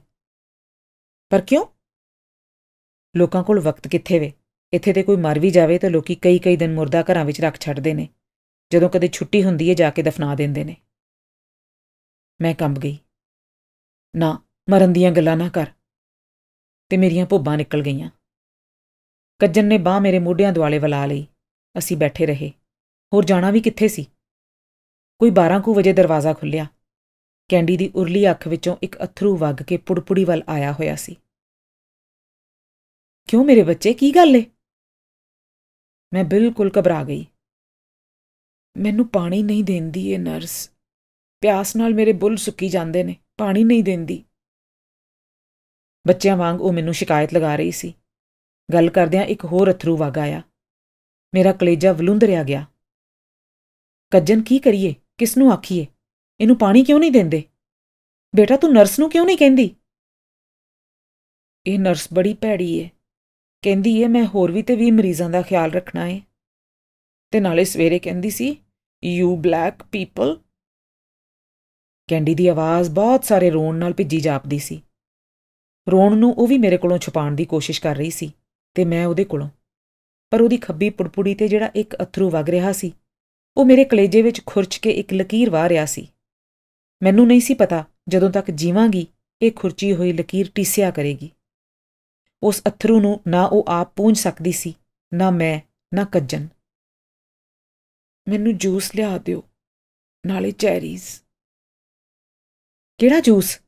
ਪਰ ਕਿਉਂ ਲੋਕਾਂ ਕੋਲ ਵਕਤ ਕਿੱਥੇ ਵੇ ਇੱਥੇ ਤੇ ਕੋਈ ਮਰ ਵੀ ਜਾਵੇ ਤਾਂ ਲੋਕੀ ਕਈ ਕਈ ਦਿਨ ਮੁਰਦਾ ਘਰਾਂ ਵਿੱਚ ਰੱਖ ਛੱਡਦੇ ਨੇ ਜਦੋਂ ਕਦੇ ਛੁੱਟੀ ਹੁੰਦੀ ਹੈ ਜਾ ਕੇ ਦਫਨਾ ਦਿੰਦੇ ਨੇ ਮੈਂ ਕੰਬ ਗਈ ਨਾ ਮਰਨ ਦੀਆਂ ਗੱਲਾਂ ਨਾ ਕਰ ਤੇ ਮੇਰੀਆਂ ਭੁੱਬਾਂ ਨਿਕਲ ਗਈਆਂ ਕੱਜਨ ਨੇ ਬਾਹ ਮੇਰੇ ਮੋਢਿਆਂ ਦੁਆਲੇ ਵਲਾ ਲਈ ਅਸੀਂ ਬੈਠੇ ਰਹੇ ਹੋਰ ਜਾਣਾ ਵੀ ਕਿੱਥੇ ਸੀ ਕੋਈ 12 ਕੁ ਵਜੇ ਦਰਵਾਜ਼ਾ ਖੁੱਲਿਆ ਕੈਂਡੀ ਦੀ ਉਰਲੀ ਅੱਖ ਵਿੱਚੋਂ ਇੱਕ ਅਥਰੂ ਵਗ ਕੇ ਪੁੜਪੁੜੀ ਵੱਲ ਆਇਆ ਹੋਇਆ ਸੀ ਕਿਉਂ ਮੇਰੇ ਬੱਚੇ ਕੀ ਗੱਲ ਏ ਮੈਂ ਬਿਲਕੁਲ ਘਬਰਾ ਗਈ ਮੈਨੂੰ ਪਾਣੀ ਨਹੀਂ ਦਿੰਦੀ ਏ ਨਰਸ ਪਿਆਸ ਨਾਲ ਮੇਰੇ ਬੁੱਲ ਸੁੱਕੀ ਜਾਂਦੇ ਨੇ ਪਾਣੀ ਨਹੀਂ ਦਿੰਦੀ ਬੱਚਿਆਂ ਵਾਂਗ ਉਹ ਮੈਨੂੰ ਸ਼ਿਕਾਇਤ ਲਗਾ ਰਹੀ ਸੀ ਗੱਲ ਕਰਦਿਆਂ ਇੱਕ ਹੋਰ ਅਥਰੂ ਵਗ ਆਇਆ ਮੇਰਾ ਕਲੇਜਾ ਵਲੁੰਦਰਿਆ ਗਿਆ ਕੱਜਨ ਕੀ ਕਰੀਏ ਕਿਸ ਨੂੰ ਆਖੀਏ ਇਹਨੂੰ ਪਾਣੀ ਕਿਉਂ ਨਹੀਂ ਦਿੰਦੇ ਬੇਟਾ ਤੂੰ ਨਰਸ ਨੂੰ ਕਿਉਂ ਨਹੀਂ ਕਹਿੰਦੀ ਇਹ ਨਰਸ ਬੜੀ ਭੈੜੀ ਏ ਕਹਿੰਦੀ ਏ ਮੈਂ ਹੋਰ ਵੀ ਤੇ ਵੀ ਮਰੀਜ਼ਾਂ ਦਾ ਖਿਆਲ ਰੱਖਣਾ ਏ ਤੇ ਨਾਲੇ ਸਵੇਰੇ ਕਹਿੰਦੀ ਸੀ ਯੂ ਬਲੈਕ ਪੀਪਲ ਕੈਂਡੀ ਦੀ ਆਵਾਜ਼ ਬਹੁਤ ਸਾਰੇ ਰੋਣ ਨਾਲ ਭਿੱਜੀ ਜਾਪਦੀ ਸੀ ਰੋਣ ਨੂੰ ਉਹ ਵੀ ਮੇਰੇ ਕੋਲੋਂ ਛੁਪਾਉਣ ਦੀ ਕੋਸ਼ਿਸ਼ ਕਰ ਰਹੀ ਸੀ ਤੇ ਮੈਂ ਉਹਦੇ ਕੋਲੋਂ ਪਰ ਉਹਦੀ ਖੱਬੀ ਪੁੜਪੁੜੀ ਤੇ ਜਿਹੜਾ ਇੱਕ ਅਥਰੂ ਵਗ ਰਿਹਾ ਸੀ ਉਹ ਮੇਰੇ ਕਲੇਜੇ ਵਿੱਚ ਖੁਰਚ ਕੇ ਇੱਕ ਲਕੀਰ ਵਾਹ ਰਿਹਾ ਸੀ ਮੈਨੂੰ ਨਹੀਂ ਸੀ ਪਤਾ ਜਦੋਂ ਤੱਕ ਜੀਵਾਂਗੀ ਇਹ ਖੁਰਚੀ ਹੋਈ ਲਕੀਰ ਟੀਸਿਆ ਕਰੇਗੀ ਉਸ ਅਥਰੂ ਨੂੰ ਨਾ ਉਹ ਆਪ ਪੂੰਝ ਸਕਦੀ ਸੀ ਨਾ ਮੈਂ ਨਾ ਕੱਜਨ ਮੈਨੂੰ ਜੂਸ ਲਿਆ ਦਿਓ ਨਾਲੇ ਚੈਰੀਜ਼ ਕਿਹੜਾ ਜੂਸ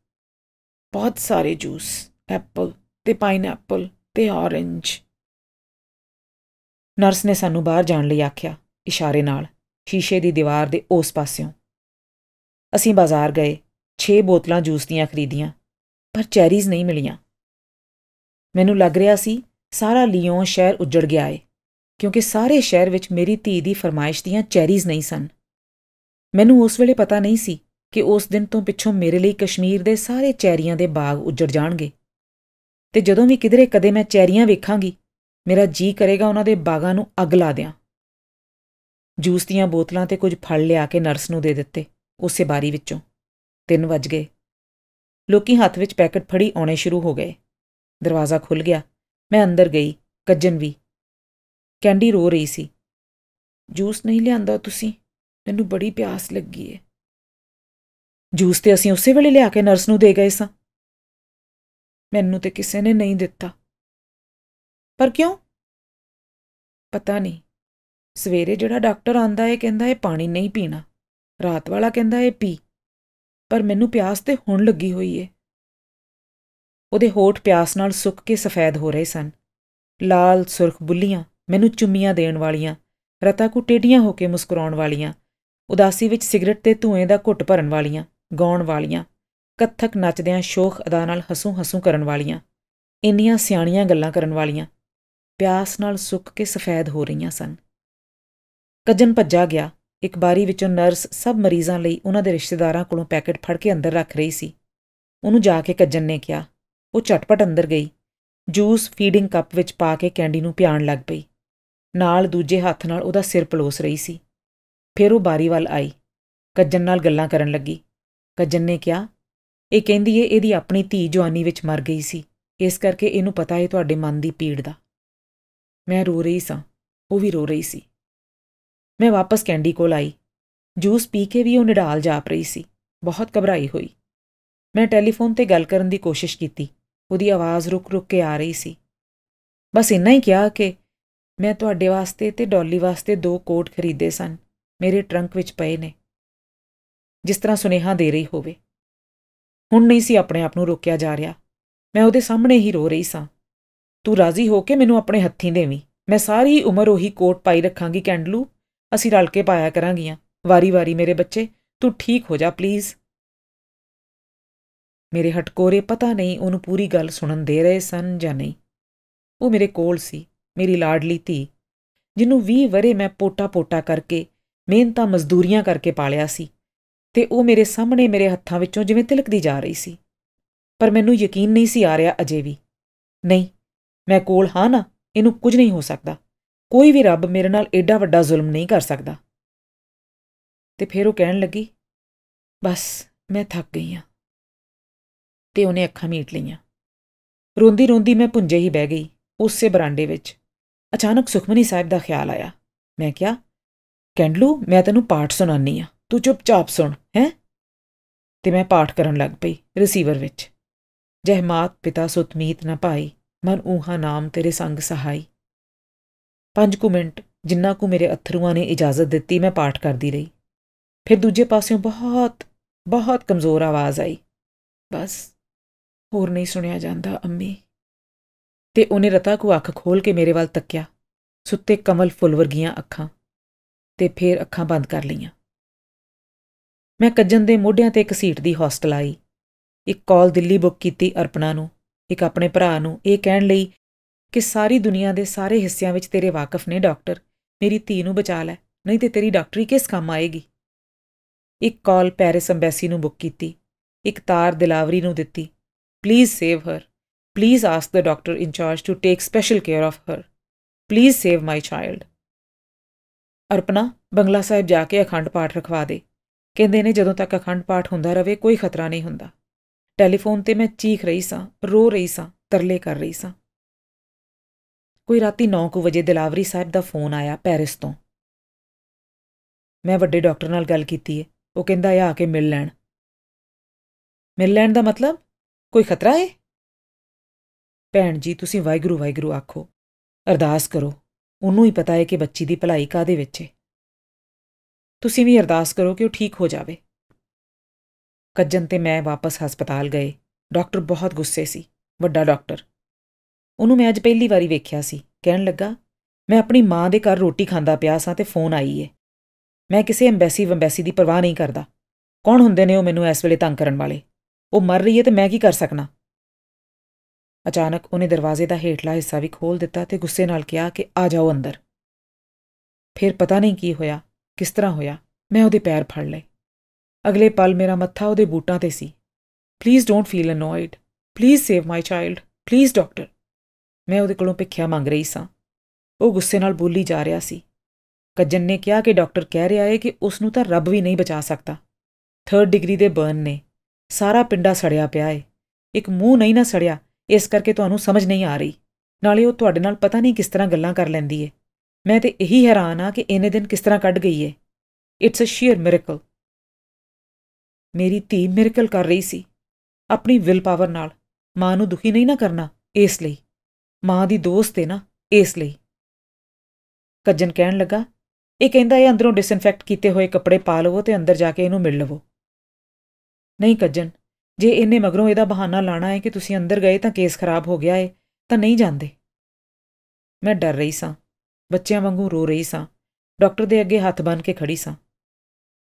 ਬਹੁਤ ਸਾਰੇ ਜੂਸ ਐਪਲ ਤੇ ਪਾਈਨਐਪਲ ਤੇ ਔਰੇਂਜ ਨਰਸ ਨੇ ਸਾਨੂੰ ਬਾਹਰ ਜਾਣ ਲਈ ਆਖਿਆ ਇਸ਼ਾਰੇ ਨਾਲ ਸ਼ੀਸ਼ੇ ਦੀ ਦੀਵਾਰ ਦੇ ਉਸ ਪਾਸਿਓਂ ਅਸੀਂ ਬਾਜ਼ਾਰ ਗਏ 6 ਬੋਤਲਾਂ ਜੂਸ ਦੀਆਂ ਖਰੀਦੀਆਂ ਪਰ ਚੈਰੀਜ਼ ਨਹੀਂ ਮਿਲੀਆਂ ਮੈਨੂੰ ਲੱਗ ਰਿਹਾ ਸੀ ਸਾਰਾ ਲਿਓਨ ਸ਼ਹਿਰ ਉੱਜੜ ਗਿਆ ਏ ਕਿਉਂਕਿ ਸਾਰੇ ਸ਼ਹਿਰ ਵਿੱਚ ਮੇਰੀ ਧੀ ਦੀ ਫਰਮਾਇਸ਼ ਦੀਆਂ ਚੈਰੀਜ਼ ਨਹੀਂ ਸਨ ਮੈਨੂੰ ਉਸ ਵੇਲੇ ਪਤਾ ਨਹੀਂ ਸੀ ਕਿ ਉਸ ਦਿਨ ਤੋਂ ਪਿੱਛੋਂ ਮੇਰੇ ਲਈ ਕਸ਼ਮੀਰ ਦੇ ਸਾਰੇ ਚੈਰੀਆਂ ਦੇ ਬਾਗ ਉੱਜੜ ਜਾਣਗੇ ਤੇ ਜਦੋਂ ਵੀ ਕਿਧਰੇ ਕਦੇ ਮੈਂ ਚੈਰੀਆਂ ਵੇਖਾਂਗੀ ਮੇਰਾ ਜੀ ਕਰੇਗਾ ਉਹਨਾਂ ਦੇ ਬਾਗਾਂ ਨੂੰ ਅੱਗ ਲਾ ਦਿਆਂ ਜੂਸ ਦੀਆਂ ਬੋਤਲਾਂ ਤੇ ਕੁਝ ਫਲ ਲਿਆ ਕੇ ਨਰਸ ਨੂੰ ਦੇ ਦਿੱਤੇ ਉਸੇ ਬਾਰੀ ਵਿੱਚੋਂ 3 ਵਜ ਗਏ ਲੋਕੀ ਹੱਥ ਵਿੱਚ ਪੈਕਟ ਫੜੀ ਆਉਣੇ ਸ਼ੁਰੂ ਹੋ ਗਏ ਦਰਵਾਜ਼ਾ ਖੁੱਲ ਗਿਆ ਮੈਂ ਅੰਦਰ ਗਈ ਕੱਜਨ ਵੀ ਕੈਂਡੀ ਰੋ ਰਹੀ ਸੀ ਜੂਸ ਨਹੀਂ ਲਿਆਂਦਾ ਤੁਸੀਂ ਮੈਨੂੰ ਬੜੀ ਪਿਆਸ ਲੱਗੀ ਏ ਜੂਸ ਤੇ ਅਸੀਂ ਉਸੇ ਵੇਲੇ ਲਿਆ ਕੇ ਨਰਸ ਨੂੰ ਦੇ ਗਏ ਸਾਂ ਮੈਨੂੰ ਤੇ ਕਿਸੇ ਨੇ ਨਹੀਂ ਦਿੱਤਾ ਪਰ ਕਿਉਂ ਪਤਾ ਨਹੀਂ ਸਵੇਰੇ ਜਿਹੜਾ ਡਾਕਟਰ ਆਂਦਾ ਏ ਕਹਿੰਦਾ ਇਹ ਪਾਣੀ ਨਹੀਂ ਪੀਣਾ ਰਾਤ ਵਾਲਾ ਕਹਿੰਦਾ ਏ ਪੀ ਪਰ ਮੈਨੂੰ ਪਿਆਸ ਤੇ ਹੁਣ ਲੱਗੀ ਹੋਈ ਏ ਉਹਦੇ ਹੋਠ ਪਿਆਸ ਨਾਲ ਸੁੱਕ ਕੇ ਸਫੈਦ ਹੋ ਰਹੇ ਸਨ ਲਾਲ ਸੁਰਖ ਬੁੱਲੀਆਂ ਮੈਨੂੰ ਚੁੰਮੀਆਂ ਦੇਣ ਵਾਲੀਆਂ ਰਤਾ ਕੋ ਟੇਡੀਆਂ ਹੋ ਕੇ ਮੁਸਕਰਾਉਣ ਵਾਲੀਆਂ ਉਦਾਸੀ ਵਿੱਚ ਸਿਗਰਟ ਤੇ ਧੂਏ ਦਾ ਘੁੱਟ ਭਰਨ ਵਾਲੀਆਂ ਗਾਉਣ ਵਾਲੀਆਂ ਕਥਕ ਨੱਚਦਿਆਂ ਸ਼ੋਖ ਅਦਾ ਨਾਲ ਹਸੂ ਹਸੂ ਕਰਨ ਵਾਲੀਆਂ ਇੰਨੀਆਂ ਸਿਆਣੀਆਂ ਗੱਲਾਂ ਕਰਨ ਵਾਲੀਆਂ ਪਿਆਸ ਨਾਲ ਸੁੱਕ ਕੇ ਸਫੈਦ ਹੋ ਰਹੀਆਂ ਸਨ ਕਜਨ ਭੱਜਾ ਗਿਆ ਇੱਕ ਬਾਰੀ ਵਿੱਚੋਂ ਨਰਸ ਸਭ ਮਰੀਜ਼ਾਂ ਲਈ ਉਹਨਾਂ ਦੇ ਰਿਸ਼ਤੇਦਾਰਾਂ ਕੋਲੋਂ ਪੈਕੇਟ ਫੜ ਕੇ ਅੰਦਰ ਰੱਖ ਰਹੀ ਸੀ ਉਹਨੂੰ ਜਾ ਕੇ ਕੱਜਨ ਨੇ ਕਿਹਾ ਉਹ ਝਟਪਟ ਅੰਦਰ ਗਈ ਜੂਸ ਫੀਡਿੰਗ ਕੱਪ ਵਿੱਚ ਪਾ ਕੇ ਕੈਂਡੀ ਨੂੰ ਪਿਆਣ ਲੱਗ ਪਈ ਨਾਲ ਦੂਜੇ ਹੱਥ ਨਾਲ ਉਹਦਾ ਸਿਰ ਪਲੋਸ ਰਹੀ ਸੀ ਫਿਰ ਉਹ ਬਾਰੀ ਵੱਲ ਆਈ ਕੱਜਨ ਨਾਲ ਗੱਲਾਂ ਕਰਨ ਲੱਗੀ ਕੱਜਨ ਨੇ ਕਿਹਾ ਇਹ ਕਹਿੰਦੀ ਏ ਇਹਦੀ ਆਪਣੀ ਧੀ ਜਵਾਨੀ ਵਿੱਚ ਮਰ ਗਈ ਸੀ ਇਸ ਕਰਕੇ ਇਹਨੂੰ ਪਤਾ ਏ ਤੁਹਾਡੇ ਮਨ ਦੀ ਪੀੜ ਦਾ ਮੈਂ ਰੋ ਰਹੀ ਸਾਂ ਉਹ ਵੀ ਰੋ ਰਹੀ ਸੀ ਮੈਂ ਵਾਪਸ ਕੈਂਡੀ ਕੋਲ ਆਈ ਜੂਸ ਪੀ ਕੇ ਵੀ ਉਹ ਨਿਡਾਲ ਜਾਪ ਰਹੀ ਸੀ ਬਹੁਤ ਘਬਰਾਈ ਹੋਈ ਮੈਂ ਟੈਲੀਫੋਨ ਤੇ ਗੱਲ ਕਰਨ ਦੀ ਕੋਸ਼ਿਸ਼ ਕੀਤੀ ਉਹਦੀ ਆਵਾਜ਼ ਰੁਕ-ਰੁਕ ਕੇ ਆ ਰਹੀ ਸੀ ਬਸ ਇੰਨਾ ਹੀ ਕਿਹਾ ਕਿ ਮੈਂ ਤੁਹਾਡੇ ਵਾਸਤੇ ਤੇ ਡੌਲੀ ਵਾਸਤੇ ਦੋ ਕੋਟ ਖਰੀਦੇ ਸਨ ਮੇਰੇ ਟਰੰਕ ਵਿੱਚ ਪਏ ਨੇ ਜਿਸ ਤਰ੍ਹਾਂ ਸੁਨੇਹਾ ਦੇ ਰਹੀ ਹੋਵੇ ਹੁਣ ਨਹੀਂ ਸੀ ਆਪਣੇ ਆਪ ਨੂੰ ਰੋਕਿਆ ਜਾ ਰਿਹਾ ਮੈਂ ਉਹਦੇ ਸਾਹਮਣੇ ਹੀ ਰੋ ਰਹੀ ਸਾਂ ਤੂੰ ਰਾਜ਼ੀ ਹੋ ਕੇ ਮੈਨੂੰ ਆਪਣੇ ਹੱਥੀਂ ਦੇਵੀਂ ਮੈਂ ਸਾਰੀ ਉਮਰ ਉਹੀ ਕੋਟ ਪਾਈ ਰੱਖਾਂਗੀ ਕੈਂਡਲੂ ਅਸੀਂ ਰਲ ਕੇ ਪਾਇਆ ਕਰਾਂਗੀਆਂ ਵਾਰੀ-ਵਾਰੀ ਮੇਰੇ ਬੱਚੇ ਤੂੰ ਠੀਕ ਹੋ ਜਾ ਪਲੀਜ਼ ਮੇਰੇ ਹਟਕੋਰੇ ਪਤਾ ਨਹੀਂ ਉਹਨੂੰ ਪੂਰੀ ਗੱਲ ਸੁਣਨ ਦੇ ਰਹੇ ਸਨ ਜਾਂ ਨਹੀਂ ਉਹ ਮੇਰੇ ਕੋਲ ਸੀ ਮੇਰੀ ਲਾਡਲੀ ਧੀ ਜਿਹਨੂੰ 20 ਵਰੇ ਮੈਂ ਪੋਟਾ-ਪੋਟਾ ਕਰਕੇ ਮਿਹਨਤਾਂ ਮਜ਼ਦੂਰੀਆਂ ਕਰਕੇ ਪਾਲਿਆ ਸੀ ਤੇ ਉਹ ਮੇਰੇ ਸਾਹਮਣੇ ਮੇਰੇ ਹੱਥਾਂ ਵਿੱਚੋਂ ਜਿਵੇਂ ਤਿਲਕਦੀ ਜਾ ਰਹੀ ਸੀ ਪਰ ਮੈਨੂੰ ਯਕੀਨ ਨਹੀਂ ਸੀ ਆ ਰਿਹਾ ਅਜੇ ਵੀ ਨਹੀਂ ਮੈਂ ਕੋਲ ਹਾਂ ਨਾ ਇਹਨੂੰ ਕੁਝ ਨਹੀਂ ਹੋ ਸਕਦਾ ਕੋਈ ਵੀ ਰੱਬ ਮੇਰੇ ਨਾਲ ਐਡਾ ਵੱਡਾ ਜ਼ੁਲਮ ਨਹੀਂ ਕਰ ਸਕਦਾ ਤੇ ਫਿਰ ਉਹ ਕਹਿਣ ਲੱਗੀ ਬਸ ਮੈਂ ਥੱਕ ਗਈ ਆ ਤੇ ਉਹਨੇ ਅੱਖਾਂ ਮੀਟ ਲਈਆਂ ਰੋਂਦੀ ਰੋਂਦੀ ਮੈਂ ਪੁੰਜੇ ਹੀ ਬਹਿ ਗਈ ਉਸੇ ਬਰਾਂਡੇ ਵਿੱਚ ਅਚਾਨਕ ਸੁਖਮਨੀ ਸਾਹਿਬ ਦਾ ਖਿਆਲ ਆਇਆ ਮੈਂ ਕਿਹਾ ਕੈਂਡਲੂ ਮੈਂ ਤੈਨੂੰ ਪਾਠ ਸੁਣਾਉਣੀ ਆ ਤੂੰ ਚੁੱਪਚਾਪ ਸੁਣ ਹੈ ਤੇ ਮੈਂ ਪਾਠ ਕਰਨ ਲੱਗ ਪਈ ਰਿਸੀਵਰ ਵਿੱਚ ਜਹਮਾਤ ਪਿਤਾ ਸੁਤਮੀਤ ਨਾ ਪਾਈ ਮਨ ਉਹਾ ਨਾਮ ਤੇਰੇ ਸੰਗ ਸਹਾਈ 5 ਕੁ ਮਿੰਟ ਜਿੰਨਾ ਕੁ ਮੇਰੇ ਅਥਰੂਆਂ ਨੇ ਇਜਾਜ਼ਤ ਦਿੱਤੀ ਮੈਂ ਪਾਠ ਕਰਦੀ ਰਹੀ ਫਿਰ ਦੂਜੇ ਪਾਸਿਓਂ ਬਹੁਤ ਬਹੁਤ ਕਮਜ਼ੋਰ ਆਵਾਜ਼ ਆਈ ਬਸ ਹੋਰ ਨਹੀਂ ਸੁਣਿਆ ਜਾਂਦਾ ਅੰਮੀ ਤੇ ਉਹਨੇ ਰਤਾ ਕੋ ਅੱਖ ਖੋਲ ਕੇ ਮੇਰੇ ਵੱਲ ਤੱਕਿਆ ਸੁੱਤੇ ਕਮਲ ਫੁੱਲ ਵਰਗੀਆਂ ਅੱਖਾਂ ਤੇ ਫਿਰ ਅੱਖਾਂ ਬੰਦ ਕਰ ਲਈਆਂ ਮੈਂ ਕੱਜਨ ਦੇ ਮੋਢਿਆਂ ਤੇ ਇੱਕ ਸੀਟ ਦੀ ਹੌਸਟਲ ਆਈ ਇੱਕ ਕਾਲ ਦਿੱਲੀ ਬੁੱਕ ਕੀਤੀ ਅਰਪਣਾ ਨੂੰ ਇੱਕ ਆਪਣੇ ਭਰਾ ਨੂੰ ਇਹ ਕਹਿਣ ਲਈ ਕਿ ਸਾਰੀ ਦੁਨੀਆ ਦੇ ਸਾਰੇ ਹਿੱਸਿਆਂ ਵਿੱਚ ਤੇਰੇ ਵਾਕਫ ਨੇ ਡਾਕਟਰ ਮੇਰੀ ਧੀ ਨੂੰ ਬਚਾ ਲੈ ਨਹੀਂ ਤੇ ਤੇਰੀ ਡਾਕਟਰੀ ਕਿਸ ਕੰਮ ਆਏਗੀ ਇੱਕ ਕਾਲ ਪੈਰਿਸ ਐਮਬੈਸੀ ਨੂੰ ਬੁੱਕ ਕੀਤੀ ਇੱਕ ਤਾਰ ਦਿਲਾਵਰੀ ਨੂੰ ਦਿੱਤੀ please save her please ask the doctor in charge to take special care of her please save my child Arpana Bangla Sahib ਜਾ ਕੇ ਅਖੰਡ ਪਾਠ ਰਖਵਾ ਦੇ ਕਹਿੰਦੇ ਨੇ ਜਦੋਂ ਤੱਕ ਅਖੰਡ ਪਾਠ ਹੁੰਦਾ ਰਹੇ ਕੋਈ ਖਤਰਾ ਨਹੀਂ ਹੁੰਦਾ ਟੈਲੀਫੋਨ ਤੇ ਮੈਂ ਚੀਖ ਰਹੀ ਸਾਂ ਰੋ ਰਹੀ ਸਾਂ ਤਰਲੇ ਕਰ ਰਹੀ ਸਾਂ ਕੋਈ ਰਾਤੀ 9:00 ਵਜੇ ਦਿਲਾਵਰੀ ਸਾਹਿਬ ਦਾ ਫੋਨ ਆਇਆ ਪੈਰਿਸ ਤੋਂ ਮੈਂ ਵੱਡੇ ਡਾਕਟਰ ਨਾਲ ਗੱਲ ਕੀਤੀ ਏ ਉਹ ਕਹਿੰਦਾ ਆ ਕੇ ਮਿਲ ਲੈਣ ਮਿਲ ਲੈਣ ਦਾ ਮਤਲਬ ਕੋਈ ਖਤਰਾ ਹੈ ਭੈਣ ਜੀ ਤੁਸੀਂ ਵਾਹਿਗੁਰੂ ਵਾਹਿਗੁਰੂ ਆਖੋ ਅਰਦਾਸ ਕਰੋ ਉਹਨੂੰ ਹੀ ਪਤਾ ਹੈ ਕਿ ਬੱਚੀ ਦੀ ਭਲਾਈ ਕਾਦੇ ਵਿੱਚ ਹੈ ਤੁਸੀਂ ਵੀ ਅਰਦਾਸ ਕਰੋ ਕਿ ਉਹ ਠੀਕ ਹੋ ਜਾਵੇ ਕੱਜਨ ਤੇ ਮੈਂ ਵਾਪਸ ਹਸਪਤਾਲ ਗਏ ਡਾਕਟਰ ਬਹੁਤ ਗੁੱਸੇ ਸੀ ਵੱਡਾ ਡਾਕਟਰ ਉਹਨੂੰ ਮੈਂ ਅੱਜ ਪਹਿਲੀ ਵਾਰੀ ਵੇਖਿਆ ਸੀ ਕਹਿਣ ਲੱਗਾ ਮੈਂ ਆਪਣੀ ਮਾਂ ਦੇ ਘਰ ਰੋਟੀ ਖਾਂਦਾ ਪਿਆ ਸਾਂ ਤੇ ਫੋਨ ਆਈ ਏ ਮੈਂ ਕਿਸੇ ਐਮਬੈਸੀ ਵੰਬੈਸੀ ਦੀ ਪਰਵਾਹ ਨਹੀਂ ਕਰਦਾ ਕੌਣ ਹੁੰਦੇ ਨੇ ਉਹ ਮੈਨੂੰ ਇਸ ਵੇਲੇ ਤੰਗ ਕਰਨ ਵਾਲੇ ਉਹ ਮਰ ਰਹੀ ਏ ਤੇ ਮੈਂ ਕੀ ਕਰ ਸਕਣਾ ਅਚਾਨਕ ਉਹਨੇ ਦਰਵਾਜ਼ੇ ਦਾ ਹੇਠਲਾ ਹਿੱਸਾ ਵੀ ਖੋਲ ਦਿੱਤਾ ਤੇ ਗੁੱਸੇ ਨਾਲ ਕਿਹਾ ਕਿ ਆ ਜਾਓ ਅੰਦਰ ਫਿਰ ਪਤਾ ਨਹੀਂ ਕੀ ਹੋਇਆ ਕਿਸ ਤਰ੍ਹਾਂ ਹੋਇਆ ਮੈਂ ਉਹਦੇ ਪੈਰ ਫੜ ਲਏ ਅਗਲੇ ਪਲ ਮੇਰਾ ਮੱਥਾ ਉਹਦੇ ਬੂਟਾਂ ਤੇ ਸੀ please don't feel annoyed please save my child please doctor ਮੈਂ ਉਹਦੇ ਕੋਲੋਂ ਭਿੱਖਿਆ ਮੰਗ ਰਹੀ ਸਾਂ ਉਹ ਗੁੱਸੇ ਨਾਲ ਬੋਲੀ ਜਾ ਰਿਹਾ ਸੀ ਕੱਜਨ ਨੇ ਕਿਹਾ ਕਿ ਡਾਕਟਰ ਕਹਿ ਰਿਹਾ ਹੈ ਕਿ ਉਸ ਨੂੰ ਤਾਂ ਰੱਬ ਵੀ ਨਹੀਂ ਬਚਾ ਸਕਦਾ 3rd ਡਿਗਰੀ ਦੇ ਬਰਨ ਨੇ ਸਾਰਾ ਪਿੰਡਾ ਸੜਿਆ ਪਿਆ ਏ ਇੱਕ ਮੂੰਹ ਨਹੀਂ ਨਾ ਸੜਿਆ ਇਸ ਕਰਕੇ ਤੁਹਾਨੂੰ ਸਮਝ ਨਹੀਂ ਆ ਰਹੀ ਨਾਲੇ ਉਹ ਤੁਹਾਡੇ ਨਾਲ ਪਤਾ ਨਹੀਂ ਕਿਸ ਤਰ੍ਹਾਂ ਗੱਲਾਂ ਕਰ ਲੈਂਦੀ ਏ ਮੈਂ ਤੇ ਇਹੀ ਹੈਰਾਨ ਆ ਕਿ ਇਹਨੇ ਦਿਨ ਕਿਸ ਤਰ੍ਹਾਂ ਕੱਢ ਗਈ ਏ ਇਟਸ ਅ ਸ਼ੀਅਰ ਮਿਰੇਕਲ ਮੇਰੀ ਧੀ ਮਿਰੇਕਲ ਕਰ ਰਹੀ ਸੀ ਆਪਣੀ ਵਿਲ ਪਾਵਰ ਨਾਲ ਮਾਂ ਨੂੰ ਦੁਖੀ ਨਹੀਂ ਨਾ ਕਰਨਾ ਇਸ ਲਈ ਮਾਂ ਦੀ ਦੋਸਤ ਹੈ ਨਾ ਇਸ ਲਈ ਕੱਜਨ ਕਹਿਣ ਲੱਗਾ ਇਹ ਕਹਿੰਦਾ ਇਹ ਅੰਦਰੋਂ ਡਿਸਇਨਫੈਕਟ ਕੀਤੇ ਹੋਏ ਕੱਪੜੇ ਪਾ ਲਵੋ ਤੇ ਅੰਦਰ ਜਾ ਕੇ ਇਹਨੂੰ ਮਿਲ ਲਵੋ ਨਹੀਂ ਕੱਜਨ ਜੇ ਇਹਨੇ ਮਗਰੋਂ ਇਹਦਾ ਬਹਾਨਾ ਲਾਣਾ ਹੈ ਕਿ ਤੁਸੀਂ ਅੰਦਰ ਗਏ ਤਾਂ ਕੇਸ ਖਰਾਬ ਹੋ ਗਿਆ ਹੈ ਤਾਂ ਨਹੀਂ ਜਾਂਦੇ ਮੈਂ ਡਰ ਰਹੀ ਸਾਂ ਬੱਚਿਆਂ ਵਾਂਗੂ ਰੋ ਰਹੀ ਸਾਂ ਡਾਕਟਰ ਦੇ ਅੱਗੇ ਹੱਥ ਬੰਨ ਕੇ ਖੜੀ ਸਾਂ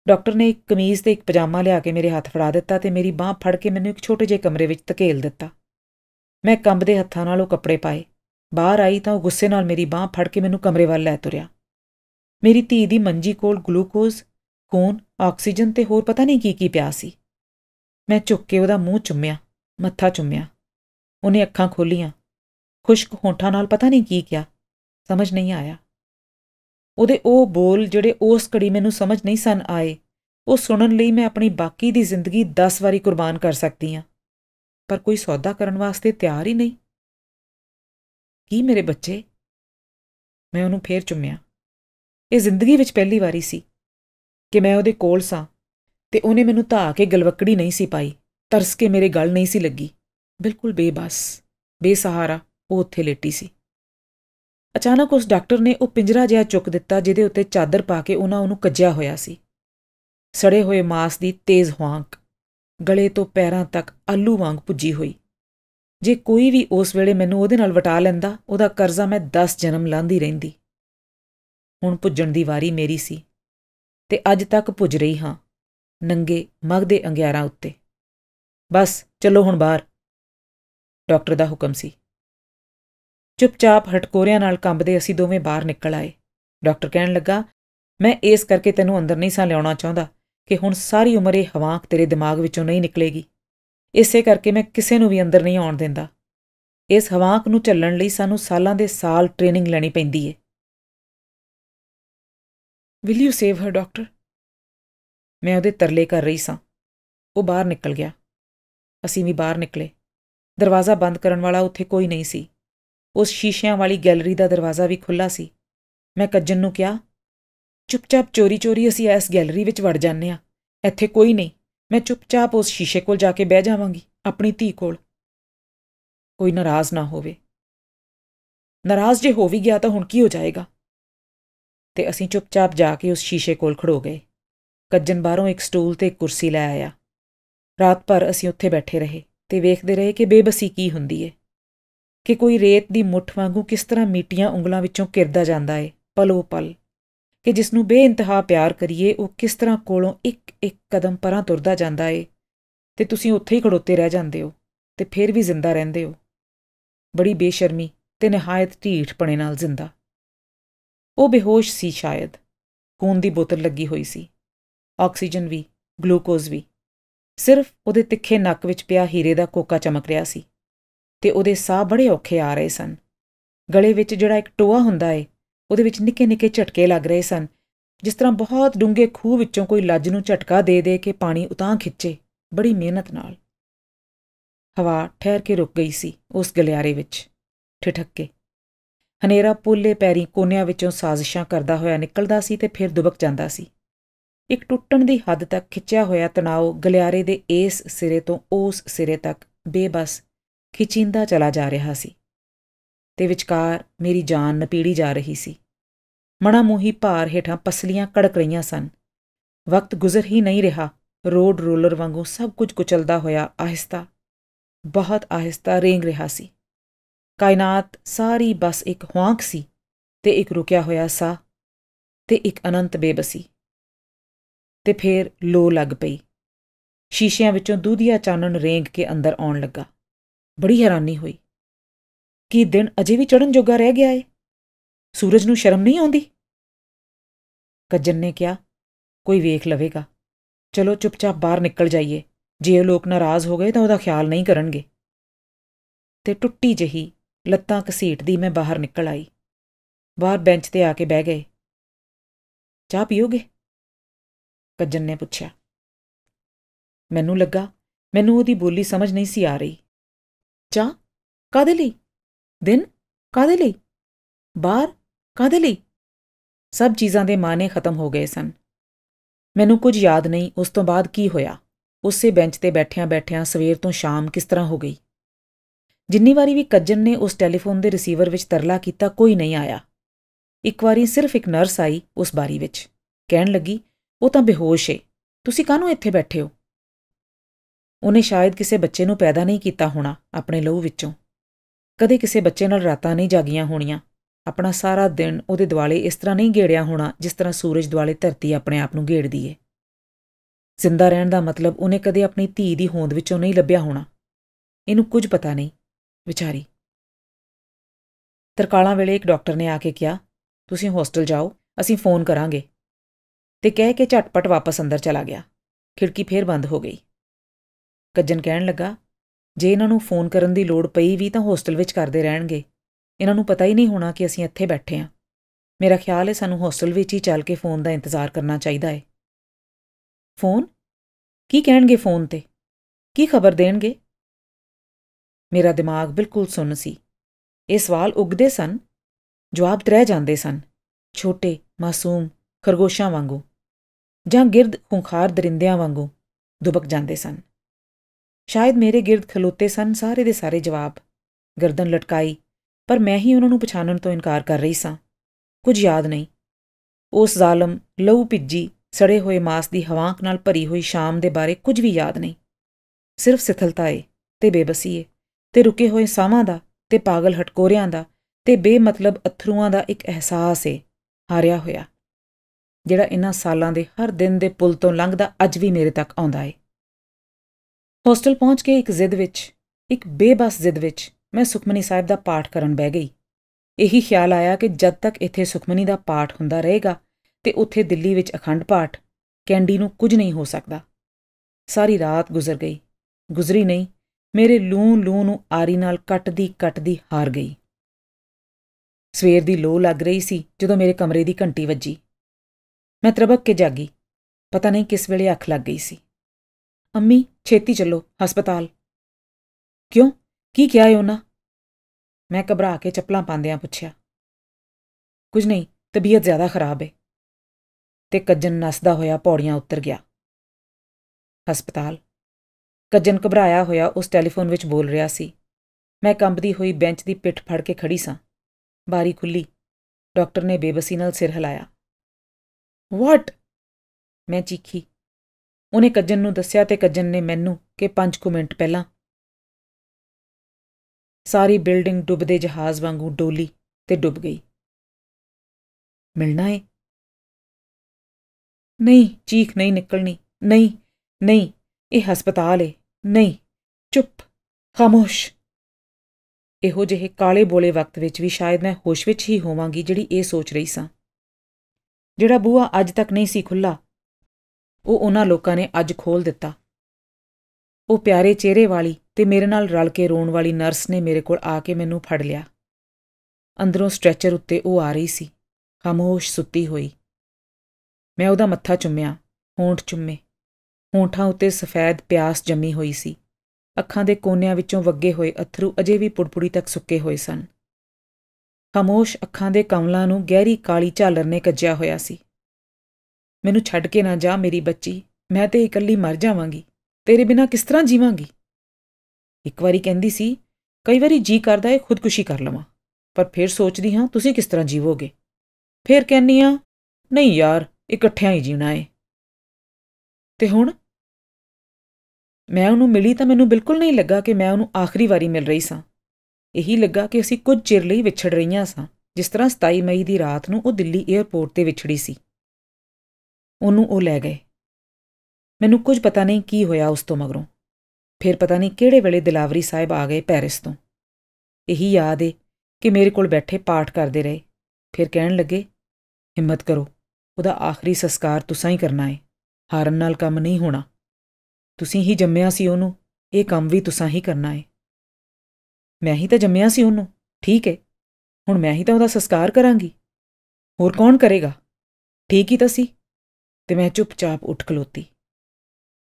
ਡਾਕਟਰ ਨੇ ਇੱਕ ਕਮੀਜ਼ ਤੇ ਇੱਕ ਪਜਾਮਾ ਲਿਆ ਕੇ ਮੇਰੇ ਹੱਥ ਫੜਾ ਦਿੱਤਾ ਤੇ ਮੇਰੀ ਬਾਹ ਫੜ ਕੇ ਮੈਨੂੰ ਇੱਕ ਛੋਟੇ ਜਿਹੇ ਕਮਰੇ ਵਿੱਚ ਧਕੇਲ ਦਿੱਤਾ ਮੈਂ ਕੰਬਦੇ ਹੱਥਾਂ ਨਾਲ ਉਹ ਕੱਪੜੇ ਪਾਏ ਬਾਹਰ ਆਈ ਤਾਂ ਉਹ ਗੁੱਸੇ ਨਾਲ ਮੇਰੀ ਬਾਹ ਫੜ ਕੇ ਮੈਨੂੰ ਕਮਰੇ ਵੱਲ ਲੈ ਤੁਰਿਆ ਮੇਰੀ ਧੀ ਦੀ ਮੰਜੀ ਕੋਲ ਗਲੂਕੋਜ਼ ਕੋਨ ਆਕਸੀਜਨ ਤੇ ਹੋਰ ਪਤਾ ਨਹੀਂ ਕੀ ਕੀ ਪਿਆ ਸੀ ਮੈਂ ਝੁੱਕ ਕੇ ਉਹਦਾ ਮੂੰਹ ਚੁੰਮਿਆ ਮੱਥਾ ਚੁੰਮਿਆ ਉਹਨੇ ਅੱਖਾਂ ਖੋਲੀਆਂ ਖੁਸ਼ਕ ਹੋਠਾਂ ਨਾਲ ਪਤਾ ਨਹੀਂ ਕੀ ਕਿਹਾ ਸਮਝ ਨਹੀਂ ਆਇਆ ਉਹਦੇ ਉਹ ਬੋਲ ਜਿਹੜੇ ਉਸ ਘੜੀ ਮੈਨੂੰ ਸਮਝ ਨਹੀਂ ਸਨ ਆਏ ਉਹ ਸੁਣਨ ਲਈ ਮੈਂ ਆਪਣੀ ਬਾਕੀ ਦੀ ਜ਼ਿੰਦਗੀ 10 ਵਾਰੀ ਕੁਰਬਾਨ ਕਰ ਸਕਦੀ ਹਾਂ ਪਰ ਕੋਈ ਸੌਦਾ ਕਰਨ ਵਾਸਤੇ ਤਿਆਰ ਹੀ ਨਹੀਂ ਕੀ ਮੇਰੇ ਬੱਚੇ ਮੈਂ ਉਹਨੂੰ ਫੇਰ ਚੁੰਮਿਆ ਇਹ ਜ਼ਿੰਦਗੀ ਵਿੱਚ ਪਹਿਲੀ ਵਾਰੀ ਸੀ ਕਿ ਮੈਂ ਉਹਦੇ ਕੋਲ ਸਾਂ ਤੇ ਉਹਨੇ ਮੈਨੂੰ ਧਾ ਕੇ ਗਲਵਕੜੀ ਨਹੀਂ ਸੀ ਪਾਈ ਤਰਸ ਕੇ ਮੇਰੇ ਗਲ ਨਹੀਂ ਸੀ ਲੱਗੀ ਬਿਲਕੁਲ ਬੇਬਸ ਬੇਸਹਾਰਾ ਉਹ ਉੱਥੇ ਲੇਟੀ ਸੀ ਅਚਾਨਕ ਉਸ ਡਾਕਟਰ ਨੇ ਉਹ ਪਿੰਜਰਾ ਜਿਹਾ ਚੁੱਕ ਦਿੱਤਾ ਜਿਹਦੇ ਉੱਤੇ ਚਾਦਰ ਪਾ ਕੇ ਉਹਨਾਂ ਉਹਨੂੰ ਕੱਜਿਆ ਹੋਇਆ ਸੀ ਸੜੇ ਹੋਏ ਮਾਸ ਦੀ ਤੇਜ਼ ਹਵਾਂਕ ਗਲੇ ਤੋਂ ਪੈਰਾਂ ਤੱਕ ਆਲੂ ਵਾਂਗ ਪੁੱਜੀ ਹੋਈ ਜੇ ਕੋਈ ਵੀ ਉਸ ਵੇਲੇ ਮੈਨੂੰ ਉਹਦੇ ਨਾਲ ਵਟਾ ਲੈਂਦਾ ਉਹਦਾ ਕਰਜ਼ਾ ਮੈਂ 10 ਜਨਮ ਲਾਂਦੀ ਰਹਿੰਦੀ ਹੁਣ ਪੁੱਜਣ ਦੀ ਵਾਰੀ ਮੇਰੀ ਸੀ ਤੇ ਅੱਜ ਤੱਕ ਪੁੱਜ ਰਹੀ ਹਾਂ ਨੰਗੇ ਮਗਦੇ ਅੰਗਿਆਰਾਂ ਉੱਤੇ ਬਸ ਚਲੋ ਹੁਣ ਬਾਹਰ ਡਾਕਟਰ ਦਾ ਹੁਕਮ ਸੀ ਚੁੱਪਚਾਪ ਹਟਕੋਰਿਆਂ ਨਾਲ ਕੰਬਦੇ ਅਸੀਂ ਦੋਵੇਂ ਬਾਹਰ ਨਿਕਲ ਆਏ ਡਾਕਟਰ ਕਹਿਣ ਲੱਗਾ ਮੈਂ ਇਸ ਕਰਕੇ ਤੈਨੂੰ ਅੰਦਰ ਨਹੀਂ ਸਾਂ ਲਿਆਉਣਾ ਚਾਹੁੰਦਾ ਕਿ ਹੁਣ ਸਾਰੀ ਉਮਰ ਇਹ ਹਵਾਂਕ ਤੇਰੇ ਦਿਮਾਗ ਵਿੱਚੋਂ ਨਹੀਂ ਨਿਕਲੇਗੀ ਇਸੇ ਕਰਕੇ ਮੈਂ ਕਿਸੇ ਨੂੰ ਵੀ ਅੰਦਰ ਨਹੀਂ ਆਉਣ ਦਿੰਦਾ ਇਸ ਹਵਾਂਕ ਨੂੰ ਚੱਲਣ ਲਈ ਸਾਨੂੰ ਸਾਲਾਂ ਦੇ ਸਾਲ ਟ੍ਰੇਨਿੰਗ ਲੈਣੀ ਪੈਂਦੀ ਏ will you save her doctor ਮੈਂ ਉਹਦੇ ਤਰਲੇ ਕਰ ਰਹੀ ਸਾਂ ਉਹ ਬਾਹਰ ਨਿਕਲ ਗਿਆ ਅਸੀਂ ਵੀ ਬਾਹਰ ਨਿਕਲੇ ਦਰਵਾਜ਼ਾ ਬੰਦ ਕਰਨ ਵਾਲਾ ਉੱਥੇ ਕੋਈ ਨਹੀਂ ਸੀ ਉਸ ਸ਼ੀਸ਼ਿਆਂ ਵਾਲੀ ਗੈਲਰੀ ਦਾ ਦਰਵਾਜ਼ਾ ਵੀ ਖੁੱਲਾ ਸੀ ਮੈਂ ਕੱਜਨ ਨੂੰ ਕਿਹਾ ਚੁੱਪਚਾਪ ਚੋਰੀ-ਚੋਰੀ ਅਸੀਂ ਇਸ ਗੈਲਰੀ ਵਿੱਚ ਵੜ ਜਾਂਦੇ ਆ ਇੱਥੇ ਕੋਈ ਨਹੀਂ ਮੈਂ ਚੁੱਪਚਾਪ ਉਸ ਸ਼ੀਸ਼ੇ ਕੋਲ ਜਾ ਕੇ ਬਹਿ ਜਾਵਾਂਗੀ ਆਪਣੀ ਧੀ ਕੋਲ ਕੋਈ ਨਾਰਾਜ਼ ਨਾ ਹੋਵੇ ਨਾਰਾਜ਼ ਜੇ ਹੋ ਵੀ ਗਿਆ ਤਾਂ ਹੁਣ ਕੀ ਹੋ ਜਾਏਗਾ ਤੇ ਅਸੀਂ ਚੁੱਪਚਾਪ ਜਾ ਕੇ ਉਸ ਸ਼ੀਸ਼ੇ ਕੋਲ ਖੜੋ ਗਏ ਕੱਜਨ ਬਾਹਰੋਂ ਇੱਕ ਸਟੂਲ ਤੇ ਕੁਰਸੀ ਲੈ ਆਇਆ ਰਾਤ ਭਰ ਅਸੀਂ ਉੱਥੇ ਬੈਠੇ ਰਹੇ ਤੇ ਵੇਖਦੇ ਰਹੇ ਕਿ ਬੇਬਸੀ ਕੀ ਹੁੰਦੀ ਏ ਕਿ ਕੋਈ ਰੇਤ ਦੀ ਮੁੱਠ ਵਾਂਗੂ ਕਿਸ ਤਰ੍ਹਾਂ ਮੀਟੀਆਂ ਉਂਗਲਾਂ ਵਿੱਚੋਂ ਕਿਰਦਾ ਜਾਂਦਾ ਏ ਪਲੋ ਪਲ ਕਿ ਜਿਸ ਨੂੰ ਬੇਇੰਤਹਾ ਪਿਆਰ ਕਰੀਏ ਉਹ ਕਿਸ ਤਰ੍ਹਾਂ ਕੋਲੋਂ ਇੱਕ ਇੱਕ ਕਦਮ ਪਰਾਂ ਤੁਰਦਾ ਜਾਂਦਾ ਏ ਤੇ ਤੁਸੀਂ ਉੱਥੇ ਹੀ ਖੜੋਤੇ ਰਹਿ ਜਾਂਦੇ ਹੋ ਤੇ ਫਿਰ ਵੀ ਜ਼ਿੰਦਾ ਰਹਿੰਦੇ ਹੋ ਬੜੀ ਬੇਸ਼ਰਮੀ ਤੇ ਨਿਹਾਇਤ ਢੀਠਪਣੇ ਨਾਲ ਜ਼ਿੰਦਾ ਉਹ ਬੇਹੋਸ਼ ਸੀ ਸ਼ਾਇਦ ਖੂਨ ਦੀ ਬੋਤਲ ਲੱਗੀ ਹੋਈ ਸੀ ਆਕਸੀਜਨ ਵੀ ਗਲੂਕੋਜ਼ ਵੀ ਸਿਰਫ ਉਹਦੇ ਤਿੱਖੇ ਨੱਕ ਵਿੱਚ ਪਿਆ ਹੀਰੇ ਦਾ ਕੋਕਾ ਚਮਕ ਰਿਹਾ ਸੀ ਤੇ ਉਹਦੇ ਸਾਹ ਬੜੇ ਔਖੇ ਆ ਰਹੇ ਸਨ ਗਲੇ ਵਿੱਚ ਜਿਹੜਾ ਇੱਕ ਟੋਆ ਹੁੰਦਾ ਏ ਉਹਦੇ ਵਿੱਚ ਨਿੱਕੇ-ਨਿੱਕੇ ਝਟਕੇ ਲੱਗ ਰਹੇ ਸਨ ਜਿਸ ਤਰ੍ਹਾਂ ਬਹੁਤ ਡੂੰਘੇ ਖੂਹ ਵਿੱਚੋਂ ਕੋਈ ਲੱਜ ਨੂੰ ਝਟਕਾ ਦੇ ਦੇ ਕੇ ਪਾਣੀ ਉਤਾਂ ਖਿੱਚੇ ਬੜੀ ਮਿਹਨਤ ਨਾਲ ਹਵਾ ਠਹਿਰ ਕੇ ਰੁਕ ਗਈ ਸੀ ਉਸ ਗਲਿਆਰੇ ਵਿੱਚ ਠਿਠਕ ਕੇ ਹਨੇਰਾ ਪੁੱਲੇ ਪੈਰੀ ਕੋਨਿਆਂ ਵਿੱਚੋਂ ਸਾਜ਼ਿਸ਼ਾਂ ਕਰਦਾ ਹੋਇਆ ਨਿਕਲਦਾ ਸੀ ਤੇ ਫਿਰ ਦੁਬਕ ਜਾਂਦਾ ਸੀ ਇੱਕ ਟੁੱਟਣ ਦੀ ਹੱਦ ਤੱਕ ਖਿੱਚਿਆ ਹੋਇਆ ਤਣਾਓ ਗਲਿਆਰੇ ਦੇ ਇਸ ਸਿਰੇ ਤੋਂ ਉਸ ਸਿਰੇ ਤੱਕ ਬੇਬਸ ਖਿਚਿੰਦਾ ਚਲਾ ਜਾ ਰਿਹਾ ਸੀ ਤੇ ਵਿਚਕਾਰ ਮੇਰੀ ਜਾਨ ਨਪੀੜੀ ਜਾ ਰਹੀ ਸੀ ਮਣਾ ਮੂਹੀ ਭਾਰ ਹੇਠਾਂ ਪਸਲੀਆਂ ਕੜਕ ਰਹੀਆਂ ਸਨ ਵਕਤ ਗੁਜ਼ਰ ਹੀ ਨਹੀਂ ਰਿਹਾ ਰੋਡ ਰੋਲਰ ਵਾਂਗੂ ਸਭ ਕੁਝ ਕੁਚਲਦਾ ਹੋਇਆ ਆਹਿਸਤਾ ਬਹੁਤ ਆਹਿਸਤਾ ਰੇਂਗ ਰਿਹਾ ਸੀ ਕਾਇਨਾਤ ਸਾਰੀ ਬਸ ਇੱਕ ਹਵਾਂਕ ਸੀ ਤੇ ਇੱਕ ਰੁਕਿਆ ਹੋਇਆ ਸਾ ਤੇ ਇੱਕ ਅਨੰਤ ਬੇਬਸੀ ਤੇ ਫੇਰ ਲੋ ਲੱਗ ਪਈ ਸ਼ੀਸ਼ਿਆਂ ਵਿੱਚੋਂ ਦੂਧੀਆ ਚਾਨਣ ਰੇਂਗ ਕੇ ਅੰਦਰ ਆਉਣ ਲੱਗਾ ਬੜੀ ਹੈਰਾਨੀ ਹੋਈ ਕੀ ਦਿਨ ਅਜੇ ਵੀ ਚੜਨ ਜੋਗਾ ਰਹਿ ਗਿਆ ਏ ਸੂਰਜ ਨੂੰ ਸ਼ਰਮ ਨਹੀਂ ਆਉਂਦੀ ਕੱਜਨ ਨੇ ਕਿਹਾ ਕੋਈ ਵੇਖ ਲਵੇਗਾ ਚਲੋ ਚੁੱਪਚਾਪ ਬਾਹਰ ਨਿਕਲ ਜਾਈਏ ਜੇ ਉਹ ਲੋਕ ਨਾਰਾਜ਼ ਹੋ ਗਏ ਤਾਂ ਉਹਦਾ ਖਿਆਲ ਨਹੀਂ ਕਰਨਗੇ ਤੇ ਟੁੱਟੀ ਜਹੀ ਲੱਤਾਂ ਕਸੀਟਦੀ ਮੈਂ ਬਾਹਰ ਨਿਕਲ ਆਈ ਬਾਹਰ ਬੈਂਚ ਤੇ ਆ ਕੇ ਬਹਿ ਗਏ ਚਾਹ ਪੀਓਗੇ ਕੱਜਨ ਨੇ ਪੁੱਛਿਆ ਮੈਨੂੰ ਲੱਗਾ ਮੈਨੂੰ ਉਹਦੀ ਬੋਲੀ ਸਮਝ ਨਹੀਂ ਸੀ ਆ ਰਹੀ ਚਾਹ ਕਾਦੇ ਲਈ ਦਿਨ ਕਾਦੇ ਲਈ ਬਾਹਰ ਕਾਦੇ ਲਈ ਸਭ ਚੀਜ਼ਾਂ ਦੇ ਮਾਨੇ ਖਤਮ ਹੋ ਗਏ ਸਨ ਮੈਨੂੰ ਕੁਝ ਯਾਦ ਨਹੀਂ ਉਸ ਤੋਂ ਬਾਅਦ ਕੀ ਹੋਇਆ ਉਸੇ ਬੈਂਚ ਤੇ ਬੈਠਿਆਂ-ਬੈਠਿਆਂ ਸਵੇਰ ਤੋਂ ਸ਼ਾਮ ਕਿਸ ਤਰ੍ਹਾਂ ਹੋ ਗਈ ਜਿੰਨੀ ਵਾਰੀ ਵੀ ਕੱਜਨ ਨੇ ਉਸ ਟੈਲੀਫੋਨ ਦੇ ਰਿਸੀਵਰ ਵਿੱਚ ਤਰਲਾ ਕੀਤਾ ਕੋਈ ਨਹੀਂ ਆਇਆ ਇੱਕ ਵਾਰੀ ਸਿਰਫ ਇੱਕ ਨਰਸ ਆਈ ਉਸ ਬਾਰੀ ਵਿੱਚ ਕਹਿਣ ਲੱਗੀ ਉਹ ਤਾਂ ਬੇਹੋਸ਼ ਏ ਤੁਸੀਂ ਕਾਹਨੂੰ ਇੱਥੇ ਬੈਠੇ ਹੋ ਉਹਨੇ ਸ਼ਾਇਦ ਕਿਸੇ ਬੱਚੇ ਨੂੰ ਪੈਦਾ ਨਹੀਂ ਕੀਤਾ ਹੋਣਾ ਆਪਣੇ ਲਹੂ ਵਿੱਚੋਂ ਕਦੇ ਕਿਸੇ ਬੱਚੇ ਨਾਲ ਰਾਤਾਂ ਨਹੀਂ ਜਾਗੀਆਂ ਹੋਣੀਆਂ ਆਪਣਾ ਸਾਰਾ ਦਿਨ ਉਹਦੇ ਦਿਵਾਲੇ ਇਸ ਤਰ੍ਹਾਂ ਨਹੀਂ ਘੇੜਿਆ ਹੋਣਾ ਜਿਸ ਤਰ੍ਹਾਂ ਸੂਰਜ ਦਿਵਾਲੇ ਧਰਤੀ ਆਪਣੇ ਆਪ ਨੂੰ ਘੇੜਦੀ ਏ ਜ਼ਿੰਦਾ ਰਹਿਣ ਦਾ ਮਤਲਬ ਉਹਨੇ ਕਦੇ ਆਪਣੀ ਧੀ ਦੀ ਹੋਂਦ ਵਿੱਚੋਂ ਨਹੀਂ ਲੱਭਿਆ ਹੋਣਾ ਇਹਨੂੰ ਕੁਝ ਪਤਾ ਨਹੀਂ ਵਿਚਾਰੀ ਤਰਕਾਲਾਂ ਵੇਲੇ ਇੱਕ ਡਾਕਟਰ ਨੇ ਆ ਕੇ ਕਿਹਾ ਤੁਸੀਂ ਹੋਸਟਲ ਜਾਓ ਅਸੀਂ ਫੋਨ ਕਰਾਂਗੇ ਤੇ ਕਹਿ ਕੇ ਝਟਪਟ ਵਾਪਸ ਅੰਦਰ ਚਲਾ ਗਿਆ ਖਿੜਕੀ ਫੇਰ ਬੰਦ ਹੋ ਗਈ ਕੱਜਨ ਕਹਿਣ ਲੱਗਾ ਜੇ ਇਹਨਾਂ ਨੂੰ ਫੋਨ ਕਰਨ ਦੀ ਲੋੜ ਪਈ ਵੀ ਤਾਂ ਹੋਸਟਲ ਵਿੱਚ ਕਰਦੇ ਰਹਿਣਗੇ ਇਹਨਾਂ ਨੂੰ ਪਤਾ ਹੀ ਨਹੀਂ ਹੋਣਾ ਕਿ ਅਸੀਂ ਇੱਥੇ ਬੈਠੇ ਹਾਂ ਮੇਰਾ ਖਿਆਲ ਹੈ ਸਾਨੂੰ ਹੋਸਟਲ ਵਿੱਚ ਹੀ ਚੱਲ ਕੇ ਫੋਨ ਦਾ ਇੰਤਜ਼ਾਰ ਕਰਨਾ ਚਾਹੀਦਾ ਹੈ ਫੋਨ ਕੀ ਕਹਿਣਗੇ ਫੋਨ ਤੇ ਕੀ ਖਬਰ ਦੇਣਗੇ ਮੇਰਾ ਦਿਮਾਗ ਬਿਲਕੁਲ ਸੁੰਨ ਸੀ ਇਹ ਸਵਾਲ ਉੱਗਦੇ ਸਨ ਜਵਾਬ ਤਰਹਿ ਜਾਂਦੇ ਸਨ ਛੋਟੇ ਮਾਸੂਮ ਖਰਗੋਸ਼ਾਂ ਵਾਂਗੂ ਜਾਂ ਗਿਰਦ ਖੁੰਖਾਰ ਦਰਿੰਦਿਆਂ ਵਾਂਗੂ ਦੁਬਕ ਜਾਂਦੇ ਸਨ ਸ਼ਾਇਦ ਮੇਰੇ ਗਿਰਦ ਖਲੋਤੇ ਸਨ ਸਾਰੇ ਦੇ ਸਾਰੇ ਜਵਾਬ ਗਰਦਨ ਲਟਕਾਈ ਪਰ ਮੈਂ ਹੀ ਉਹਨਾਂ ਨੂੰ ਪਛਾਣਨ ਤੋਂ ਇਨਕਾਰ ਕਰ ਰਹੀ ਸਾਂ ਕੁਝ ਯਾਦ ਨਹੀਂ ਉਸ ਜ਼ਾਲਮ ਲਹੂ ਭਿੱਜੀ ਸੜੇ ਹੋਏ ਮਾਸ ਦੀ ਹਵਾਂਕ ਨਾਲ ਭਰੀ ਹੋਈ ਸ਼ਾਮ ਦੇ ਬਾਰੇ ਕੁਝ ਵੀ ਯਾਦ ਨਹੀਂ ਸਿਰਫ ਸਿਥਲਤਾ ਏ ਤੇ ਬੇਬਸੀ ਏ ਤੇ ਰੁਕੇ ਹੋਏ ਸਾਹਾਂ ਦਾ ਤੇ ਪਾਗਲ ਹਟਕੋਰਿਆਂ ਦਾ ਤੇ ਬੇਮਤਲਬ ਅਥਰੂਆਂ ਦਾ ਇੱਕ ਅਹਿਸਾਸ ਏ ਹਾਰਿਆ ਹੋਇਆ ਜਿਹੜਾ ਇਨ੍ਹਾਂ ਸਾਲਾਂ ਦੇ ਹਰ ਦਿਨ ਦੇ ਪੁਲ ਤੋਂ ਲੰਘਦਾ ਅੱਜ ਵੀ ਮੇਰੇ ਤੱਕ ਆਉਂਦਾ ਏ ਹੋਸਟਲ ਪਹੁੰਚ ਕੇ ਇੱਕ ਜ਼ਿੱਦ ਵਿੱਚ ਇੱਕ ਬੇਬਸ ਜ਼ਿੱਦ ਵਿੱਚ ਮੈਂ ਸੁਖਮਨੀ ਸਾਹਿਬ ਦਾ ਪਾਠ ਕਰਨ ਬਹਿ ਗਈ ਇਹੀ ਖਿਆਲ ਆਇਆ ਕਿ ਜਦ ਤੱਕ ਇੱਥੇ ਸੁਖਮਨੀ ਦਾ ਪਾਠ ਹੁੰਦਾ ਰਹੇਗਾ ਤੇ ਉੱਥੇ ਦਿੱਲੀ ਵਿੱਚ ਅਖੰਡ ਪਾਠ ਕੈਂਡੀ ਨੂੰ ਕੁਝ ਨਹੀਂ ਹੋ ਸਕਦਾ ਸਾਰੀ ਰਾਤ ਗੁਜ਼ਰ ਗਈ ਗੁਜ਼ਰੀ ਨਹੀਂ ਮੇਰੇ ਲੂਨ ਲੂਨ ਨੂੰ ਆਰੀ ਨਾਲ ਕੱਟਦੀ ਕੱਟਦੀ ਹਾਰ ਗਈ ਸਵੇਰ ਦੀ ਲੋ ਲੱਗ ਰਹੀ ਸੀ ਜਦੋਂ ਮੇਰੇ ਕਮਰੇ ਦੀ ਘੰਟੀ ਵੱਜੀ ਮੈਂ ਤਰਬਕ ਕੇ ਜਾਗੀ ਪਤਾ ਨਹੀਂ ਕਿਸ ਵੇਲੇ ਅੱਖ ਲੱਗ ਗਈ ਸੀ ਅੰਮੀ ਛੇਤੀ ਚੱਲੋ ਹਸਪਤਾਲ ਕਿਉਂ ਕੀ ਕਿਹਾ ਹੈ ਉਹਨਾਂ ਮੈਂ ਘਬਰਾ ਕੇ ਚੱਪਲਾਂ ਪਾਉਂਦਿਆਂ ਪੁੱਛਿਆ ਕੁਝ ਨਹੀਂ ਤਬੀਅਤ ਜ਼ਿਆਦਾ ਖਰਾਬ ਹੈ ਤੇ ਕੱਜਨ ਨਸਦਾ ਹੋਇਆ ਪੌੜੀਆਂ ਉੱਤਰ ਗਿਆ ਹਸਪਤਾਲ ਕੱਜਨ ਘਬਰਾਇਆ ਹੋਇਆ ਉਸ ਟੈਲੀਫੋਨ ਵਿੱਚ ਬੋਲ ਰਿਹਾ ਸੀ ਮੈਂ ਕੰਬਦੀ ਹੋਈ ਬੈਂਚ ਦੀ ਪਿੱਠ ਫੜ ਕੇ ਖੜੀ ਸਾਂ ਬਾਰੀ ਖੁੱਲੀ ਡਾਕਟਰ ਨੇ ਬੇਬਸੀ ਨਾਲ ਸਿਰ ਹਿਲਾਇਆ ਵਾਟ ਮੈਂ ਚੀਖੀ ਉਹਨੇ ਕੱਜਨ ਨੂੰ ਦੱਸਿਆ ਤੇ ਕੱਜਨ ਨੇ ਮੈਨੂੰ ਕਿ 5 ਕੁ ਮਿੰਟ ਪਹਿਲਾਂ ਸਾਰੀ ਬਿਲਡਿੰਗ ਡੁੱਬਦੇ ਜਹਾਜ਼ ਵਾਂਗੂ ਡੋਲੀ ਤੇ ਡੁੱਬ ਗਈ ਮਿਲਣਾ ਏ ਨਹੀਂ ਚੀਖ ਨਹੀਂ ਨਿਕਲਣੀ ਨਹੀਂ ਨਹੀਂ ਇਹ ਹਸਪਤਾਲ ਏ ਨਹੀਂ ਚੁੱਪ ਖਾਮੋਸ਼ ਇਹੋ ਜਿਹੇ ਕਾਲੇ ਬੋਲੇ ਵਕਤ ਵਿੱਚ ਵੀ ਸ਼ਾਇਦ ਮੈਂ ਹੋਸ਼ ਵਿੱਚ ਹੀ ਹੋਵਾਂਗੀ ਜਿਹੜੀ ਇਹ ਸੋਚ ਰਹੀ ਸਾਂ ਜਿਹੜਾ ਬੂਹਾ ਅੱਜ ਤੱਕ ਨਹੀਂ ਸੀ ਖੁੱਲਾ ਉਹ ਉਹਨਾਂ ਲੋਕਾਂ ਨੇ ਅੱਜ ਖੋਲ ਦਿੱਤਾ ਉਹ ਪਿਆਰੇ ਚਿਹਰੇ ਵਾਲੀ ਤੇ ਮੇਰੇ ਨਾਲ ਰਲ ਕੇ ਰੋਣ ਵਾਲੀ ਨਰਸ ਨੇ ਮੇਰੇ ਕੋਲ ਆ ਕੇ ਮੈਨੂੰ ਫੜ ਲਿਆ ਅੰਦਰੋਂ ਸਟ੍ਰੈਚਰ ਉੱਤੇ ਉਹ ਆ ਰਹੀ ਸੀ ਖਾਮੋਸ਼ ਸੁੱਤੀ ਹੋਈ ਮੈਂ ਉਹਦਾ ਮੱਥਾ ਚੁੰਮਿਆ ਹੋਂਠ ਚੁੰਮੇ ਹੋਂਠਾਂ ਉੱਤੇ ਸਫੈਦ ਪਿਆਸ ਜੰਮੀ ਹੋਈ ਸੀ ਅੱਖਾਂ ਦੇ ਕੋਨਿਆਂ ਵਿੱਚੋਂ ਵੱਗੇ ਹੋਏ ਅਥਰੂ ਅਜੇ ਵੀ ਪੁੜਪੁੜੀ ਤੱਕ ਸੁੱਕੇ ਹੋਏ ਸਨ ਖਾਮੋਸ਼ ਅੱਖਾਂ ਦੇ ਕਮਲਾਂ ਨੂੰ ਗਹਿਰੀ ਕਾਲੀ ਝਾਲਰ ਨੇ ਕੱਜਿਆ ਹੋਇਆ ਸੀ ਮੈਨੂੰ ਛੱਡ ਕੇ ਨਾ ਜਾ ਮੇਰੀ ਬੱਚੀ ਮੈਂ ਤੇ ਇਕੱਲੀ ਮਰ ਜਾਵਾਂਗੀ ਤੇਰੇ ਬਿਨਾ ਕਿਸ ਤਰ੍ਹਾਂ ਜੀਵਾਂਗੀ ਇੱਕ ਵਾਰੀ ਕਹਿੰਦੀ ਸੀ ਕਈ ਵਾਰੀ ਜੀ ਕਰਦਾ ਏ ਖੁਦਕੁਸ਼ੀ ਕਰ ਲਵਾਂ ਪਰ ਫਿਰ ਸੋਚਦੀ ਹਾਂ ਤੁਸੀਂ ਕਿਸ ਤਰ੍ਹਾਂ ਜੀਵੋਗੇ ਫਿਰ ਕਹਿੰਨੀ ਆ ਨਹੀਂ ਯਾਰ ਇਕੱਠਿਆਂ ਹੀ ਜੀਣਾ ਏ ਤੇ ਹੁਣ ਮੈਂ ਉਹਨੂੰ ਮਿਲੀ ਤਾਂ ਮੈਨੂੰ ਬਿਲਕੁਲ ਨਹੀਂ ਲੱਗਾ ਕਿ ਮੈਂ ਉਹਨੂੰ ਆਖਰੀ ਵਾਰੀ ਮਿਲ ਰਹੀ ਸਾਂ ਇਹੀ ਲੱਗਾ ਕਿ ਅਸੀਂ ਕੁਝ ਚਿਰ ਲਈ ਵਿਛੜ ਰਹੀਆਂ ਸਾਂ ਜਿਸ ਤਰ੍ਹਾਂ 27 ਮਈ ਦੀ ਰਾਤ ਨੂੰ ਉਹ ਦਿੱਲੀ 에ਅਰਪੋਰਟ ਤੇ ਵਿਛੜੀ ਸੀ ਉਹਨੂੰ ਉਹ ਲੈ ਗਏ ਮੈਨੂੰ ਕੁਝ ਪਤਾ ਨਹੀਂ ਕੀ ਹੋਇਆ ਉਸ ਤੋਂ ਮਗਰੋਂ ਫਿਰ ਪਤਾ ਨਹੀਂ ਕਿਹੜੇ ਵੇਲੇ ਦਿਲਾਵਰੀ ਸਾਹਿਬ ਆ ਗਏ ਪੈਰਿਸ ਤੋਂ ਇਹੀ ਯਾਦ ਏ ਕਿ ਮੇਰੇ ਕੋਲ ਬੈਠੇ ਪਾਠ ਕਰਦੇ ਰਹੇ ਫਿਰ ਕਹਿਣ ਲੱਗੇ ਹਿੰਮਤ ਕਰੋ ਉਹਦਾ ਆਖਰੀ ਸੰਸਕਾਰ ਤੁਸੀਂ ਹੀ ਕਰਨਾ ਏ ਹਾਰਨ ਨਾਲ ਕੰਮ ਨਹੀਂ ਹੋਣਾ ਤੁਸੀਂ ਹੀ ਜੰਮਿਆ ਸੀ ਉਹਨੂੰ ਇਹ ਕੰਮ ਵੀ ਤੁਸੀਂ ਹੀ ਕਰਨਾ ਏ ਮੈਂ ਹੀ ਤਾਂ ਜੰਮਿਆ ਸੀ ਉਹਨੂੰ ਠੀਕ ਏ ਹੁਣ ਮੈਂ ਹੀ ਤਾਂ ਉਹਦਾ ਸੰਸਕਾਰ ਕਰਾਂਗੀ ਹੋਰ ਕੌਣ ਕਰੇਗਾ ਠੀਕ ਹੀ ਤਾਂ ਸੀ ਤੇ ਮੈਂ ਚੁੱਪਚਾਪ ਉੱਠ ਖਲੋਤੀ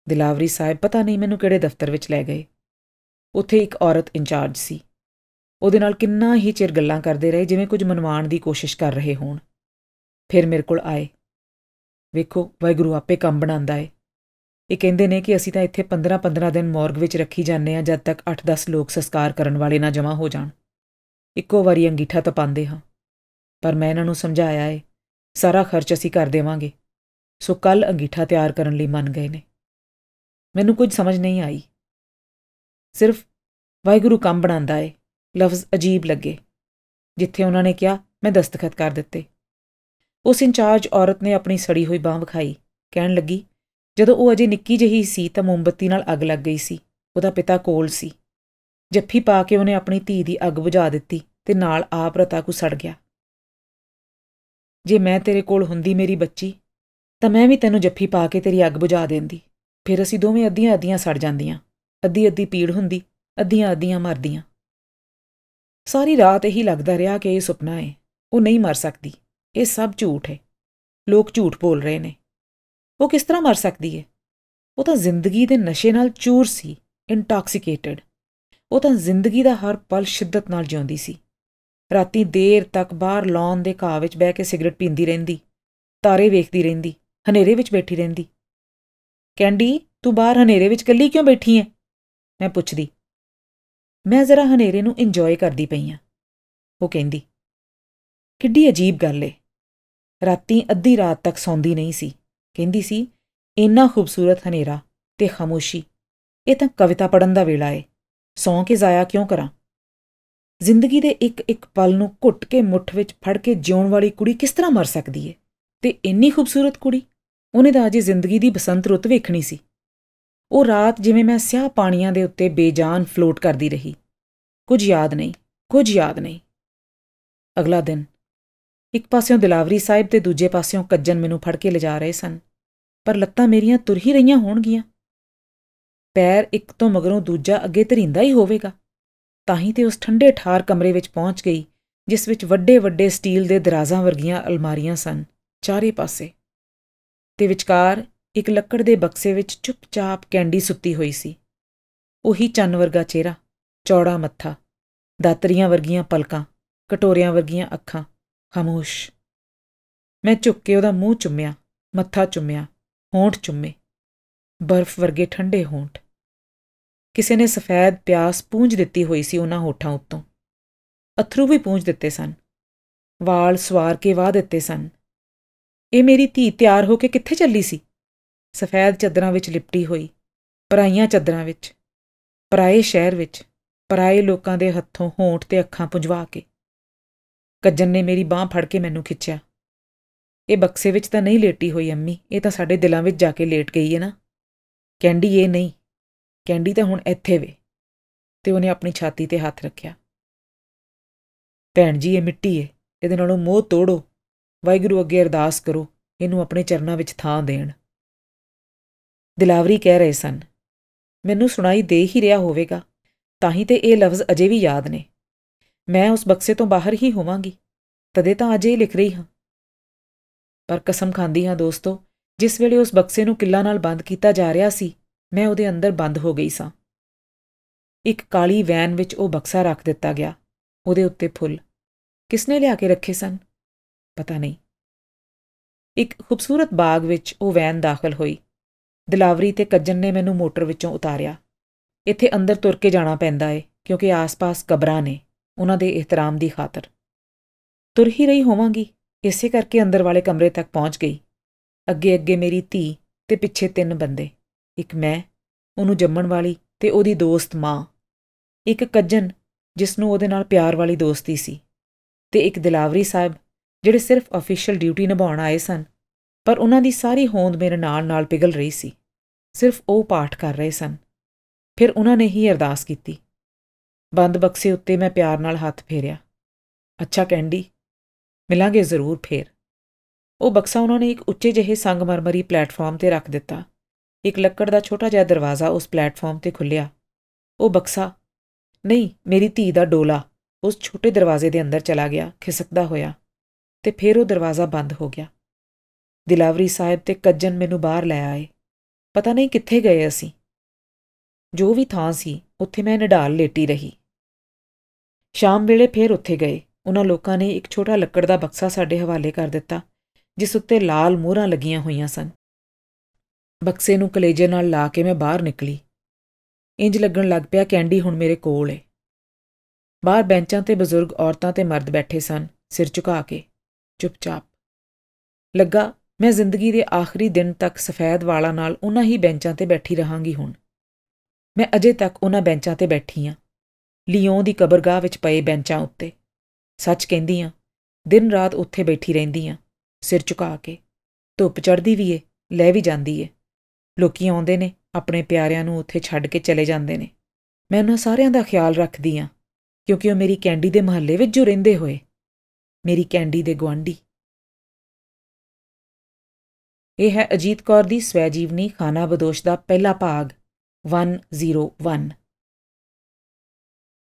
ਦਿਲਾਵਰੀ ਸਾਹਿਬ ਪਤਾ ਨਹੀਂ ਮੈਨੂੰ ਕਿਹੜੇ ਦਫ਼ਤਰ ਵਿੱਚ ਲੈ ਗਏ ਉੱਥੇ ਇੱਕ ਔਰਤ ਇੰਚਾਰਜ ਸੀ ਉਹਦੇ ਨਾਲ ਕਿੰਨਾ ਹੀ ਚਿਰ ਗੱਲਾਂ ਕਰਦੇ ਰਹੇ ਜਿਵੇਂ ਕੁਝ ਮਨਵਾਣ ਦੀ ਕੋਸ਼ਿਸ਼ ਕਰ ਰਹੇ ਹੋਣ ਫਿਰ ਮੇਰੇ ਕੋਲ ਆਏ ਵੇਖੋ ਵਾਹਿਗੁਰੂ ਆਪੇ ਕੰਮ ਬਣਾਉਂਦਾ ਏ ਇਹ ਕਹਿੰਦੇ ਨੇ ਕਿ ਅਸੀਂ ਤਾਂ ਇੱਥੇ 15-15 ਦਿਨ ਮੌਰਗ ਵਿੱਚ ਰੱਖੀ ਜਾਂਦੇ ਆ ਜਦ ਤੱਕ 8-10 ਲੋਕ ਸੰਸਕਾਰ ਕਰਨ ਵਾਲੇ ਨਾ ਜਮ੍ਹਾਂ ਹੋ ਜਾਣ ਇੱਕੋ ਵਾਰੀ ਅੰਗੀਠਾ ਤਾਂ ਪਾਉਂਦੇ ਹਾਂ ਪਰ ਮੈਂ ਇਹਨਾਂ ਨੂੰ ਸਮਝਾਇਆ ਏ ਸਾਰਾ ਖਰਚ ਅਸੀਂ ਕਰ ਦੇਵਾਂਗੇ ਸੋ ਕੱਲ ਅੰਗੀਠਾ ਤਿਆਰ ਕਰਨ ਲਈ ਮੰਨ ਗਏ ਨੇ ਮੈਨੂੰ ਕੁਝ ਸਮਝ ਨਹੀਂ ਆਈ ਸਿਰਫ ਵਾਹਿਗੁਰੂ ਕੰਮ ਬਣਾਉਂਦਾ ਏ ਲਫ਼ਜ਼ ਅਜੀਬ ਲੱਗੇ ਜਿੱਥੇ ਉਹਨਾਂ ਨੇ ਕਿਹਾ ਮੈਂ ਦਸਤਖਤ ਕਰ ਦਿੱਤੇ ਉਸ ਇੰਚਾਰਜ ਔਰਤ ਨੇ ਆਪਣੀ ਸੜੀ ਹੋਈ ਬਾਹ ਵਿਖਾਈ ਕਹਿਣ ਲੱਗੀ ਜਦੋਂ ਉਹ ਅਜੇ ਨਿੱਕੀ ਜਹੀ ਸੀ ਤਾਂ ਮੋਮਬੱਤੀ ਨਾਲ ਅੱਗ ਲੱਗ ਗਈ ਸੀ ਉਹਦਾ ਪਿਤਾ ਕੋਲ ਸੀ ਜੱਫੀ ਪਾ ਕੇ ਉਹਨੇ ਆਪਣੀ ਧੀ ਦੀ ਅੱਗ ਬੁਝਾ ਦਿੱਤੀ ਤੇ ਨਾਲ ਆਪ ਰਤਾ ਕੋ ਸੜ ਗਿਆ ਜੇ ਮੈਂ ਤੇਰੇ ਕੋਲ ਹੁੰਦੀ ਮੇਰੀ ਬੱਚੀ ਤਾਂ ਮੈਂ ਵੀ ਤੈਨੂੰ ਜੱਫੀ ਪਾ ਕੇ ਤੇਰੀ ਅੱਗ ਬੁਝਾ ਦਿੰਦੀ ਫਿਰ ਅਸੀਂ ਦੋਵੇਂ ਅੱਧੀਆਂ ਅੱਧੀਆਂ ਸੜ ਜਾਂਦੀਆਂ ਅੱਧੀ ਅੱਧੀ ਪੀੜ ਹੁੰਦੀ ਅੱਧੀਆਂ ਅੱਧੀਆਂ ਮਰਦੀਆਂ ਸਾਰੀ ਰਾਤ ਇਹੀ ਲੱਗਦਾ ਰਿਹਾ ਕਿ ਇਹ ਸੁਪਨਾ ਹੈ ਉਹ ਨਹੀਂ ਮਰ ਸਕਦੀ ਇਹ ਸਭ ਝੂਠ ਹੈ ਲੋਕ ਝੂਠ ਬੋਲ ਰਹੇ ਨੇ ਉਹ ਕਿਸ ਤਰ੍ਹਾਂ ਮਰ ਸਕਦੀ ਹੈ ਉਹ ਤਾਂ ਜ਼ਿੰਦਗੀ ਦੇ ਨਸ਼ੇ ਨਾਲ ਚੂਰ ਸੀ ਇੰਟੌਕਸੀਕੇਟਡ ਉਹ ਤਾਂ ਜ਼ਿੰਦਗੀ ਦਾ ਹਰ ਪਲ ਸ਼ਿੱਦਤ ਨਾਲ ਜਿਉਂਦੀ ਸੀ ਰਾਤੀ ਦੇਰ ਤੱਕ ਬਾਹਰ ਲੌਨ ਦੇ ਘਾਹ ਵਿੱਚ ਬਹਿ ਕੇ ਸਿਗਰਟ ਪੀਂਦੀ ਰਹਿੰਦੀ ਤਾਰੇ ਵੇਖਦੀ ਰਹਿੰਦੀ ਹਨੇਰੇ ਵਿੱਚ ਬੈਠੀ ਰਹਿੰਦੀ ਕੈਂਡੀ ਤੂੰ ਬਾਹਰ ਹਨੇਰੇ ਵਿੱਚ ਇਕੱਲੀ ਕਿਉਂ ਬੈਠੀ ਐ ਮੈਂ ਪੁੱਛਦੀ ਮੈਂ ਜ਼ਰਾ ਹਨੇਰੇ ਨੂੰ ਇੰਜੋਏ ਕਰਦੀ ਪਈ ਆ ਉਹ ਕਹਿੰਦੀ ਕਿੱਡੀ ਅਜੀਬ ਗੱਲ ਏ ਰਾਤੀ ਅੱਧੀ ਰਾਤ ਤੱਕ ਸੌਂਦੀ ਨਹੀਂ ਸੀ ਕਹਿੰਦੀ ਸੀ ਇੰਨਾ ਖੂਬਸੂਰਤ ਹਨੇਰਾ ਤੇ ਖਾਮੋਸ਼ੀ ਇਹ ਤਾਂ ਕਵਿਤਾ ਪੜਨ ਦਾ ਵੇਲਾ ਏ ਸੌਂ ਕੇ ਜ਼ਾਇਆ ਕਿਉਂ ਕਰਾਂ ਜ਼ਿੰਦਗੀ ਦੇ ਇੱਕ ਇੱਕ ਪਲ ਨੂੰ ਘੁੱਟ ਕੇ ਮੁੱਠ ਵਿੱਚ ਫੜ ਕੇ ਜਿਉਣ ਵਾਲੀ ਕੁੜੀ ਕਿਸ ਤਰ੍ਹਾਂ ਮਰ ਸਕਦੀ ਏ ਤੇ ਇੰਨੀ ਖੂਬਸੂਰਤ ਕੁੜੀ ਉਹਨੇ ਤਾਂ ਅਜੇ ਜ਼ਿੰਦਗੀ ਦੀ ਬਸੰਤ ਰੁੱਤ ਵੇਖਣੀ ਸੀ ਉਹ ਰਾਤ ਜਿਵੇਂ ਮੈਂ ਸਿਆਹ ਪਾਣੀਆਂ ਦੇ ਉੱਤੇ ਬੇਜਾਨ ਫਲੋਟ ਕਰਦੀ ਰਹੀ ਕੁਝ ਯਾਦ ਨਹੀਂ ਕੁਝ ਯਾਦ ਨਹੀਂ ਅਗਲਾ ਦਿਨ ਇੱਕ ਪਾਸਿਓਂ ਦਿਲਾਵਰੀ ਸਾਹਿਬ ਤੇ ਦੂਜੇ ਪਾਸਿਓਂ ਕੱਜਨ ਮੈਨੂੰ ਫੜ ਕੇ ਲਿਜਾ ਰਹੇ ਸਨ ਪਰ ਲੱਤਾਂ ਮੇਰੀਆਂ ਤੁਰ ਹੀ ਰਹੀਆਂ ਹੋਣਗੀਆਂ ਪੈਰ ਇੱਕ ਤੋਂ ਮਗਰੋਂ ਦੂਜਾ ਅੱਗੇ ਧਰਿੰਦਾ ਹੀ ਹੋਵੇਗਾ ਤਾਂ ਹੀ ਤੇ ਉਸ ਠੰਡੇ ਠਾਰ ਕਮਰੇ ਵਿੱਚ ਪਹੁੰਚ ਗਈ ਜਿਸ ਵਿੱਚ ਵੱਡੇ ਵੱਡੇ ਸਟੀਲ ਦੇ ਦਰਾਜ਼ਾਂ ਵਰਗੀਆਂ ਅਲਮਾਰੀਆਂ ਸਨ ਚਾਰੇ ਪਾਸੇ ਤੇ ਵਿਚਕਾਰ ਇੱਕ ਲੱਕੜ ਦੇ ਬਕਸੇ ਵਿੱਚ ਚੁੱਪਚਾਪ ਕੈਂਡੀ ਸੁੱਤੀ ਹੋਈ ਸੀ ਉਹੀ ਚੰਨ ਵਰਗਾ ਚਿਹਰਾ ਚੌੜਾ ਮੱਥਾ ਦਾਤਰੀਆਂ ਵਰਗੀਆਂ ਪਲਕਾਂ ਕਟੋਰੀਆਂ ਵਰਗੀਆਂ ਅੱਖਾਂ ਖਾਮੋਸ਼ ਮੈਂ ਝੁੱਕ ਕੇ ਉਹਦਾ ਮੂੰਹ ਚੁੰਮਿਆ ਮੱਥਾ ਚੁੰਮਿਆ ਹੋਂਠ ਚੁੰਮੇ ਬਰਫ਼ ਵਰਗੇ ਠੰਡੇ ਹੋਂਠ ਕਿਸੇ ਨੇ ਸਫੈਦ ਪਿਆਸ ਪੂੰਝ ਦਿੱਤੀ ਹੋਈ ਸੀ ਉਹਨਾਂ ਹੋਠਾਂ ਉੱਤੋਂ ਅਥਰੂ ਵੀ ਪੂੰਝ ਦਿੱਤੇ ਸਨ ਵਾਲ ਸਵਾਰ ਕੇ ਵਾਹ ਦਿੱਤੇ ਸਨ ਇਹ ਮੇਰੀ ਧੀ ਤਿਆਰ ਹੋ ਕੇ ਕਿੱਥੇ ਚੱਲੀ ਸੀ ਸਫੈਦ ਚਦਰਾਂ ਵਿੱਚ ਲਿਪਟੀ ਹੋਈ ਪਰਾਈਆਂ ਚਦਰਾਂ ਵਿੱਚ ਪਰਾਏ ਸ਼ਹਿਰ ਵਿੱਚ ਪਰਾਏ ਲੋਕਾਂ ਦੇ ਹੱਥੋਂ ਹੋਂਠ ਤੇ ਅੱਖਾਂ ਪੁੰਝਵਾ ਕੇ ਕੱਜਨ ਨੇ ਮੇਰੀ ਬਾਹ ਫੜ ਕੇ ਮੈਨੂੰ ਖਿੱਚਿਆ ਇਹ ਬਕਸੇ ਵਿੱਚ ਤਾਂ ਨਹੀਂ ਲੇਟੀ ਹੋਈ ਅੰਮੀ ਇਹ ਤਾਂ ਸਾਡੇ ਦਿਲਾਂ ਵਿੱਚ ਜਾ ਕੇ ਲੇਟ ਗਈ ਹੈ ਨਾ ਕੈਂਡੀ ਇਹ ਨਹੀਂ ਕੈਂਡੀ ਤਾਂ ਹੁਣ ਇੱਥੇ ਵੇ ਤੇ ਉਹਨੇ ਆਪਣੀ ਛਾਤੀ ਤੇ ਹੱਥ ਰੱਖਿਆ ਭੈਣ ਜੀ ਇਹ ਮਿੱਟੀ ਏ ਇਹਦੇ ਨਾਲੋਂ ਮੋਹ ਤੋੜੋ ਵਾਹਿਗੁਰੂ ਅੱਗੇ ਅਰਦਾਸ ਕਰੋ ਇਹਨੂੰ ਆਪਣੇ ਚਰਨਾਂ ਵਿੱਚ ਥਾਂ ਦੇਣ ਦਿਲਾਵਰੀ ਕਹਿ ਰਹੇ ਸਨ ਮੈਨੂੰ ਸੁਣਾਈ ਦੇ ਹੀ ਰਿਹਾ ਹੋਵੇਗਾ ਤਾਂ ਹੀ ਤੇ ਇਹ ਲਫ਼ਜ਼ ਅਜੇ ਵੀ ਯਾਦ ਨੇ ਮੈਂ ਉਸ ਬਕਸੇ ਤੋਂ ਬਾਹਰ ਹੀ ਹੋਵਾਂਗੀ ਤਦੇ ਤਾਂ ਅਜੇ ਲਿਖ ਰਹੀ ਹਾਂ ਪਰ ਕਸਮ ਖਾਂਦੀ ਹਾਂ ਦੋਸਤੋ ਜਿਸ ਵੇਲੇ ਉਸ ਬਕਸੇ ਨੂੰ ਕਿੱਲਾ ਨਾਲ ਬੰਦ ਕੀਤਾ ਜਾ ਰਿਹਾ ਸੀ ਮੈਂ ਉਹਦੇ ਅੰਦਰ ਬੰਦ ਹੋ ਗਈ ਸਾਂ ਇੱਕ ਕਾਲੀ ਵੈਨ ਵਿੱਚ ਉਹ ਬਕਸਾ ਰੱਖ ਦਿੱਤਾ ਗਿਆ ਉਹਦੇ ਉੱਤੇ ਫੁੱਲ ਕਿਸਨੇ ਲਿਆ ਕੇ ਰੱਖੇ ਸਨ ਪਤਾ ਨਹੀਂ ਇੱਕ ਖੂਬਸੂਰਤ ਬਾਗ ਵਿੱਚ ਉਹ ਵੈਨ ਦਾਖਲ ਹੋਈ ਦਿਲਾਵਰੀ ਤੇ ਕੱਜਨ ਨੇ ਮੈਨੂੰ ਮੋਟਰ ਵਿੱਚੋਂ ਉਤਾਰਿਆ ਇੱਥੇ ਅੰਦਰ ਤੁਰ ਕੇ ਜਾਣਾ ਪੈਂਦਾ ਏ ਕਿਉਂਕਿ ਆਸ-ਪਾਸ ਕਬਰਾਂ ਨੇ ਉਹਨਾਂ ਦੇ ਇhtਰਾਮ ਦੀ ਖਾਤਰ ਤੁਰ ਹੀ ਰਹੀ ਹੋਵਾਂਗੀ ਇਸੇ ਕਰਕੇ ਅੰਦਰ ਵਾਲੇ ਕਮਰੇ ਤੱਕ ਪਹੁੰਚ ਗਈ ਅੱਗੇ-ਅੱਗੇ ਮੇਰੀ ਧੀ ਤੇ ਪਿੱਛੇ ਤਿੰਨ ਬੰਦੇ ਇੱਕ ਮੈਂ ਉਹਨੂੰ ਜੰਮਣ ਵਾਲੀ ਤੇ ਉਹਦੀ ਦੋਸਤ ਮਾਂ ਇੱਕ ਕੱਜਨ ਜਿਸ ਨੂੰ ਉਹਦੇ ਨਾਲ ਪਿਆਰ ਵਾਲੀ ਦੋਸਤੀ ਸੀ ਤੇ ਇੱਕ ਦਿਲਾਵਰੀ ਸਾਹਿਬ ਜਿਹੜੇ ਸਿਰਫ ਅਫੀਸ਼ੀਅਲ ਡਿਊਟੀ ਨਿਭਾਉਣ ਆਏ ਸਨ ਪਰ ਉਹਨਾਂ ਦੀ ਸਾਰੀ ਹੋਂਦ ਮੇਰੇ ਨਾਲ ਨਾਲ ਪਿਗਲ ਰਹੀ ਸੀ ਸਿਰਫ ਉਹ ਪਾਠ ਕਰ ਰਹੇ ਸਨ ਫਿਰ ਉਹਨਾਂ ਨੇ ਹੀ ਅਰਦਾਸ ਕੀਤੀ ਬੰਦ ਬਕਸੇ ਉੱਤੇ ਮੈਂ ਪਿਆਰ ਨਾਲ ਹੱਥ ਫੇਰਿਆ ਅੱਛਾ ਕੈਂਡੀ ਮਿਲਾਂਗੇ ਜ਼ਰੂਰ ਫੇਰ ਉਹ ਬਕਸਾ ਉਹਨਾਂ ਨੇ ਇੱਕ ਉੱਚੇ ਜਿਹੇ ਸੰਗਮਰਮਰੀ ਪਲੇਟਫਾਰਮ ਤੇ ਰੱਖ ਦਿੱਤਾ ਇੱਕ ਲੱਕੜ ਦਾ ਛੋਟਾ ਜਿਹਾ ਦਰਵਾਜ਼ਾ ਉਸ ਪਲੇਟਫਾਰਮ ਤੇ ਖੁੱਲਿਆ ਉਹ ਬਕਸਾ ਨਹੀਂ ਮੇਰੀ ਧੀ ਦਾ ਡੋਲਾ ਉਸ ਛੋਟੇ ਦਰਵਾਜ਼ੇ ਦੇ ਅੰਦਰ ਚਲਾ ਗਿਆ ਖਿਸਕਦਾ ਹੋਇਆ ਤੇ ਫਿਰ ਉਹ ਦਰਵਾਜ਼ਾ ਬੰਦ ਹੋ ਗਿਆ ਦਿਲਾਵਰੀ ਸਾਹਿਬ ਤੇ ਕੱਜਨ ਮੈਨੂੰ ਬਾਹਰ ਲੈ ਆਏ ਪਤਾ ਨਹੀਂ ਕਿੱਥੇ ਗਏ ਅਸੀਂ ਜੋ ਵੀ ਥਾਂ ਸੀ ਉੱਥੇ ਮੈਂ ਨਡਾਲ ਲੇਟੀ ਰਹੀ ਸ਼ਾਮ ਵੇਲੇ ਫੇਰ ਉੱਥੇ ਗਏ ਉਹਨਾਂ ਲੋਕਾਂ ਨੇ ਇੱਕ ਛੋਟਾ ਲੱਕੜ ਦਾ ਬਕਸਾ ਸਾਡੇ ਹਵਾਲੇ ਕਰ ਦਿੱਤਾ ਜਿਸ ਉੱਤੇ ਲਾਲ ਮੋਹਰਾਂ ਲੱਗੀਆਂ ਹੋਈਆਂ ਸਨ ਬਕਸੇ ਨੂੰ ਕਲੇਜੇ ਨਾਲ ਲਾ ਕੇ ਮੈਂ ਬਾਹਰ ਨਿਕਲੀ ਇੰਜ ਲੱਗਣ ਲੱਗ ਪਿਆ ਕੈਂਡੀ ਹੁਣ ਮੇਰੇ ਕੋਲ ਏ ਬਾਹਰ ਬੈਂਚਾਂ ਤੇ ਬਜ਼ੁਰਗ ਔਰਤਾਂ ਤੇ ਮਰਦ ਬੈਠੇ ਸਨ ਸਿਰ ਝੁਕਾ ਕੇ ਚੁੱਪਚਾਪ ਲੱਗਾ ਮੈਂ ਜ਼ਿੰਦਗੀ ਦੇ ਆਖਰੀ ਦਿਨ ਤੱਕ ਸਫੈਦ ਵਾਲਾ ਨਾਲ ਉਹਨਾਂ ਹੀ ਬੈਂਚਾਂ ਤੇ ਬੈਠੀ ਰਹਾਂਗੀ ਹੁਣ ਮੈਂ ਅਜੇ ਤੱਕ ਉਹਨਾਂ ਬੈਂਚਾਂ ਤੇ ਬੈਠੀ ਆ ਲਿਓਂ ਦੀ ਕਬਰਗਾਹ ਵਿੱਚ ਪਏ ਬੈਂਚਾਂ ਉੱਤੇ ਸੱਚ ਕਹਿੰਦੀ ਆ ਦਿਨ ਰਾਤ ਉੱਥੇ ਬੈਠੀ ਰਹਿੰਦੀ ਆ ਸਿਰ ਝੁਕਾ ਕੇ ਧੁੱਪ ਚੜਦੀ ਵੀ ਏ ਲੈ ਵੀ ਜਾਂਦੀ ਏ ਲੋਕੀ ਆਉਂਦੇ ਨੇ ਆਪਣੇ ਪਿਆਰਿਆਂ ਨੂੰ ਉੱਥੇ ਛੱਡ ਕੇ ਚਲੇ ਜਾਂਦੇ ਨੇ ਮੈਂ ਉਹਨਾਂ ਸਾਰਿਆਂ ਦਾ ਖਿਆਲ ਰੱਖਦੀ ਆ ਕਿਉਂਕਿ ਉਹ ਮੇਰੀ ਕੈਂਡੀ ਦੇ ਮਹੱਲੇ ਵਿੱਚ ਜੋ ਰਹਿੰਦੇ ਹੋਏ ਮੇਰੀ ਕੈਂਡੀ ਦੇ ਗਵਾਂਢੀ ਇਹ ਹੈ ਅਜੀਤ ਕੌਰ ਦੀ ਸਵੈ ਜੀਵਨੀ ਖਾਨਾ ਬਦੋਸ਼ ਦਾ ਪਹਿਲਾ ਭਾਗ 101